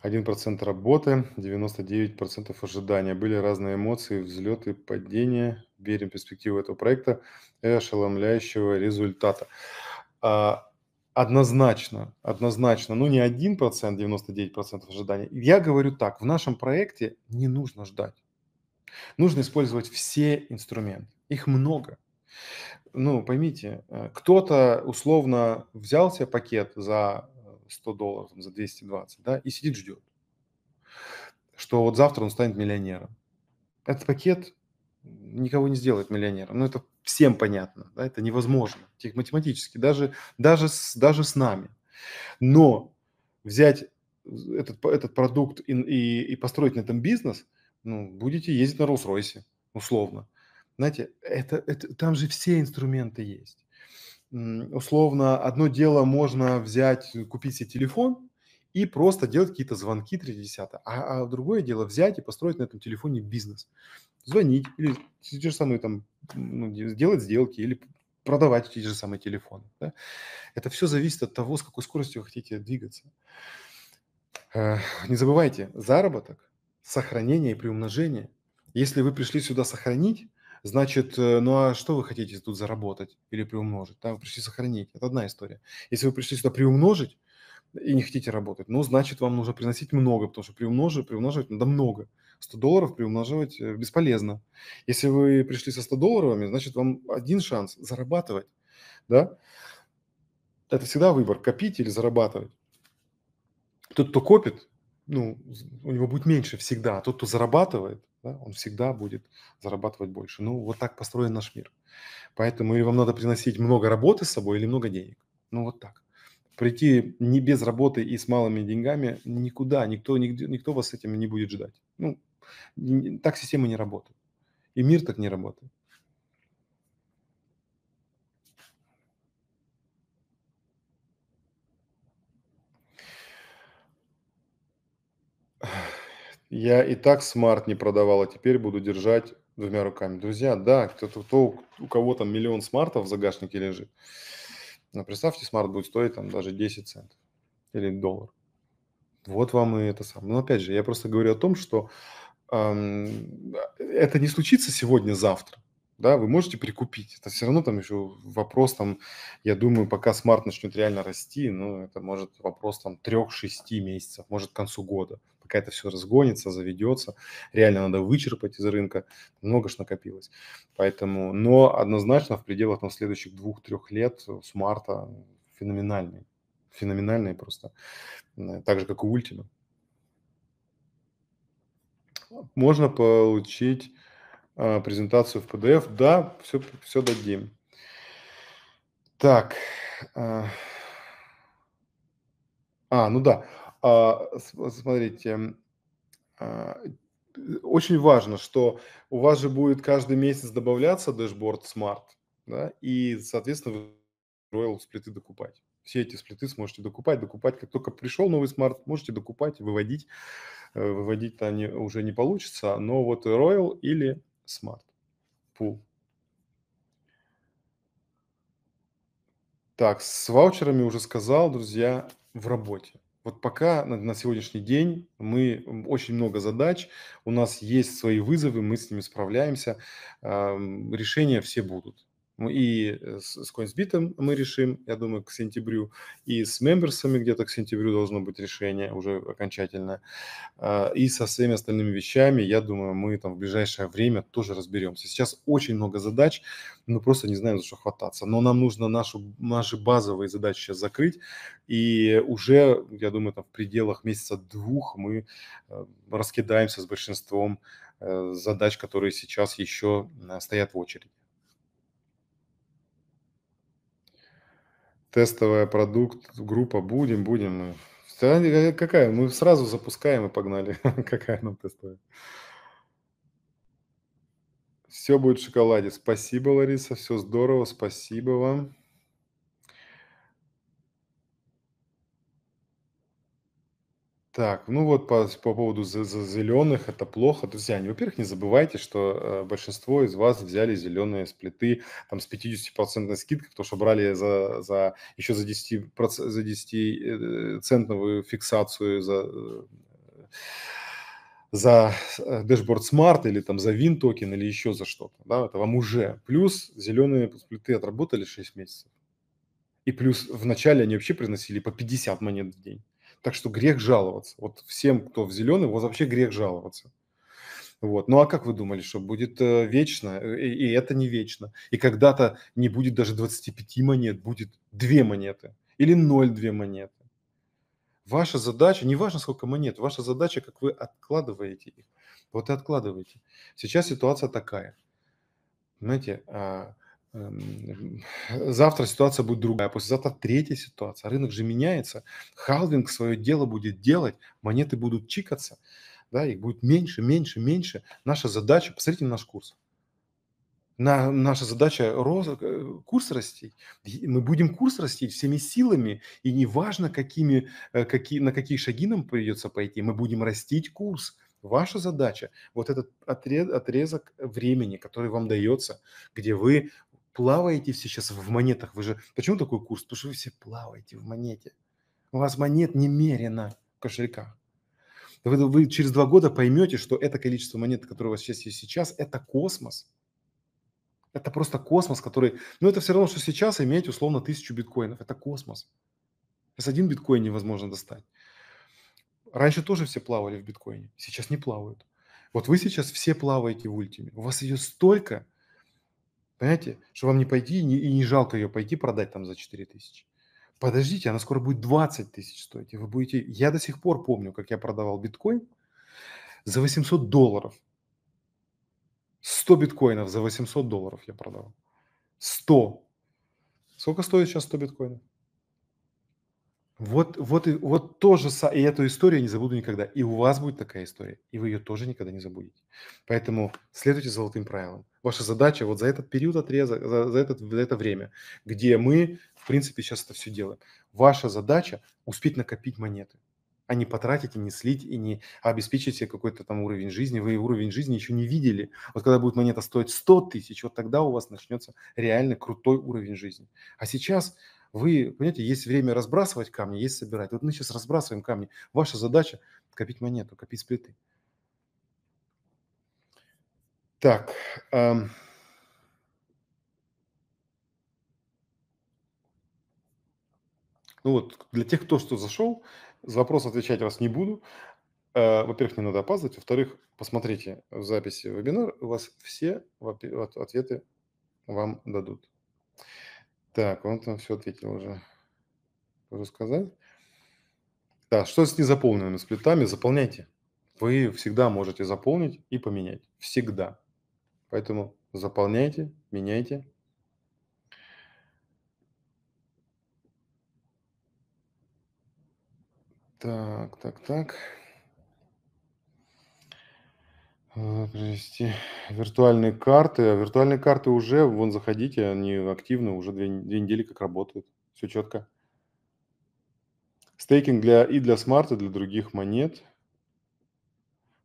Один процент работы, 99% ожидания. Были разные эмоции, взлеты, падения верим в перспективу этого проекта и э, ошеломляющего результата. А, однозначно, однозначно, ну не 1%, 99% ожидания. Я говорю так, в нашем проекте не нужно ждать. Нужно использовать все инструменты. Их много. Ну, поймите, э, кто-то условно взял себе пакет за 100 э, долларов, за 220, да, и сидит ждет, что вот завтра он станет миллионером. Этот пакет никого не сделает миллионером. Ну, это всем понятно, да, это невозможно математически, даже, даже, с, даже с нами. Но взять этот, этот продукт и, и, и построить на этом бизнес, ну, будете ездить на роллс-ройсе условно. Знаете, это, это, там же все инструменты есть. Условно, одно дело можно взять, купить себе телефон и просто делать какие-то звонки 30 а, а другое дело взять и построить на этом телефоне бизнес звонить или те же самые там, ну, делать сделки или продавать те же самые телефоны. Да? Это все зависит от того, с какой скоростью вы хотите двигаться. Не забывайте, заработок, сохранение и приумножение. Если вы пришли сюда сохранить, значит, э, ну а что вы хотите тут заработать или приумножить? там вы пришли сохранить, это одна история. Если вы пришли сюда приумножить и не хотите работать, ну, значит, вам нужно приносить много, потому что приумножить, приумножить надо много. 100 долларов приумноживать э, бесполезно. Если вы пришли со 100 долларовыми, значит, вам один шанс зарабатывать, да? Это всегда выбор, копить или зарабатывать. Тот, кто копит, ну, у него будет меньше всегда, а тот, кто зарабатывает, да, он всегда будет зарабатывать больше. Ну, вот так построен наш мир. Поэтому или вам надо приносить много работы с собой, или много денег. Ну, вот так. Прийти не без работы и с малыми деньгами никуда, никто, никто, никто вас с этим не будет ждать. Ну, так система не работает, И мир так не работает. Я и так смарт не продавал, а теперь буду держать двумя руками. Друзья, да, кто-то, кто, у кого там миллион смартов в загашнике лежит, но представьте, смарт будет стоить там даже 10 центов или доллар. Вот вам и это самое. Но опять же, я просто говорю о том, что это не случится сегодня-завтра, да, вы можете прикупить. Это все равно там еще вопрос, там, я думаю, пока смарт начнет реально расти, ну, это может вопрос там 3-6 месяцев, может, к концу года, пока это все разгонится, заведется. Реально надо вычерпать из рынка, много ж накопилось. Поэтому, но однозначно в пределах там следующих двух-трех лет смарта феноменальный, феноменальный просто, э, так же, как и Ультима можно получить а, презентацию в PDF. Да, все, все дадим. Так. А. а, ну да. А, смотрите. А, очень важно, что у вас же будет каждый месяц добавляться дашборд Smart, да, и, соответственно, вы Royal сплиты докупать все эти сплиты сможете докупать, докупать. Как только пришел новый смарт, можете докупать, выводить. Э, выводить-то они уже не получится, но вот Royal или Smart Pool. Так, с ваучерами уже сказал, друзья, в работе. Вот пока на, на сегодняшний день мы очень много задач, у нас есть свои вызовы, мы с ними справляемся, э, решения все будут и э, с CoinSbit мы решим, я думаю, к сентябрю, и с мемберсами где-то к сентябрю должно быть решение уже окончательное, а, и со всеми остальными вещами, я думаю, мы там в ближайшее время тоже разберемся. Сейчас очень много задач, мы просто не знаем, за что хвататься, но нам нужно нашу, наши базовые задачи сейчас закрыть, и уже, я думаю, там в пределах месяца-двух мы э, раскидаемся с большинством э, задач, которые сейчас еще стоят в очереди. тестовая продукт, группа, будем, будем. Э, какая? Мы сразу запускаем и погнали. Какая нам тестовая? Все будет в шоколаде. Спасибо, Лариса, все здорово, спасибо вам. Так, ну вот по, по поводу за- за- зеленых это плохо. Друзья, не- во-первых, не забывайте, что э, большинство из вас взяли зеленые сплиты там с 50% скидкой, потому что брали за, за еще за 10, проц- за 10-центовую э, фиксацию за, э, за Dashboard э, Smart или там за Win токен или еще за что-то. Да, это вам уже. Плюс зеленые сплиты отработали 6 месяцев. И плюс в начале они вообще приносили по 50 монет в день. Так что грех жаловаться. Вот всем, кто в зеленый, вот вообще грех жаловаться. Вот. Ну а как вы думали, что будет э, вечно? И, и это не вечно. И когда-то не будет даже 25 монет, будет 2 монеты или 0,2 монеты. Ваша задача, не важно сколько монет, ваша задача, как вы откладываете их. Вот и откладываете. Сейчас ситуация такая. Знаете, а, Эм, завтра ситуация будет другая, послезавтра третья ситуация. Рынок же меняется, халвинг свое дело будет делать, монеты будут чикаться, да, их будет меньше, меньше, меньше. Наша задача, посмотрите на наш курс. На, наша задача рост, э, курс расти. Мы будем курс расти всеми силами, и неважно, какими, э, какие, на какие шаги нам придется пойти, мы будем растить курс. Ваша задача, вот этот отрезок времени, который вам дается, где вы плаваете все сейчас в монетах. Вы же... Почему такой курс? Потому что вы все плаваете в монете. У вас монет немерено в кошельках. Вы, вы через два года поймете, что это количество монет, которое у вас сейчас есть сейчас, это космос. Это просто космос, который... Ну, это все равно, что сейчас иметь условно тысячу биткоинов. Это космос. С один биткоин невозможно достать. Раньше тоже все плавали в биткоине, сейчас не плавают. Вот вы сейчас все плаваете в ультиме. У вас ее столько, Понимаете? Что вам не пойти и не, и не жалко ее пойти продать там за 4 тысячи. Подождите, она скоро будет 20 тысяч стоить. И вы будете... Я до сих пор помню, как я продавал биткоин за 800 долларов. 100 биткоинов за 800 долларов я продавал. 100. Сколько стоит сейчас 100 биткоинов? Вот, вот, вот тоже, и эту историю я не забуду никогда. И у вас будет такая история, и вы ее тоже никогда не забудете. Поэтому следуйте золотым правилам. Ваша задача вот за этот период отреза, за, за, этот, за это время, где мы, в принципе, сейчас это все делаем, ваша задача успеть накопить монеты, а не потратить и не слить, и не обеспечить себе какой-то там уровень жизни. Вы уровень жизни еще не видели. Вот когда будет монета стоить 100 тысяч, вот тогда у вас начнется реально крутой уровень жизни. А сейчас вы, понимаете, есть время разбрасывать камни, есть собирать. Вот мы сейчас разбрасываем камни. Ваша задача – копить монету, копить сплиты. Так. Эм... Ну вот, для тех, кто что зашел, за вопрос отвечать вас не буду. Э, во-первых, не надо опаздывать. Во-вторых, посмотрите в записи вебинар, у вас все ответы вам дадут. Так, он там все ответил уже. Уже сказать? Да, что с незаполненными сплитами? Заполняйте. Вы всегда можете заполнить и поменять. Всегда. Поэтому заполняйте, меняйте. Так, так, так. Э, Привести виртуальные карты. А виртуальные карты уже, вон заходите, они активны, уже две, две недели как работают. Все четко. Стейкинг для, и для смарта, и для других монет.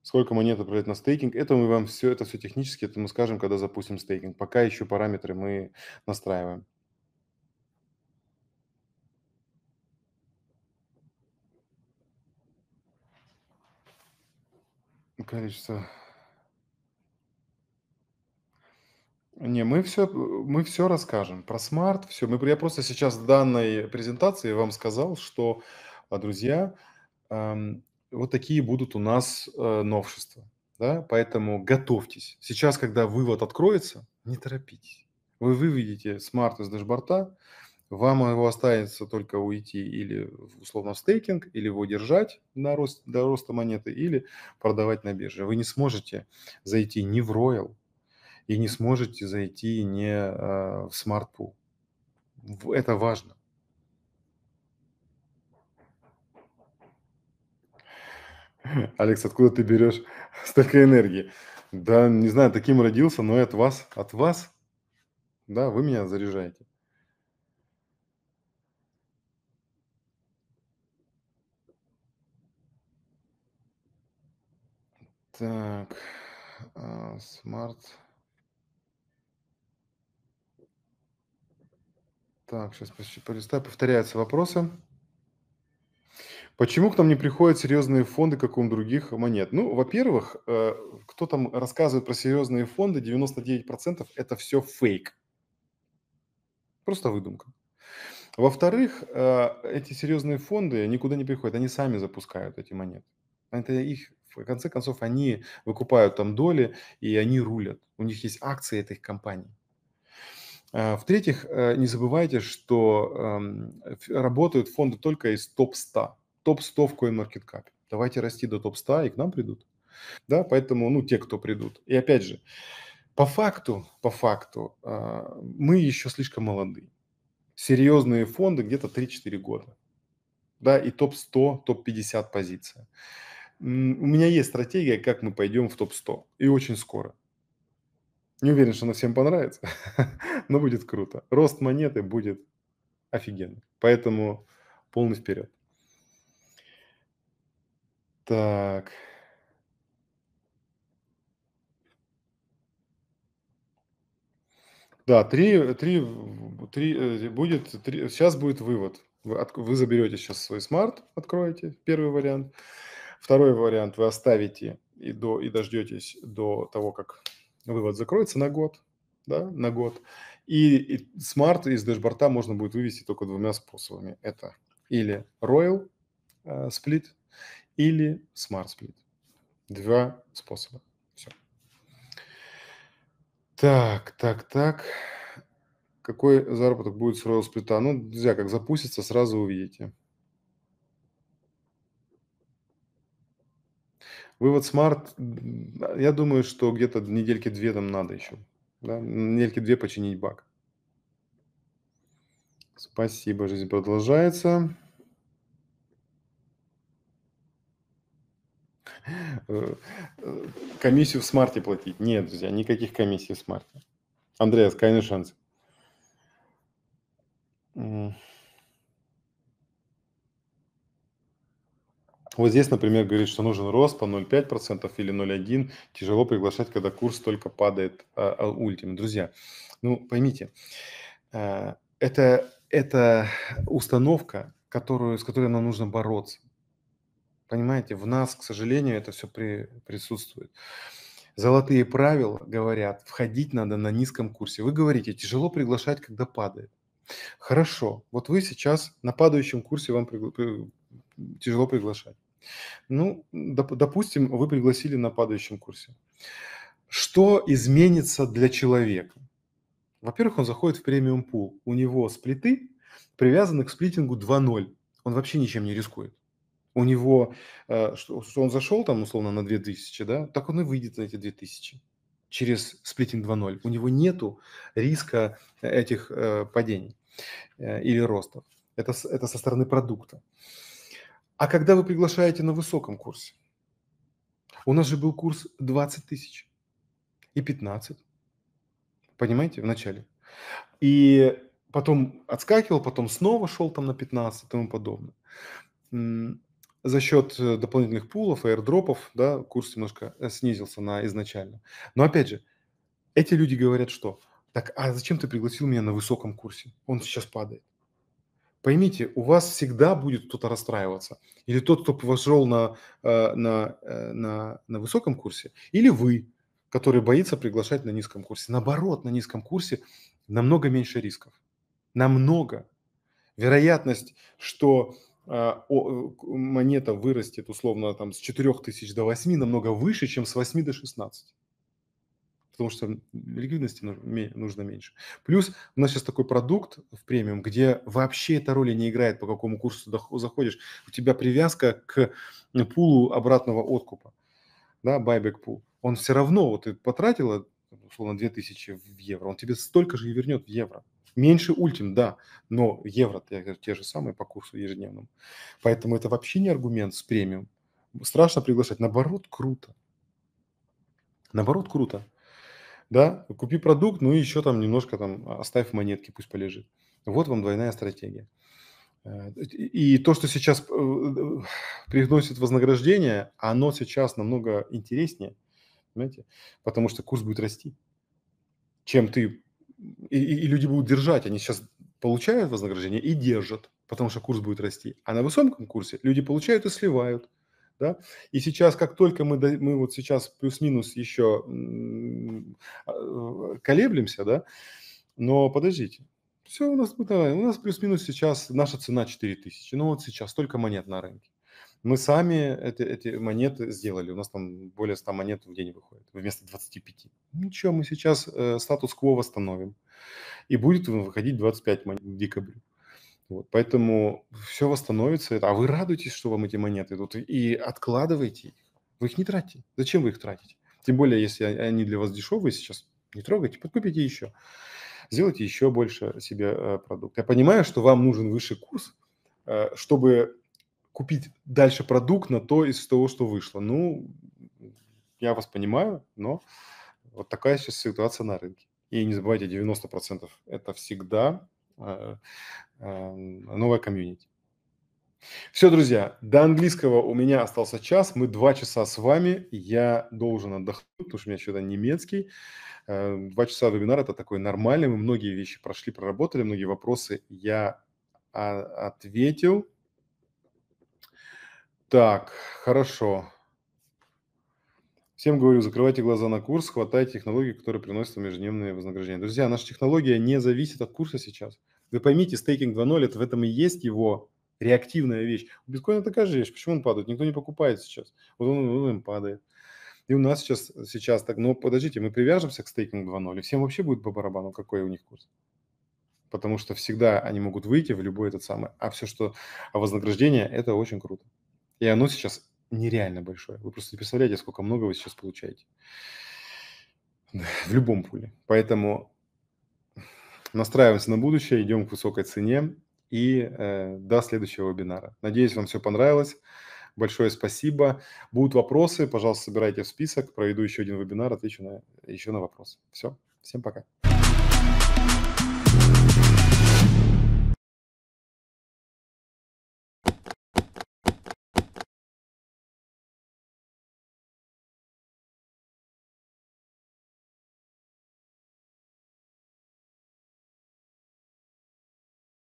Сколько монет отправлять на стейкинг? Это мы вам все, это все технически, это мы скажем, когда запустим стейкинг. Пока еще параметры мы настраиваем. Количество Не, мы все, мы все расскажем про смарт, все. Мы, я просто сейчас в данной презентации вам сказал, что, а, друзья, эм, вот такие будут у нас э, новшества. Да? Поэтому готовьтесь. Сейчас, когда вывод откроется, не торопитесь. Вы выведете смарт из дашборта, вам его останется только уйти или условно в стейкинг, или его держать на рост, до роста монеты, или продавать на бирже. Вы не сможете зайти ни в Royal, и не сможете зайти не а, в смарт-пул. Это важно. Алекс, откуда ты берешь столько энергии? Да, не знаю, таким родился, но от вас, от вас, да, вы меня заряжаете. Так, а, смарт. Uh, Так, сейчас полистаю. Повторяются вопросы. Почему к нам не приходят серьезные фонды, как у других монет? Ну, во-первых, э, кто там рассказывает про серьезные фонды, 99% это все фейк. Просто выдумка. Во-вторых, э, эти серьезные фонды никуда не приходят, они сами запускают эти монеты. Это их, в конце концов, они выкупают там доли и они рулят. У них есть акции этих компаний. А, в-третьих, э, не забывайте, что эм, работают фонды только из топ-100. Топ-100 в CoinMarketCap. Давайте расти до топ-100, и к нам придут. Да, поэтому, ну, те, кто придут. И опять же, по факту, по факту, а, мы еще слишком молоды. Серьезные фонды где-то 3-4 года. Да, и топ-100, топ-50 позиция. У меня есть стратегия, как мы пойдем в топ-100. И очень скоро. Не уверен, что она всем понравится, но будет круто. Рост монеты будет офигенный. Поэтому полный вперед. Так. Да, три, три, три э, будет, три, сейчас будет вывод. Вы, от, вы заберете сейчас свой смарт, откроете, первый вариант. Второй вариант вы оставите и, до, и дождетесь до того, как вывод закроется на год, да, на год. И, смарт из дэшборта можно будет вывести только двумя способами. Это или Royal э, сплит, или Smart Split. Два способа. Все. Так, так, так. Какой заработок будет с Royal Split? Ну, друзья, как запустится, сразу увидите. Вывод смарт, я думаю, что где-то недельки две там надо еще. Да? Недельки две починить баг. Спасибо, жизнь продолжается. Э, э, комиссию в смарте платить. Нет, друзья, никаких комиссий в смарте. Андреас, конечно, шанс. Вот здесь, например, говорит, что нужен рост по 0,5% или 0,1%. Тяжело приглашать, когда курс только падает а, а, ультим. Друзья, ну поймите, э, это, это установка, которую, с которой нам нужно бороться. Понимаете, в нас, к сожалению, это все при, присутствует. Золотые правила говорят, входить надо на низком курсе. Вы говорите, тяжело приглашать, когда падает. Хорошо, вот вы сейчас на падающем курсе вам пригла... тяжело приглашать. Ну, доп, допустим, вы пригласили на падающем курсе. Что изменится для человека? Во-первых, он заходит в премиум пул. У него сплиты привязаны к сплитингу 2.0. Он вообще ничем не рискует. У него, э, что он зашел там условно на 2000, да, так он и выйдет на эти 2000 через сплитинг 2.0. У него нету риска э, этих э, падений или ростов. Это, это со стороны продукта. А когда вы приглашаете на высоком курсе? У нас же был курс 20 тысяч и 15. Понимаете, в начале. И потом отскакивал, потом снова шел там на 15 и тому подобное. За счет э, дополнительных пулов, аирдропов, да, курс немножко э, снизился на изначально. Но опять же, эти люди говорят, что так, а зачем ты пригласил меня на высоком курсе? Он сейчас падает. Поймите, у вас всегда будет кто-то расстраиваться. Или тот, кто вошел на, э, на, э, на, на высоком курсе, или вы, который боится приглашать на низком курсе. Наоборот, на низком курсе намного меньше рисков. Намного. Вероятность, что э, монета вырастет условно там с 4 тысяч до 8 намного выше, чем с 8 до 16 потому что ликвидности нужно меньше. Плюс у нас сейчас такой продукт в премиум, где вообще эта роль не играет, по какому курсу заходишь. У тебя привязка к пулу обратного откупа, да, байбек пул. Он все равно, вот ты потратила, условно, 2000 в евро, он тебе столько же и вернет в евро. Меньше ультим, да, но евро те же самые по курсу ежедневному. Поэтому это вообще не аргумент с премиум. Страшно приглашать. Наоборот, круто. Наоборот, круто да, купи продукт, ну и еще там немножко там оставь монетки, пусть полежит. Вот вам двойная стратегия. Э, и то, что сейчас э, приносит вознаграждение, оно сейчас намного интереснее, понимаете, потому что курс будет расти, чем ты... И, и люди будут держать, они сейчас получают вознаграждение и держат, потому что курс будет расти. А на высоком курсе люди получают и сливают – да? И сейчас, как только мы, мы вот сейчас плюс-минус еще а, колеблемся, да, но подождите, все у нас, ну, у нас плюс-минус сейчас наша цена 4000, ну вот сейчас столько монет на рынке. Мы сами эти, эти монеты сделали, у нас там более 100 монет в день выходит, вместо 25. Ничего, мы сейчас э, статус-кво восстановим, и будет выходить 25 монет в декабре. Вот, поэтому все восстановится. А вы радуетесь, что вам эти монеты идут, и откладываете, их. Вы их не тратите. Зачем вы их тратите? Тем более, если они для вас дешевые сейчас, не трогайте, подкупите еще. Сделайте еще больше себе э, продукт. Я понимаю, что вам нужен высший курс, э, чтобы купить дальше продукт на то из того, что вышло. Ну, я вас понимаю, но вот такая сейчас ситуация на рынке. И не забывайте, 90% это всегда а, а, новая комьюнити. Все, друзья, до английского у меня остался час. Мы два часа с вами. Я должен отдохнуть, потому что у меня еще немецкий. Э, два часа вебинара – это такой нормальный. Мы многие вещи прошли, проработали, многие вопросы я а, ответил. Так, хорошо. Всем говорю, закрывайте глаза на курс, хватайте технологии, которые приносят вам ежедневные вознаграждения. Друзья, наша технология не зависит от курса сейчас. Вы поймите, стейкинг 2.0 это в этом и есть его реактивная вещь. У биткоина такая же вещь. Почему он падает? Никто не покупает сейчас. Вот он, он им падает. И у нас сейчас, сейчас так. Но подождите, мы привяжемся к стейкингу 2.0, и всем вообще будет по барабану, какой у них курс. Потому что всегда они могут выйти в любой этот самый. А все, что а вознаграждение, это очень круто. И оно сейчас нереально большое. Вы просто не представляете, сколько много вы сейчас получаете. В любом пуле. Поэтому настраиваемся на будущее, идем к высокой цене и э, до следующего вебинара. Надеюсь, вам все понравилось. Большое спасибо. Будут вопросы, пожалуйста, собирайте в список. Проведу еще один вебинар, отвечу на, еще на вопрос. Все, всем пока.